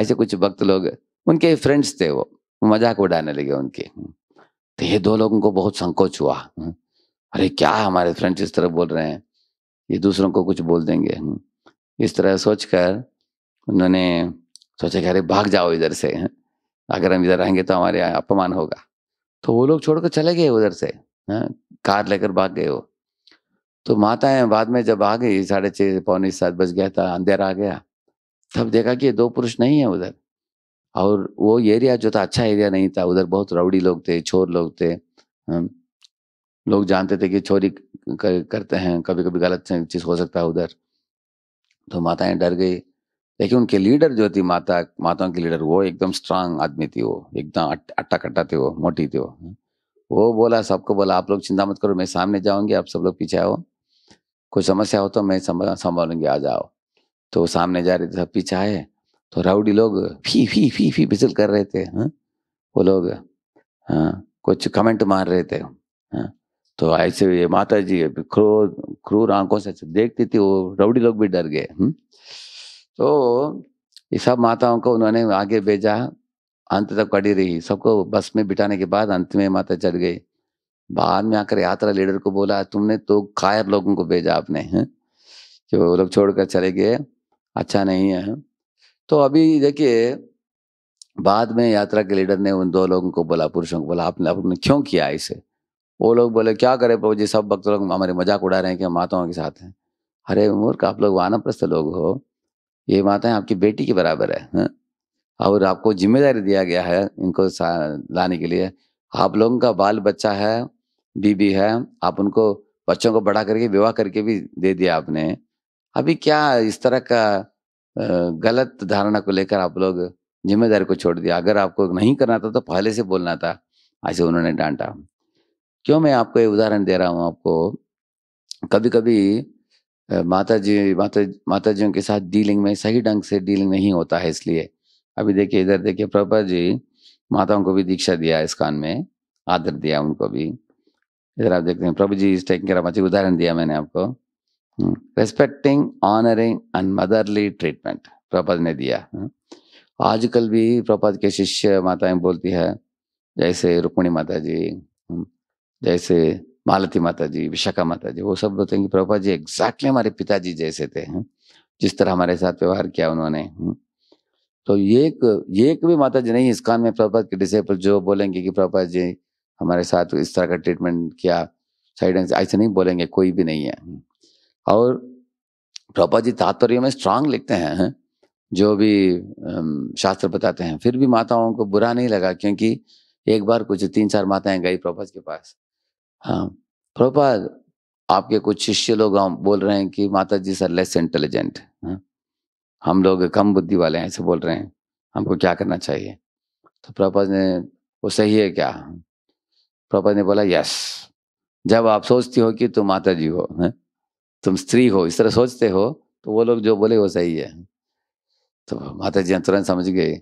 ऐसे कुछ भक्त लोग उनके फ्रेंड्स थे वो मजाक उड़ाने लगे उनके तो ये दो लोगों को बहुत संकोच हुआ अरे क्या हमारे फ्रेंड्स इस तरह बोल रहे हैं ये दूसरों को कुछ बोल देंगे हम्म। इस तरह सोचकर उन्होंने सोचा कि अरे भाग जाओ इधर से हम्म। अगर हम इधर आएंगे तो हमारे अपमान होगा तो वो लोग छोड़कर चले गए उधर से है? हम्म। कार लेकर भाग गए वो तो माताएं बाद में जब आ गई साढ़े छः पौने सात बज गया था अंधेरा आ गया तब देखा कि दो पुरुष नहीं है उधर और वो एरिया जो था अच्छा एरिया नहीं था उधर बहुत रउड़ी लोग थे छोर लोग थे हाँ। लोग जानते थे कि चोरी कर, करते हैं कभी कभी गलत चीज हो सकता है उधर तो माताएं डर गई लेकिन उनके लीडर जो थी माता माताओं की लीडर वो एकदम स्ट्रांग आदमी थी वो एकदम अट्टा कट्टा थे वो मोटी थी वो वो बोला सबको बोला आप लोग चिंता मत करो मैं सामने जाऊंगी आप सब लोग पीछे आओ कोई समस्या हो तो मैं संभालूंगी आ जाओ तो सामने जा रहे थे सब पीछे आए तो राउडी लोग फी फी फी फी बिजल कर रहे थे हा? वो लोग हाँ कुछ कमेंट मार रहे थे हाँ तो ऐसे ये माता जी क्रूर क्रूर आंखों से देखती थी वो रवड़ी लोग भी डर गए हम्म। तो ये सब माताओं को उन्होंने आगे भेजा अंत तक कड़ी रही सबको बस में बिठाने के बाद अंत में माता चढ़ गई बाद में आकर यात्रा लीडर को बोला तुमने तो कायर लोगों को भेजा आपने हैं हम्म। वो लोग छोड़कर चले गए अच्छा नहीं है हम्म। तो अभी देखिए बाद में यात्रा के लीडर ने उन दो लोगों को बोला पुरुषों को बोला आपने आपने क्यों किया इसे वो लोग बोले क्या करे प्रभु जी सब भक्त लोग हमारे मजाक उड़ा रहे हैं कि हम माताओं के साथ हैं अरे मूर्ख आप लोग वानप्रस्थ लोग हो ये माताएं आपकी बेटी के बराबर है हा? और आपको जिम्मेदारी दिया गया है इनको लाने के लिए आप लोगों का बाल बच्चा है बीबी है आप उनको बच्चों को बढ़ा करके विवाह करके भी दे दिया आपने अभी क्या इस तरह का गलत धारणा को लेकर आप लोग जिम्मेदारी को छोड़ दिया अगर आपको नहीं करना था तो पहले से बोलना था ऐसे उन्होंने डांटा क्यों मैं आपको ये उदाहरण दे रहा हूँ आपको कभी कभी माता जी माता माता जी के साथ डीलिंग में सही ढंग से डीलिंग नहीं होता है इसलिए अभी देखिए इधर देखिए प्रभा जी माताओं को भी दीक्षा दिया इस कान में आदर दिया उनको भी इधर आप देखते हैं प्रभु जी इस टेकिंग केयर अच्छी उदाहरण दिया मैंने आपको respecting honouring and motherly treatment Prabhupada ने दिया हम्म, आजकल भी प्रपद के शिष्य माताएं बोलती है जैसे रुक्मणी माता जी जैसे मालती माता जी विशाखा माता जी वो सब कि प्रभुपा जी एग्जैक्टली हमारे पिताजी जैसे थे जिस तरह हमारे साथ व्यवहार किया उन्होंने हम्म। तो एक एक भी माता जी नहीं कान में प्रभुपा के डिसेबल जो बोलेंगे कि प्रभुपा जी हमारे साथ इस तरह का ट्रीटमेंट किया साइड ऐसे नहीं बोलेंगे कोई भी नहीं है हम्म। और प्रभुपा जी तात्पर्य में स्ट्रांग लिखते हैं जो भी शास्त्र बताते हैं फिर भी माताओं को बुरा नहीं लगा क्योंकि एक बार कुछ तीन चार माताएं गई प्रभुपाद के पास हाँ प्रभुपाद आपके कुछ शिष्य लोग बोल रहे हैं कि माता जी सर लेस इंटेलिजेंट हम लोग कम बुद्धि वाले हैं ऐसे बोल रहे हैं हमको क्या करना चाहिए तो प्रभुपाद ने वो सही है क्या प्रभुपाद ने बोला यस जब आप सोचती हो कि तुम माता जी हो है? तुम स्त्री हो इस तरह सोचते हो तो वो लोग जो बोले वो सही है तो माता जी तुरंत समझ गए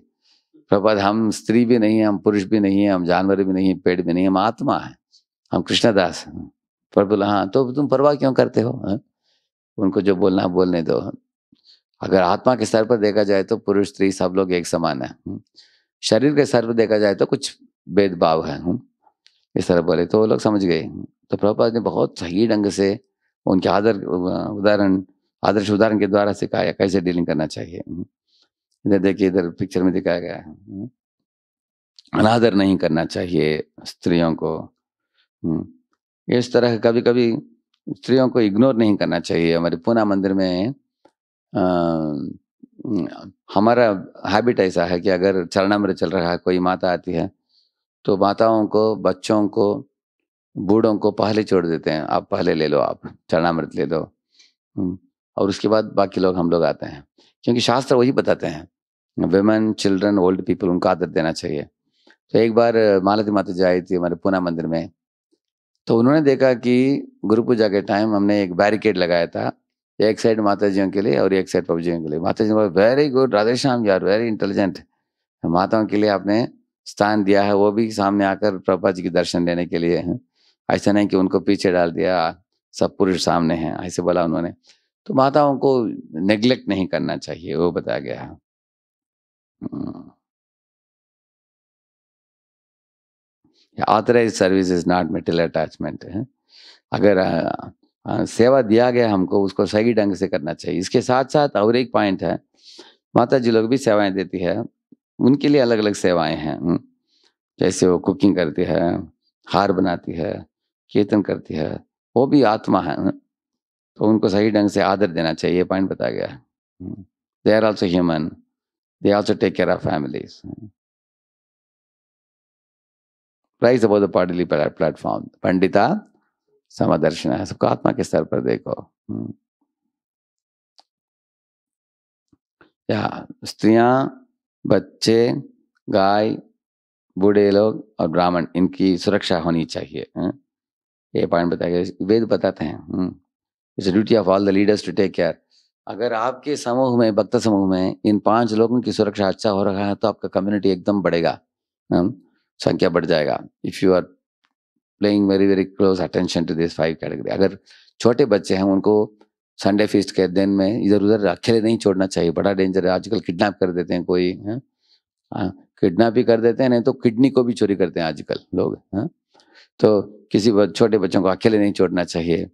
प्रभुपाद हम स्त्री भी नहीं है हम पुरुष भी नहीं है हम जानवर भी नहीं है पेड़ भी नहीं है हम आत्मा है हम कृष्णादास पर बोला हाँ तो तुम परवाह क्यों करते हो हा? उनको जो बोलना बोलने दो हाँ। अगर आत्मा के स्तर पर देखा जाए तो पुरुष स्त्री सब लोग एक समान है हाँ। शरीर के स्तर पर देखा जाए तो कुछ भेदभाव है हाँ। इस तरह बोले तो वो लोग समझ गए तो प्रभुपाद ने बहुत सही ढंग से उनके आदर उदाहरण आदर्श उदाहरण के द्वारा सिखाया कैसे डीलिंग करना चाहिए इधर देखिए इधर पिक्चर में दिखाया गया है अनादर नहीं करना चाहिए स्त्रियों को हम्म। इस तरह कभी कभी स्त्रियों को इग्नोर नहीं करना चाहिए हमारे पूना मंदिर में आ, हमारा हैबिट ऐसा है कि अगर चरणामृत चल रहा है कोई माता आती है तो माताओं को बच्चों को बूढ़ों को पहले छोड़ देते हैं आप पहले ले लो आप चरणामृत ले लो हम्म। और उसके बाद बाकी लोग हम लोग आते हैं क्योंकि शास्त्र वही बताते हैं वेमेन चिल्ड्रन ओल्ड पीपल उनका आदर देना चाहिए तो एक बार मालती माता जी आई थी हमारे पूना मंदिर में तो उन्होंने देखा कि गुरु पूजा के टाइम हमने एक बैरिकेड लगाया था एक साइड माता जी के लिए और एक साइड पबजी के लिए माता जी very good Radheshyam you are very intelligent माताओं के लिए आपने स्थान दिया है वो भी सामने आकर प्रभा जी के दर्शन देने के लिए हैं ऐसा नहीं कि उनको पीछे डाल दिया सब पुरुष सामने हैं ऐसे बोला उन्होंने तो माताओं को नेग्लेक्ट नहीं करना चाहिए वो बताया गया है हम्म। Authorize service is not mental attachment है अगर आ, आ, सेवा दिया गया हमको उसको सही ढंग से करना चाहिए इसके साथ साथ और एक पॉइंट है माता जी लोग भी सेवाएं देती है उनके लिए अलग अलग सेवाएं हैं हम्म। जैसे वो कुकिंग करती है हार बनाती है कीर्तन करती है वो भी आत्मा है हम्म। तो उनको सही ढंग से आदर देना चाहिए ये पॉइंट बताया गया है they are also human they also take care of families rise about the bodily platform पंडिता समादर्शन है सबको आत्मा के स्तर पर देखो हम्म। या स्त्रियां बच्चे गाय बूढ़े लोग और ब्राह्मण इनकी सुरक्षा होनी चाहिए हम्म। ये पॉइंट बताया गया वेद बताते हैं it's duty of all the leaders to take care अगर आपके समूह में भक्त समूह में इन पांच लोगों की सुरक्षा अच्छा हो रहा है तो आपका कम्युनिटी एकदम बढ़ेगा हुँ? हम्म। संख्या बढ़ जाएगा if you are playing very very close attention to this five category अगर छोटे बच्चे हैं उनको संडे फीस्ट के दिन में इधर उधर अकेले नहीं छोड़ना चाहिए बड़ा डेंजर है आजकल किडनैप कर देते हैं कोई है किडनैप ही कर देते हैं नहीं तो किडनी को भी चोरी करते हैं आजकल लोग है तो किसी छोटे बच्चों को अकेले नहीं छोड़ना चाहिए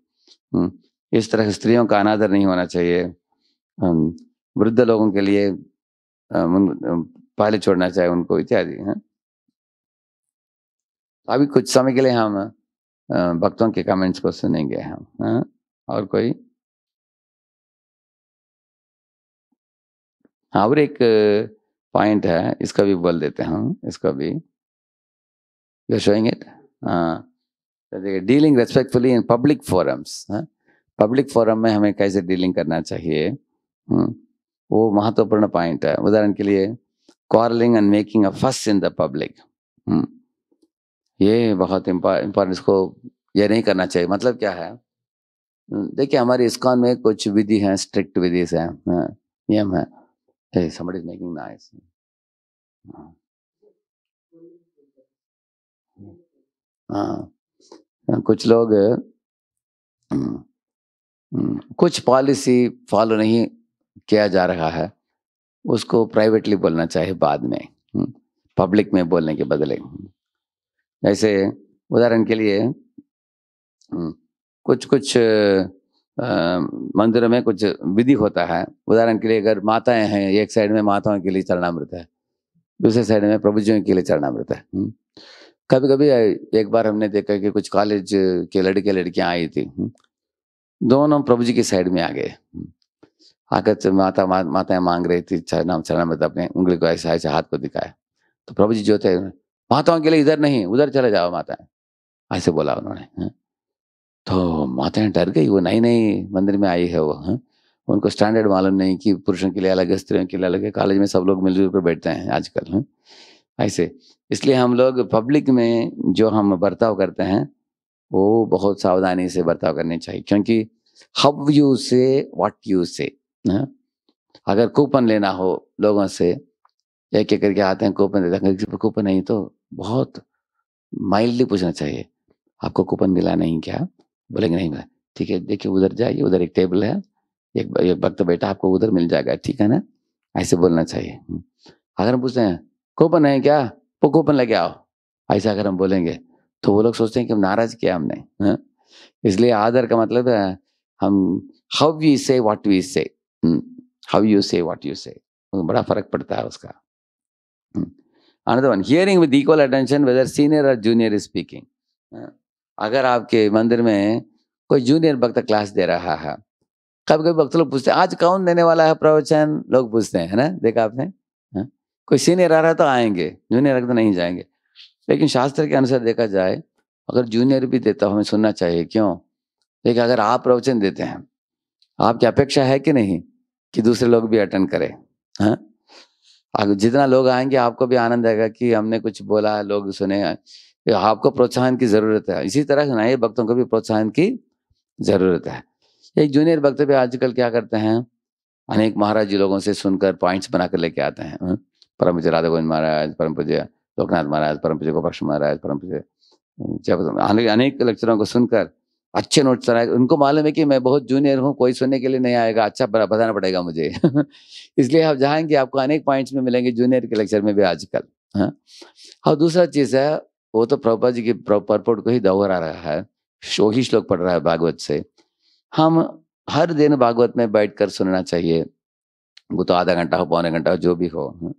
हम्म, इस तरह स्त्रियों का अनादर नहीं होना चाहिए हम्म, वृद्ध लोगों के लिए पहले छोड़ना चाहिए उनको इत्यादि है अभी कुछ समय के लिए हम भक्तों के कमेंट्स को सुनेंगे हम हाँ? और कोई हाँ और एक पॉइंट है इसका भी बोल देते हैं हम इसका भी यू शोइंग इट हाँ dealing respectfully in public forums public forum में हमें कैसे डीलिंग करना चाहिए हम्म? वो महत्वपूर्ण पॉइंट है उदाहरण के लिए quarreling and making a first in the public ये बहुत इम्पोर्टेंट इसको ये नहीं करना चाहिए मतलब क्या है हम्म, देखिए हमारे इस्कॉन में कुछ विधि हैं स्ट्रिक्ट विधि हाँ, हैं नियम है इज मेकिंग नाइस हाँ कुछ लोग हम्म, हम्म, कुछ पॉलिसी फॉलो नहीं किया जा रहा है उसको प्राइवेटली बोलना चाहिए बाद में पब्लिक में बोलने के बदले ऐसे उदाहरण के लिए हम्म, कुछ कुछ मंदिरों में कुछ विधि होता है उदाहरण के लिए अगर माताएं हैं एक साइड में माताओं के लिए चरणामृत है दूसरे साइड में प्रभु जी के लिए चरणामृत है हम्म। कभी कभी एक बार हमने देखा कि कुछ कॉलेज के लड़के लड़कियां आई थी हम्म, दोनों प्रभु जी की साइड में आ गए आकर माता माताएं मांग रही थी चरणाम चरणामृत अपने उंगली को ऐसा ऐसे हाथ को दिखाया तो प्रभु जी जो थे माताओं के लिए इधर नहीं उधर चले जाओ माताएं ऐसे बोला उन्होंने हाँ। तो माताएं डर गई वो नई नई मंदिर में आई है वो है? हाँ। उनको स्टैंडर्ड मालूम नहीं कि पुरुषों के लिए अलग है स्त्रियों के लिए अलग है कॉलेज में सब लोग मिलजुल कर बैठते हैं आजकल है? हाँ। ऐसे इसलिए हम लोग पब्लिक में जो हम बर्ताव करते हैं वो बहुत सावधानी से बर्ताव करनी चाहिए क्योंकि हव यू से वाट यू से अगर कूपन लेना हो लोगों से एक एक करके आते हैं कूपन देते हैं कूपन नहीं तो बहुत माइल्डली पूछना चाहिए आपको कूपन मिला नहीं क्या बोलेंगे नहीं मिला ठीक है देखिए उधर जाइए उधर एक टेबल है एक, वक्त बेटा आपको उधर मिल जाएगा ठीक है ना ऐसे बोलना चाहिए हम्म। अगर हम पूछते हैं कूपन है क्या वो कूपन लेके आओ ऐसा अगर हम बोलेंगे तो वो लोग सोचते हैं कि हम नाराज किया हमने हाँ? इसलिए आदर का मतलब है हम how you say what you say how you say what you say बड़ा फर्क पड़ता है उसका हम्म। another one hearing with equal attention whether senior or junior is speaking अगर आपके मंदिर में कोई जूनियर भक्त क्लास दे रहा है कभी कभी भक्त लोग पूछते हैं आज कौन देने वाला है प्रवचन लोग पूछते हैं है ना देखा आपने हा? कोई सीनियर आ रहा है तो आएंगे जूनियर तो नहीं जाएंगे लेकिन शास्त्र के अनुसार देखा जाए अगर जूनियर भी देता हो हमें सुनना चाहिए क्यों देखिए अगर आप प्रवचन देते हैं आपकी अपेक्षा है कि नहीं कि दूसरे लोग भी अटेंड करें हाँ जितना लोग आएंगे आपको भी आनंद आएगा कि हमने कुछ बोला लोग सुने आपको प्रोत्साहन की जरूरत है इसी तरह से नए भक्तों को भी प्रोत्साहन की जरूरत है एक जूनियर भक्त भी आजकल क्या करते हैं अनेक महाराज जी लोगों से सुनकर पॉइंट्स बनाकर लेके आते हैं हम्म। परम पूज्य राधा गोविंद महाराज परम पूज्य लोकनाथ महाराज परम पूज्य गोपक्ष महाराज परम पूज्य अनेक लेक्चरों को सुनकर अच्छे नोट्स बनाए उनको मालूम है कि मैं बहुत जूनियर हूँ कोई सुनने के लिए नहीं आएगा अच्छा बताना पड़ेगा मुझे इसलिए आप जाएंगे आपको अनेक पॉइंट्स में मिलेंगे जूनियर के लेक्चर में भी आजकल हाँ और दूसरा चीज़ है वो तो प्रभुपा जी की परपोर्ट को ही दोहरा रहा है शो ही श्लोक पढ़ रहा है भागवत से हम हर दिन भागवत में बैठ कर सुनना चाहिए वो तो आधा घंटा हो पौने घंटा हो जो भी हो हाँ।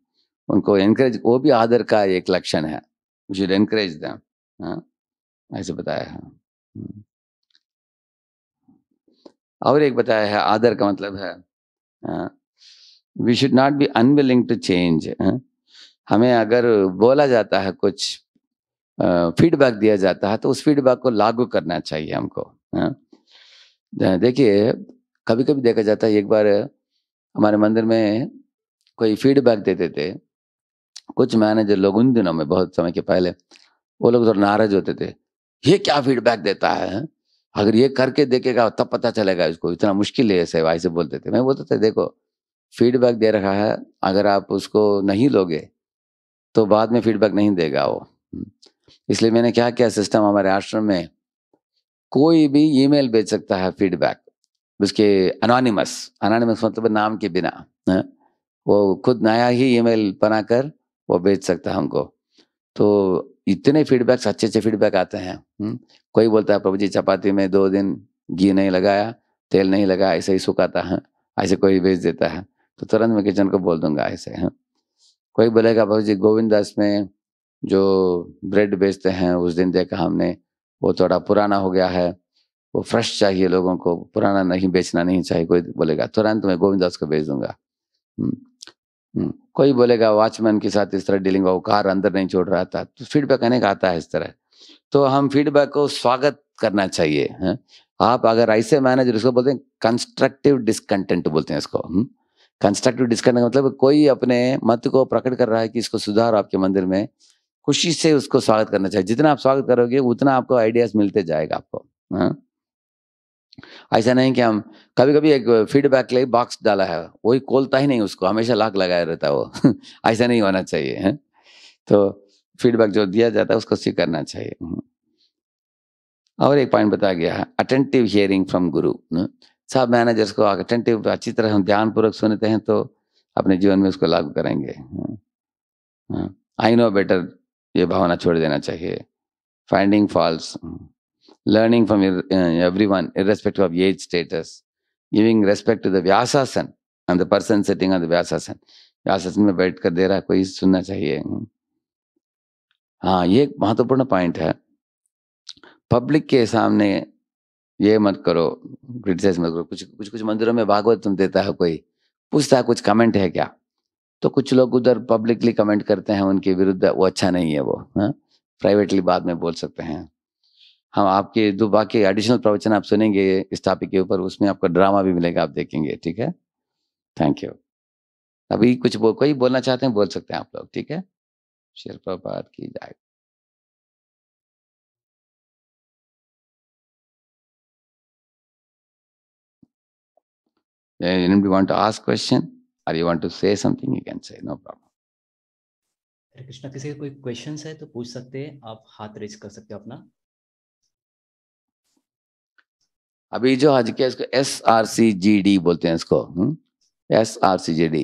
उनको एनकरेज वो भी आदर का एक लक्षण है मुझे एनकरेज हाँ। ऐसे बताया है और एक बताया है आदर का मतलब है we should not be unwilling to change हमें अगर बोला जाता है कुछ फीडबैक दिया जाता है तो उस फीडबैक को लागू करना चाहिए हमको देखिए कभी कभी देखा जाता है एक बार हमारे मंदिर में कोई फीडबैक देते थे कुछ मैनेजर लोग उन दिनों में बहुत समय के पहले वो लोग थोड़ा नाराज होते थे ये क्या फीडबैक देता है अगर ये करके देखेगा तब पता चलेगा इसको इतना मुश्किल है ये सेवा बोलते थे मैं बोलता था देखो फीडबैक दे रहा है अगर आप उसको नहीं लोगे तो बाद में फीडबैक नहीं देगा वो हम्म। इसलिए मैंने क्या किया सिस्टम हमारे आश्रम में कोई भी ईमेल भेज सकता है फीडबैक उसके अनोनिमस अनोनिमस मतलब नाम के बिना वो खुद नया ही ईमेल बनाकर वो भेज सकता है हमको तो इतने फीडबैक्स अच्छे अच्छे फीडबैक आते हैं हम्म। कोई बोलता है प्रभु जी चपाती में दो दिन घी नहीं लगाया तेल नहीं लगाया ऐसे ही सुखाता है ऐसे कोई भेज देता है तो तुरंत मैं किचन को बोल दूंगा ऐसे है हाँ। कोई बोलेगा प्रभु जी गोविंद दास में जो ब्रेड बेचते हैं उस दिन देखा हमने वो थोड़ा पुराना हो गया है वो फ्रेश चाहिए लोगों को पुराना नहीं बेचना नहीं चाहिए कोई बोलेगा तुरंत मैं गोविंद दास को भेज दूंगा हम्म, हम्म। कोई बोलेगा वॉचमैन के साथ इस तरह डीलिंग हो कार अंदर नहीं छोड़ रहा था तो फीडबैक अनेक आता है इस तरह तो हम फीडबैक को स्वागत करना चाहिए है? आप अगर ऐसे मैनेजर इसको बोलते हैं कंस्ट्रक्टिव डिस्कंटेंट बोलते हैं इसको हम्म। कंस्ट्रक्टिव डिस्कंटेंट मतलब कोई अपने मत को प्रकट कर रहा है कि इसको सुधार आपके मंदिर में खुशी से उसको स्वागत करना चाहिए जितना आप स्वागत करोगे उतना आपको आइडियाज मिलते जाएगा आपको हाँ ऐसा नहीं कि हम कभी कभी एक फीडबैक के लिए बॉक्स डाला है वही खोलता ही नहीं उसको हमेशा लाख लगाया रहता है वो ऐसा नहीं होना चाहिए है तो फीडबैक जो दिया जाता है उसको स्वीकारना चाहिए हम्म। और एक पॉइंट बताया गया है अटेंटिव हियरिंग फ्रॉम गुरु सब मैनेजर्स को अटेंटिव अच्छी तरह हम ध्यानपूर्वक सुनते हैं तो अपने जीवन में उसको लागू करेंगे आई नो बेटर ये भावना छोड़ देना चाहिए finding faults learning from uh, everyone, irrespective of age status, giving respect to the Vyasasan and the person sitting on the Vyasasan. Vyasasan में बैठ कर दे रहा कोई सुनना चाहिए हाँ ये एक महत्वपूर्ण पॉइंट है पब्लिक के सामने ये मत करो क्रिटिसाइज मत करो कुछ कुछ कुछ मंदिरों में भागवत तुम देता है कोई पूछता है कुछ कमेंट है क्या तो कुछ लोग उधर पब्लिकली कमेंट करते हैं उनके विरुद्ध वो अच्छा नहीं है वो प्राइवेटली हाँ? बाद में बोल सकते हैं हम आपके जो बाकी एडिशनल प्रवचन आप सुनेंगे इस टॉपिक के ऊपर उसमें आपको ड्रामा भी मिलेगा आप देखेंगे ठीक है थैंक यू अभी कुछ बो, कोई बोलना चाहते हैं बोल सकते हैं आप लोग ठीक है शेर प्रभात की जाए Anybody want to ask question or you want to say something, you Krishna किसी कोई क्वेश्चन है तो पूछ सकते हैं आप हाथ रेज कर सकते हो अपना अभी जो आज किया इसको S R C G D बोलते हैं इसको S R C G D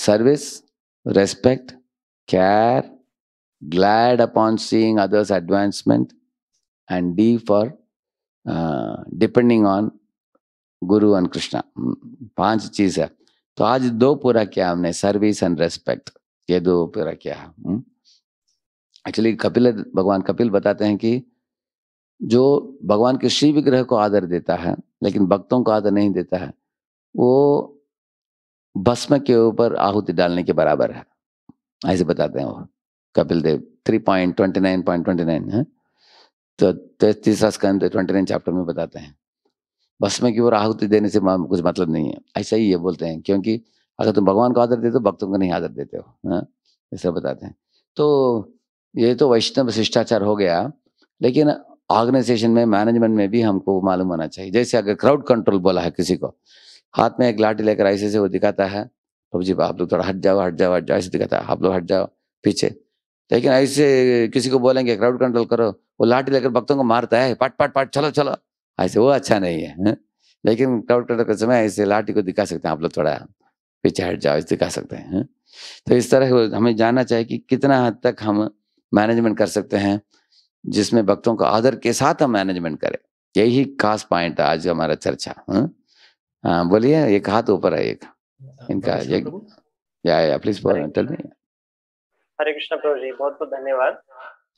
service respect care glad upon seeing others advancement and D for depending on Guru and Krishna हम्म? पांच चीज है तो आज दो पूरा किया हमने सर्विस एंड रेस्पेक्ट ये दो पूरा किया है हम्म? एक्चुअली कपिल भगवान कपिल बताते हैं कि जो भगवान के श्री विग्रह को आदर देता है लेकिन भक्तों को आदर नहीं देता है वो भस्म के ऊपर आहुति डालने के बराबर है ऐसे बताते हैं वो Kapil Dev three point twenty nine point twenty nine है तो तीसरा स्कंद ट्वेंटी नाइन चैप्टर में बताते हैं भस्म की ओर आहुति देने से कुछ मतलब नहीं है ऐसा ही ये बोलते हैं क्योंकि अगर तुम भगवान को आदर देते हो तो भक्तों को नहीं आदर देते हो हाँ? ऐसा बताते हैं तो ये तो वैष्णव शिष्टाचार हो गया लेकिन ऑर्गेनाइजेशन में मैनेजमेंट में भी हमको मालूम होना चाहिए जैसे अगर क्राउड कंट्रोल बोला है किसी को हाथ में एक लाठी लेकर ऐसे से वो दिखाता है तो जी आप लोग थोड़ा हट जाओ हट जाओ हट जाओ ऐसे दिखाता है आप लोग हट जाओ पीछे लेकिन ऐसे किसी को बोलेंगे क्राउड कंट्रोल करो वो लाठी लेकर भक्तों को मारता है पाट पाट पाट चलो चलो ऐसे वो अच्छा नहीं है, लेकिन क्राउड कंट्रोल करते समय ऐसे लाठी को दिखा सकते हैं आप लोग थोड़ा पीछे हट जाओ ऐसे दिखा सकते हैं तो इस तरह हमें जानना चाहिए कि कितना हद तक हम मैनेजमेंट कर सकते हैं जिसमें भक्तों का आदर के साथ हम मैनेजमेंट करें यही खास पॉइंट था आज हमारा चर्चा हम्म? हाँ, बोलिए एक हाथ तो ऊपर है एक इनका या या please tell me Hare Krishna Prabhu ji बहुत बहुत धन्यवाद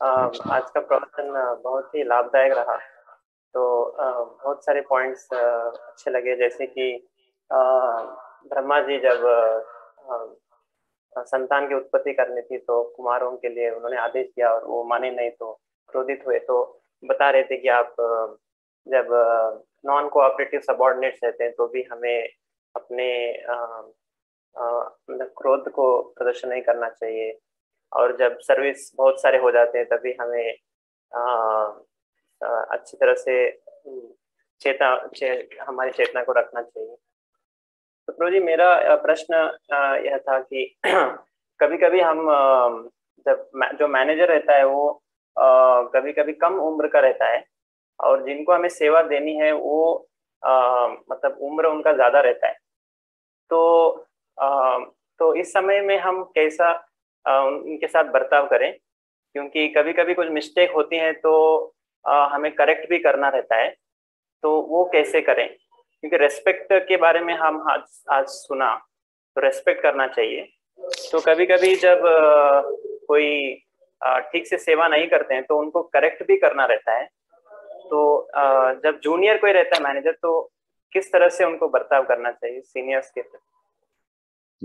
हम्म। आज का प्रवचन बहुत ही लाभदायक रहा तो बहुत सारे पॉइंट्स अच्छे लगे जैसे कि ब्रह्मा जी जब संतान की उत्पत्ति करनी थी तो कुमारों के लिए उन्होंने आदेश दिया और वो माने नहीं तो क्रोधित हुए तो बता रहे थे कि आप जब नॉन कोऑपरेटिव सबॉर्डिनेट्स रहते हैं तो भी हमें अपने मतलब क्रोध को प्रदर्शन नहीं करना चाहिए और जब सर्विस बहुत सारे हो जाते हैं तभी हमें अच्छी तरह से चेता चे, हमारी चेतना को रखना चाहिए तो प्रभु जी मेरा प्रश्न यह था कि कभी कभी हम जब जो मैनेजर रहता है वो कभी कभी कम उम्र का रहता है और जिनको हमें सेवा देनी है वो आ, मतलब उम्र उनका ज्यादा रहता है तो आ, तो इस समय में हम कैसा आ, उनके साथ बर्ताव करें क्योंकि कभी कभी कुछ मिस्टेक होती हैं तो आ, हमें करेक्ट भी करना रहता है तो वो कैसे करें क्योंकि रेस्पेक्ट के बारे में हम आज आज सुना तो रेस्पेक्ट करना चाहिए तो कभी कभी जब आ, कोई ठीक से सेवा नहीं करते हैं तो उनको करेक्ट भी करना रहता है तो जब जूनियर कोई रहता है मैनेजर तो किस तरह से उनको बर्ताव करना चाहिए सीनियर्स के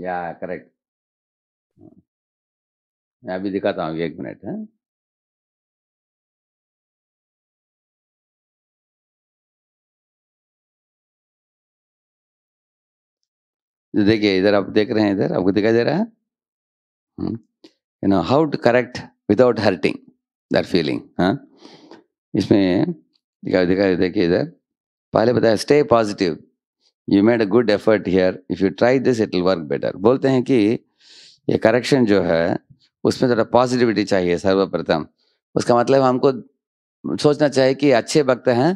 या करेक्ट मैं अभी दिखाता हूँ एक मिनट है हाँ। देखिए इधर आप देख रहे हैं इधर आपको दिखाई दे रहा है you know how to correct without hurting that feeling हाँ इसमें दिखा दिखा देखिए इधर पहले बताया stay positive you made a good effort here if you try this it will work better बोलते हैं कि ये करेक्शन जो है उसमें थोड़ा पॉजिटिविटी चाहिए सर्वप्रथम उसका मतलब हमको सोचना चाहिए कि अच्छे भक्त हैं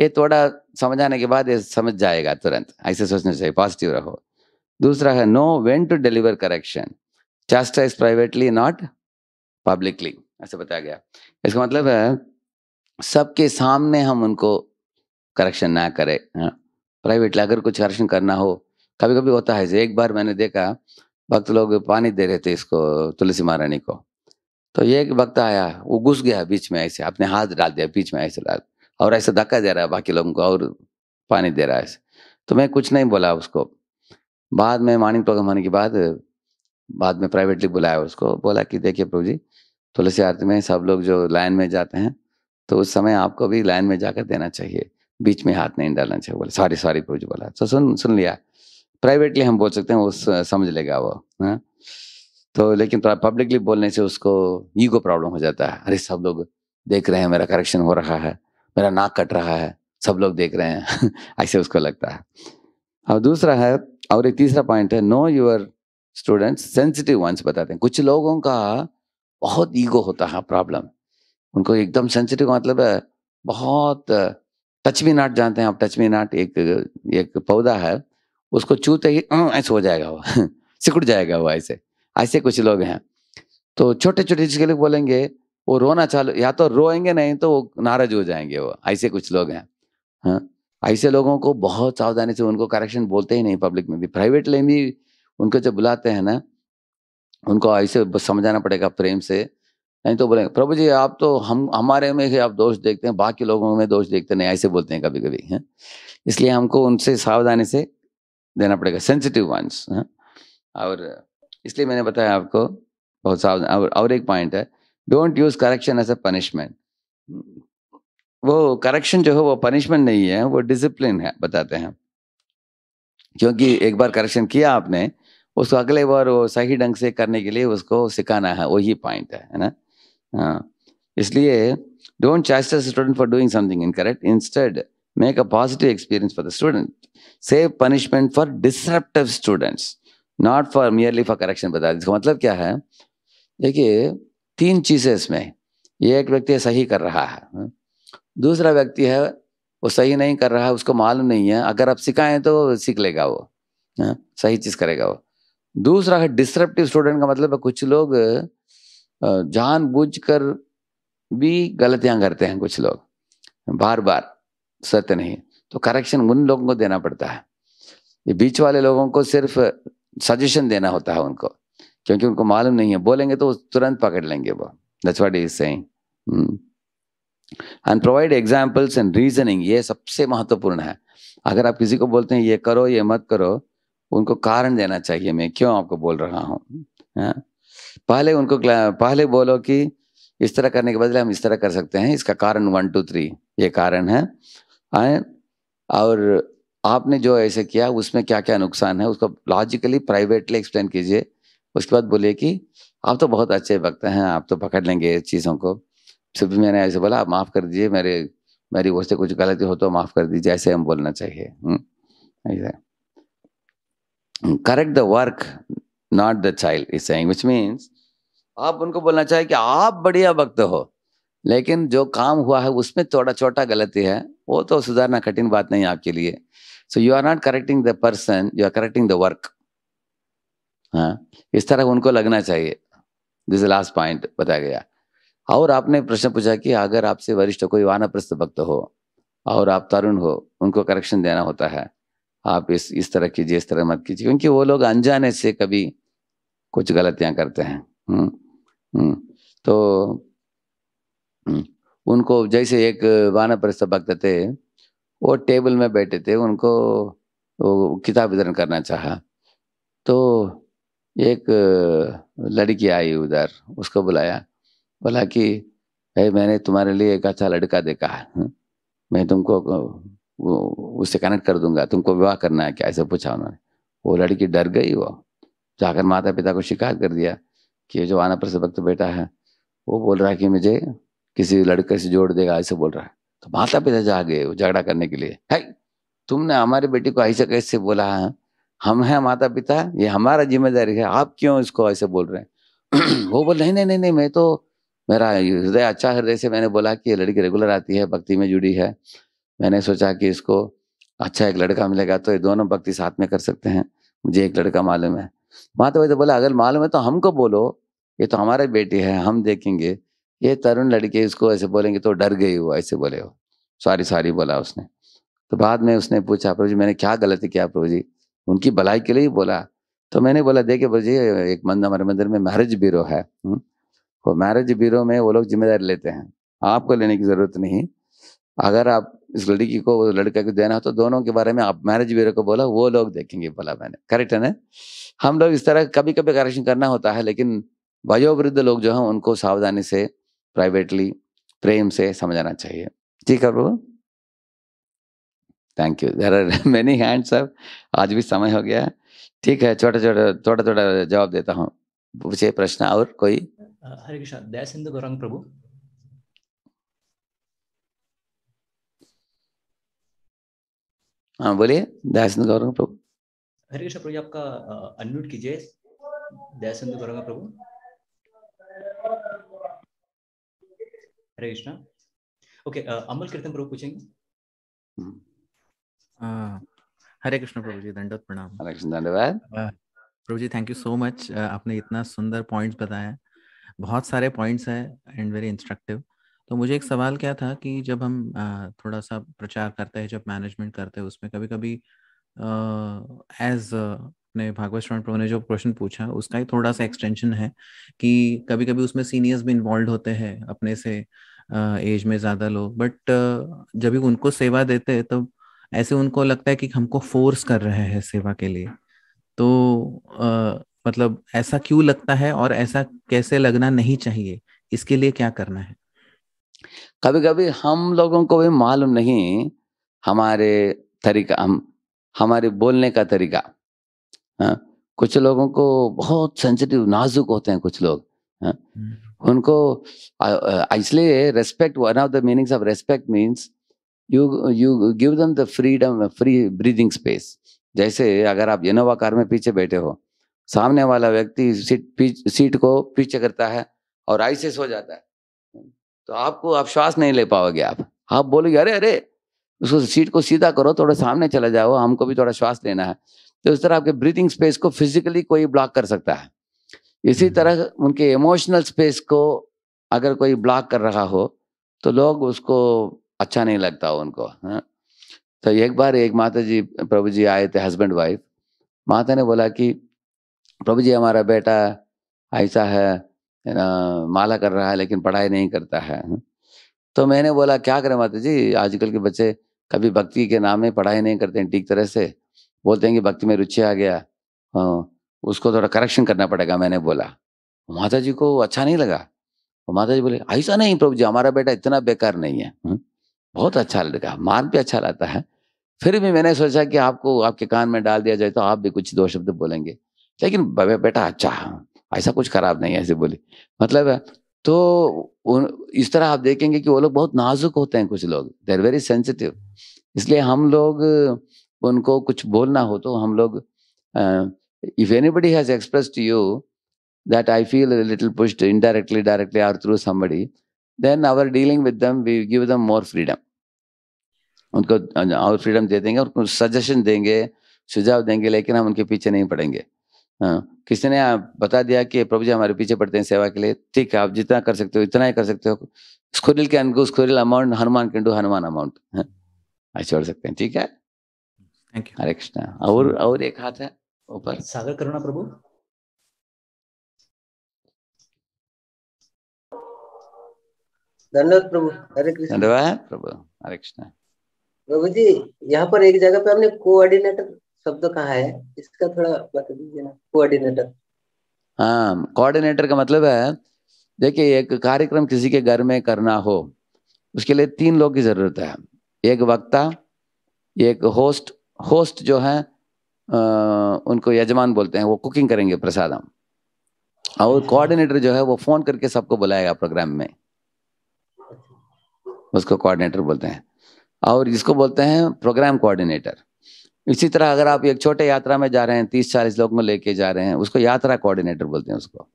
ये थोड़ा समझाने के बाद ये समझ जाएगा तुरंत ऐसे सोचना चाहिए पॉजिटिव रहो दूसरा है know when to deliver correction chastise privately not publicly ऐसे बताया गया इसका मतलब है सबके सामने हम उनको करेक्शन ना करें प्राइवेटली हाँ। अगर कुछ करेक्शन करना हो कभी कभी होता है एक बार मैंने देखा भक्त लोग पानी दे रहे थे इसको तुलसी महारानी को तो ये एक भक्त आया वो घुस गया बीच में ऐसे अपने हाथ डाल दिया बीच में ऐसे डाल और ऐसे धक्का दे रहा है बाकी लोगों को और पानी दे रहा है ऐसे तो मैं कुछ नहीं बोला उसको बाद में मानिंग प्रोग्राम होने के बाद बाद में प्राइवेटली बुलाया उसको बोला कि देखिए प्रभु जी तुलसी आरती में सब लोग जो लाइन में जाते हैं तो उस समय आपको भी लाइन में जाकर देना चाहिए बीच में हाथ नहीं डालना चाहिए बोले सॉरी सॉरी प्रभु जी बोला तो सुन सुन लिया प्राइवेटली हम बोल सकते हैं वो समझ लेगा वो है हाँ। तो लेकिन थोड़ा पब्लिकली बोलने से उसको ईगो प्रॉब्लम हो जाता है अरे सब लोग देख रहे हैं मेरा करेक्शन हो रहा है मेरा नाक कट रहा है सब लोग देख रहे हैं ऐसे उसको लगता है और दूसरा है और एक तीसरा पॉइंट है know your students sensitive ones बताते हैं कुछ लोगों का बहुत ईगो होता है प्रॉब्लम उनको एकदम सेंसिटिव मतलब है बहुत टच मी नाट जानते हैं आप टच मी नाट एक एक पौधा है उसको छूते ही अं, ऐसे हो जाएगा वो सिकुड़ जाएगा वो ऐसे ऐसे कुछ लोग हैं तो छोटे छोटे चीज़ के लिए बोलेंगे वो रोना चालू या तो रोएंगे नहीं तो वो नाराज हो जाएंगे वो ऐसे कुछ लोग हैं हाँ, ऐसे लोगों को बहुत सावधानी से उनको करेक्शन बोलते ही नहीं पब्लिक में भी प्राइवेट में भी उनको जब बुलाते हैं ना उनको ऐसे समझाना पड़ेगा प्रेम से नहीं तो बोलेंगे प्रभु जी आप तो हम हमारे में ही आप दोष देखते हैं बाकी लोगों में दोष देखते नहीं ऐसे बोलते हैं कभी कभी हैं हाँ। इसलिए हमको उनसे सावधानी से देना पड़ेगा सेंसिटिव वंस हाँ। और इसलिए मैंने बताया आपको बहुत सावधान और, और एक पॉइंट है don't use correction as a punishment वो करेक्शन जो है वो पनिशमेंट नहीं है वो डिसिप्लिन है बताते हैं क्योंकि एक बार करेक्शन किया आपने उसको अगले बार वो सही ढंग से करने के लिए उसको सिखाना है वही पॉइंट है है ना हाँ। इसलिए don't chastise student for doing something incorrect instead make a positive experience for the student save punishment for disruptive students not for merely for correction बता इसका मतलब क्या है देखिए तीन चीजें इसमें एक व्यक्ति सही कर रहा है हाँ। दूसरा व्यक्ति है वो सही नहीं कर रहा है उसको मालूम नहीं है अगर आप सिखाएं तो सीख लेगा वो हाँ। सही चीज करेगा वो दूसरा है डिसरप्टिव स्टूडेंट का मतलब है कुछ लोग जानबूझकर भी गलतियां करते हैं कुछ लोग बार बार सत्य नहीं तो करेक्शन उन लोगों को देना पड़ता है ये बीच वाले लोगों को सिर्फ सजेशन देना होता है उनको क्योंकि उनको मालूम नहीं है बोलेंगे तो तुरंत पकड़ लेंगे वो दट व्हाट इज सही and provide examples and reasoning ये सबसे महत्वपूर्ण है अगर आप किसी को बोलते हैं ये करो ये मत करो उनको कारण देना चाहिए मैं क्यों आपको बोल रहा हूँ हाँ? पहले उनको पहले बोलो कि इस तरह करने के बदले हम इस तरह कर सकते हैं इसका कारण वन टू थ्री ये कारण है और आपने जो ऐसे किया उसमें क्या क्या नुकसान है उसको लॉजिकली प्राइवेटली एक्सप्लेन कीजिए उसके बाद बोलिए कि आप तो बहुत अच्छे वक्त हैं आप तो पकड़ लेंगे चीज़ों को सिर्फ मैंने ऐसे बोला आप माफ़ कर दीजिए मेरे मेरी वो से कुछ गलती हो तो माफ़ कर दीजिए ऐसे हम बोलना चाहिए हम्म, ऐसा correct the work not the child is saying which means आप उनको बोलना चाहिए कि आप बढ़िया वक्त हो लेकिन जो काम हुआ है उसमें थोड़ा छोटा गलती है वो तो सुधारना कठिन बात नहीं आपके लिए so you are not correcting the person you are correcting the work हाँ इस तरह उनको लगना चाहिए दिस लास्ट पॉइंट बताया गया और आपने प्रश्न पूछा कि अगर आपसे वरिष्ठ कोई वानप्रस्थ भक्त हो और आप तरुण हो उनको करेक्शन देना होता है आप इस इस तरह कीजिए इस तरह मत कीजिए क्योंकि वो लोग अनजाने से कभी कुछ गलतियां करते हैं हुँ, हम्म, हुँ, हम्म, तो हुँ, हम्म, उनको जैसे एक वानप्रस्थ भक्त थे वो टेबल में बैठे थे उनको वो किताब वितरण करना चाहा तो एक लड़की आई उधर उसको बुलाया बोला कि भाई मैंने तुम्हारे लिए एक अच्छा लड़का देखा है मैं तुमको वो उससे कनेक्ट कर दूंगा तुमको विवाह करना है क्या ऐसे पूछा उन्होंने वो लड़की डर गई वो जाकर माता पिता को शिकायत कर दिया कि ये जो आना प्रसभक्त बेटा है वो बोल रहा है कि मुझे किसी लड़के से जोड़ देगा ऐसे बोल रहा है तो माता पिता जा गए झगड़ा करने के लिए है तुमने हमारे बेटी को ऐसे कैसे बोला है हम हैं माता पिता ये हमारा जिम्मेदारी है आप क्यों इसको ऐसे बोल रहे हैं वो बोल नहीं नहीं नहीं नहीं मैं तो मेरा हृदय अच्छा हृदय से मैंने बोला कि ये लड़की रेगुलर आती है भक्ति में जुड़ी है मैंने सोचा कि इसको अच्छा एक लड़का मिलेगा तो ये दोनों भक्ति साथ में कर सकते हैं मुझे एक लड़का मालूम है माता पिता बोला अगर मालूम है तो हमको बोलो ये तो हमारे बेटी है हम देखेंगे ये तरुण लड़के इसको ऐसे बोलेंगे तो डर गई हो ऐसे बोले हो सॉरी सॉरी बोला उसने तो बाद में उसने पूछा प्रभु जी मैंने क्या गलती किया प्रभु जी उनकी भलाई के लिए ही बोला तो मैंने बोला देखे प्रभु जी एक मंदिर हमारे मंदिर में मैरिज ब्यूरो है वो तो मैरिज ब्यूरो में वो लोग जिम्मेदारी लेते हैं आपको लेने की ज़रूरत नहीं अगर आप इस लड़की को लड़का को देना हो तो दोनों के बारे में आप मैरिज ब्यूरो को बोला वो लोग देखेंगे बोला मैंने करेक्ट है ना हम लोग इस तरह कभी कभी करेक्शन करना होता है लेकिन वयोवृद्ध लोग जो हैं उनको सावधानी से प्राइवेटली प्रेम से समझाना चाहिए ठीक है Prabhu thank you there are many hands अब आज भी समय हो गया ठीक है छोटा छोटा थोड़ा थोड़ा जवाब देता हूँ पूछे प्रश्न और कोई हरे कृष्ण दया सिंधु गौरंग प्रभु हाँ बोलिए दयासिंधु गौरंग प्रभु हरे कृष्ण प्रभु आपका अनम्यूट कीजिए दयासिंधु गौरंग प्रभु हरे कृष्ण ओके अमल कीर्तन प्रभु पूछेंगे हम्म। हरे कृष्ण प्रभु जी दंडोत प्रणाम हरे कृष्ण धन्यवाद Prabhu ji thank you so much आपने इतना सुंदर पॉइंट्स बताया बहुत सारे पॉइंट्स हैं एंड वेरी इंस्ट्रक्टिव तो मुझे एक सवाल क्या था कि जब हम थोड़ा सा प्रचार करते हैं जब मैनेजमेंट करते हैं उसमें कभी कभी एज ने भागवत श्रवण प्रभु ने जो क्वेश्चन पूछा उसका ही थोड़ा सा एक्सटेंशन हम्म। है कि कभी कभी उसमें सीनियर्स भी इन्वॉल्व होते हैं अपने से एज में ज़्यादा लोग बट जब भी उनको सेवा देते हैं तब तो ऐसे उनको लगता है कि हमको फोर्स कर रहे हैं सेवा के लिए तो आ, मतलब ऐसा क्यों लगता है और ऐसा कैसे लगना नहीं चाहिए इसके लिए क्या करना है कभी कभी हम लोगों को भी मालूम नहीं हमारे तरीका हम हमारे बोलने का तरीका हाँ कुछ लोगों को बहुत सेंसिटिव नाजुक होते हैं कुछ लोग हाँ हम्म। उनको इसलिए respect one of the meanings of respect means you you give them the freedom free breathing space जैसे अगर आप इनोवा कार में पीछे बैठे हो सामने वाला व्यक्ति सीट सीट को पीछे करता है और आइसेस हो जाता है तो आपको आप श्वास नहीं ले पाओगे आप आप बोलोगे अरे अरे उसको सीट को सीधा करो थोड़ा सामने चला जाओ हमको भी थोड़ा श्वास लेना है तो इस तरह आपके ब्रीथिंग स्पेस को फिजिकली कोई ब्लॉक कर सकता है इसी हम्म। तरह उनके इमोशनल स्पेस को अगर कोई ब्लॉक कर रहा हो तो लोग उसको अच्छा नहीं लगता हो उनको है हाँ। तो एक बार एक माता जी प्रभु जी आए थे हस्बैंड वाइफ माता ने बोला कि प्रभु जी हमारा बेटा ऐसा है माला कर रहा है लेकिन पढ़ाई नहीं करता है तो मैंने बोला क्या करें माता जी आजकल के बच्चे कभी भक्ति के नाम में पढ़ाई नहीं करते हैं ठीक तरह से बोलते हैं कि भक्ति में रुचि आ गया हाँ, उसको थोड़ा करेक्शन करना पड़ेगा मैंने बोला माता जी को अच्छा नहीं लगा तो माता जी बोले ऐसा नहीं प्रभु जी हमारा बेटा इतना बेकार नहीं है हाँ, बहुत अच्छा लगा मार्ग भी अच्छा लाता है फिर भी मैंने सोचा कि आपको आपके कान में डाल दिया जाए तो आप भी कुछ दो शब्द बोलेंगे लेकिन बेटा अच्छा हाँ, ऐसा कुछ खराब नहीं है ऐसे बोली मतलब तो उन इस तरह आप देखेंगे कि वो लोग बहुत नाजुक होते हैं कुछ लोग देर वेरी सेंसिटिव इसलिए हम लोग उनको कुछ बोलना हो तो हम लोग if anybody has express to you that I feel little pushed indirectly directly or through somebody then our dealing with them we give them more freedom उनको और फ्रीडम दे देंगे और सजेशन देंगे सुझाव देंगे लेकिन हम उनके पीछे नहीं पड़ेंगे हाँ, किसी ने बता दिया कि प्रभु जी हमारे पीछे पड़ते हैं सेवा के लिए ठीक है आप जितना कर सकते हो इतना ही कर सकते हो स्कोरिल के गो स्कोरिल amount Hanuman can Hanuman amount हाँ छोड़ सकते हैं ठीक है थैंक यू हरे कृष्णा और और एक हाथ है ऊपर सागर करुणा प्रभु धन्यवाद प्रभु हरे कृष्ण धन्यवाद प्रभु हरे कृष्णा प्रभु जी यहाँ पर एक जगह पे हमने कोऑर्डिनेटर शब्द कहाँ है इसका थोड़ा बता दीजिए ना कोऑर्डिनेटर हाँ कोऑर्डिनेटर का मतलब है देखिए एक कार्यक्रम किसी के घर में करना हो उसके लिए तीन लोग की ज़रूरत है एक वक्ता एक होस्ट होस्ट जो है आ, उनको यजमान बोलते हैं वो कुकिंग करेंगे प्रसाद और कोऑर्डिनेटर जो है वो फ़ोन करके सबको बुलाएगा प्रोग्राम में उसको कोऑर्डिनेटर बोलते हैं और इसको बोलते हैं प्रोग्राम कोऑर्डिनेटर इसी तरह अगर आप एक छोटे यात्रा में जा रहे हैं तीस चालीस लोग में लेके जा रहे हैं उसको यात्रा कोऑर्डिनेटर बोलते हैं उसको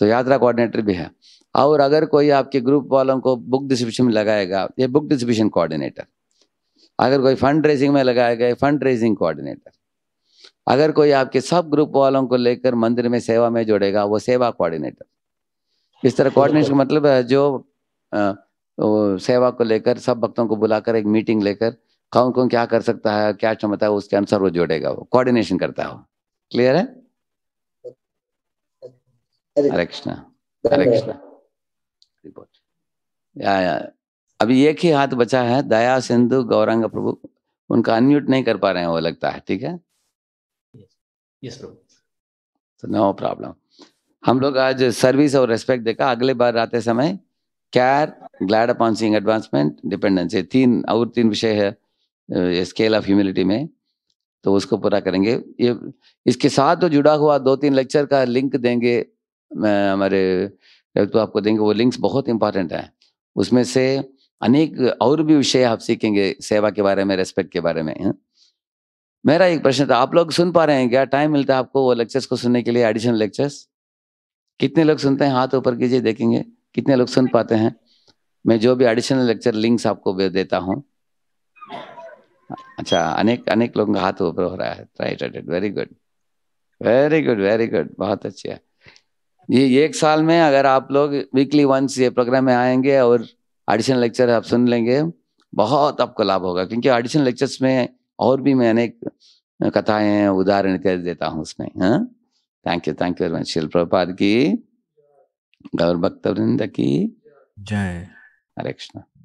तो यात्रा कोऑर्डिनेटर भी है और अगर कोई आपके ग्रुप वालों को बुक डिस्ट्रीब्यूशन में लगाएगा ये बुक डिस्ट्रीब्यूशन कोऑर्डिनेटर अगर कोई फंड रेजिंग में लगाएगा ये फंड रेजिंग कोऑर्डिनेटर अगर कोई आपके सब ग्रुप वालों को लेकर मंदिर में सेवा में जोड़ेगा वो सेवा कोऑर्डिनेटर इस तरह कोऑर्डिनेशन का मतलब है जो आ, सेवा को लेकर सब भक्तों को बुलाकर एक मीटिंग लेकर कौन कौन क्या कर सकता है क्या क्षमता है उसके अनुसार वो जोड़ेगा वो कोऑर्डिनेशन करता है वो क्लियर है हरे कृष्णा हरे कृष्णा रिपोर्ट या, या अभी एक ही हाथ बचा है दया सिंधु गौरंग प्रभु उनका अनम्यूट नहीं कर पा रहे हैं वो लगता है ठीक है यस प्रभु नो प्रॉब्लम हम लोग आज सर्विस और रेस्पेक्ट देखा अगले बार आते समय care glad upon seeing advancement dependence तीन और तीन विषय है स्केल ऑफ ह्यूमिलिटी में तो उसको पूरा करेंगे ये इसके साथ जो जुड़ा हुआ दो तीन लेक्चर का लिंक देंगे हमारे तो आपको देंगे वो लिंक्स बहुत इंपॉर्टेंट हैं उसमें से अनेक और भी विषय आप सीखेंगे सेवा के बारे में रेस्पेक्ट के बारे में मेरा एक प्रश्न था आप लोग सुन पा रहे हैं क्या टाइम मिलता है आपको वो लेक्चर्स को सुनने के लिए एडिशनल लेक्चर्स कितने लोग सुनते हैं हाथ ऊपर कीजिए देखेंगे कितने लोग सुन पाते हैं मैं जो भी एडिशनल लेक्चर लिंक्स आपको देता हूँ अच्छा अनेक अनेक लोगों का हाथ ऊपर हो रहा है right right right very good very good very good बहुत अच्छी है ये एक साल में अगर आप लोग वीकली वंस ये प्रोग्राम में आएंगे और एडिशनल लेक्चर आप सुन लेंगे बहुत आपको लाभ होगा क्योंकि एडिशनल लेक्चर्स में और भी मैं अनेक कथाएं उदाहरण इत्यादि देता हूँ उसमें हाँ thank you thank you very much Srila Prabhupada की गौर भक्त वृंद की जय हरे कृष्ण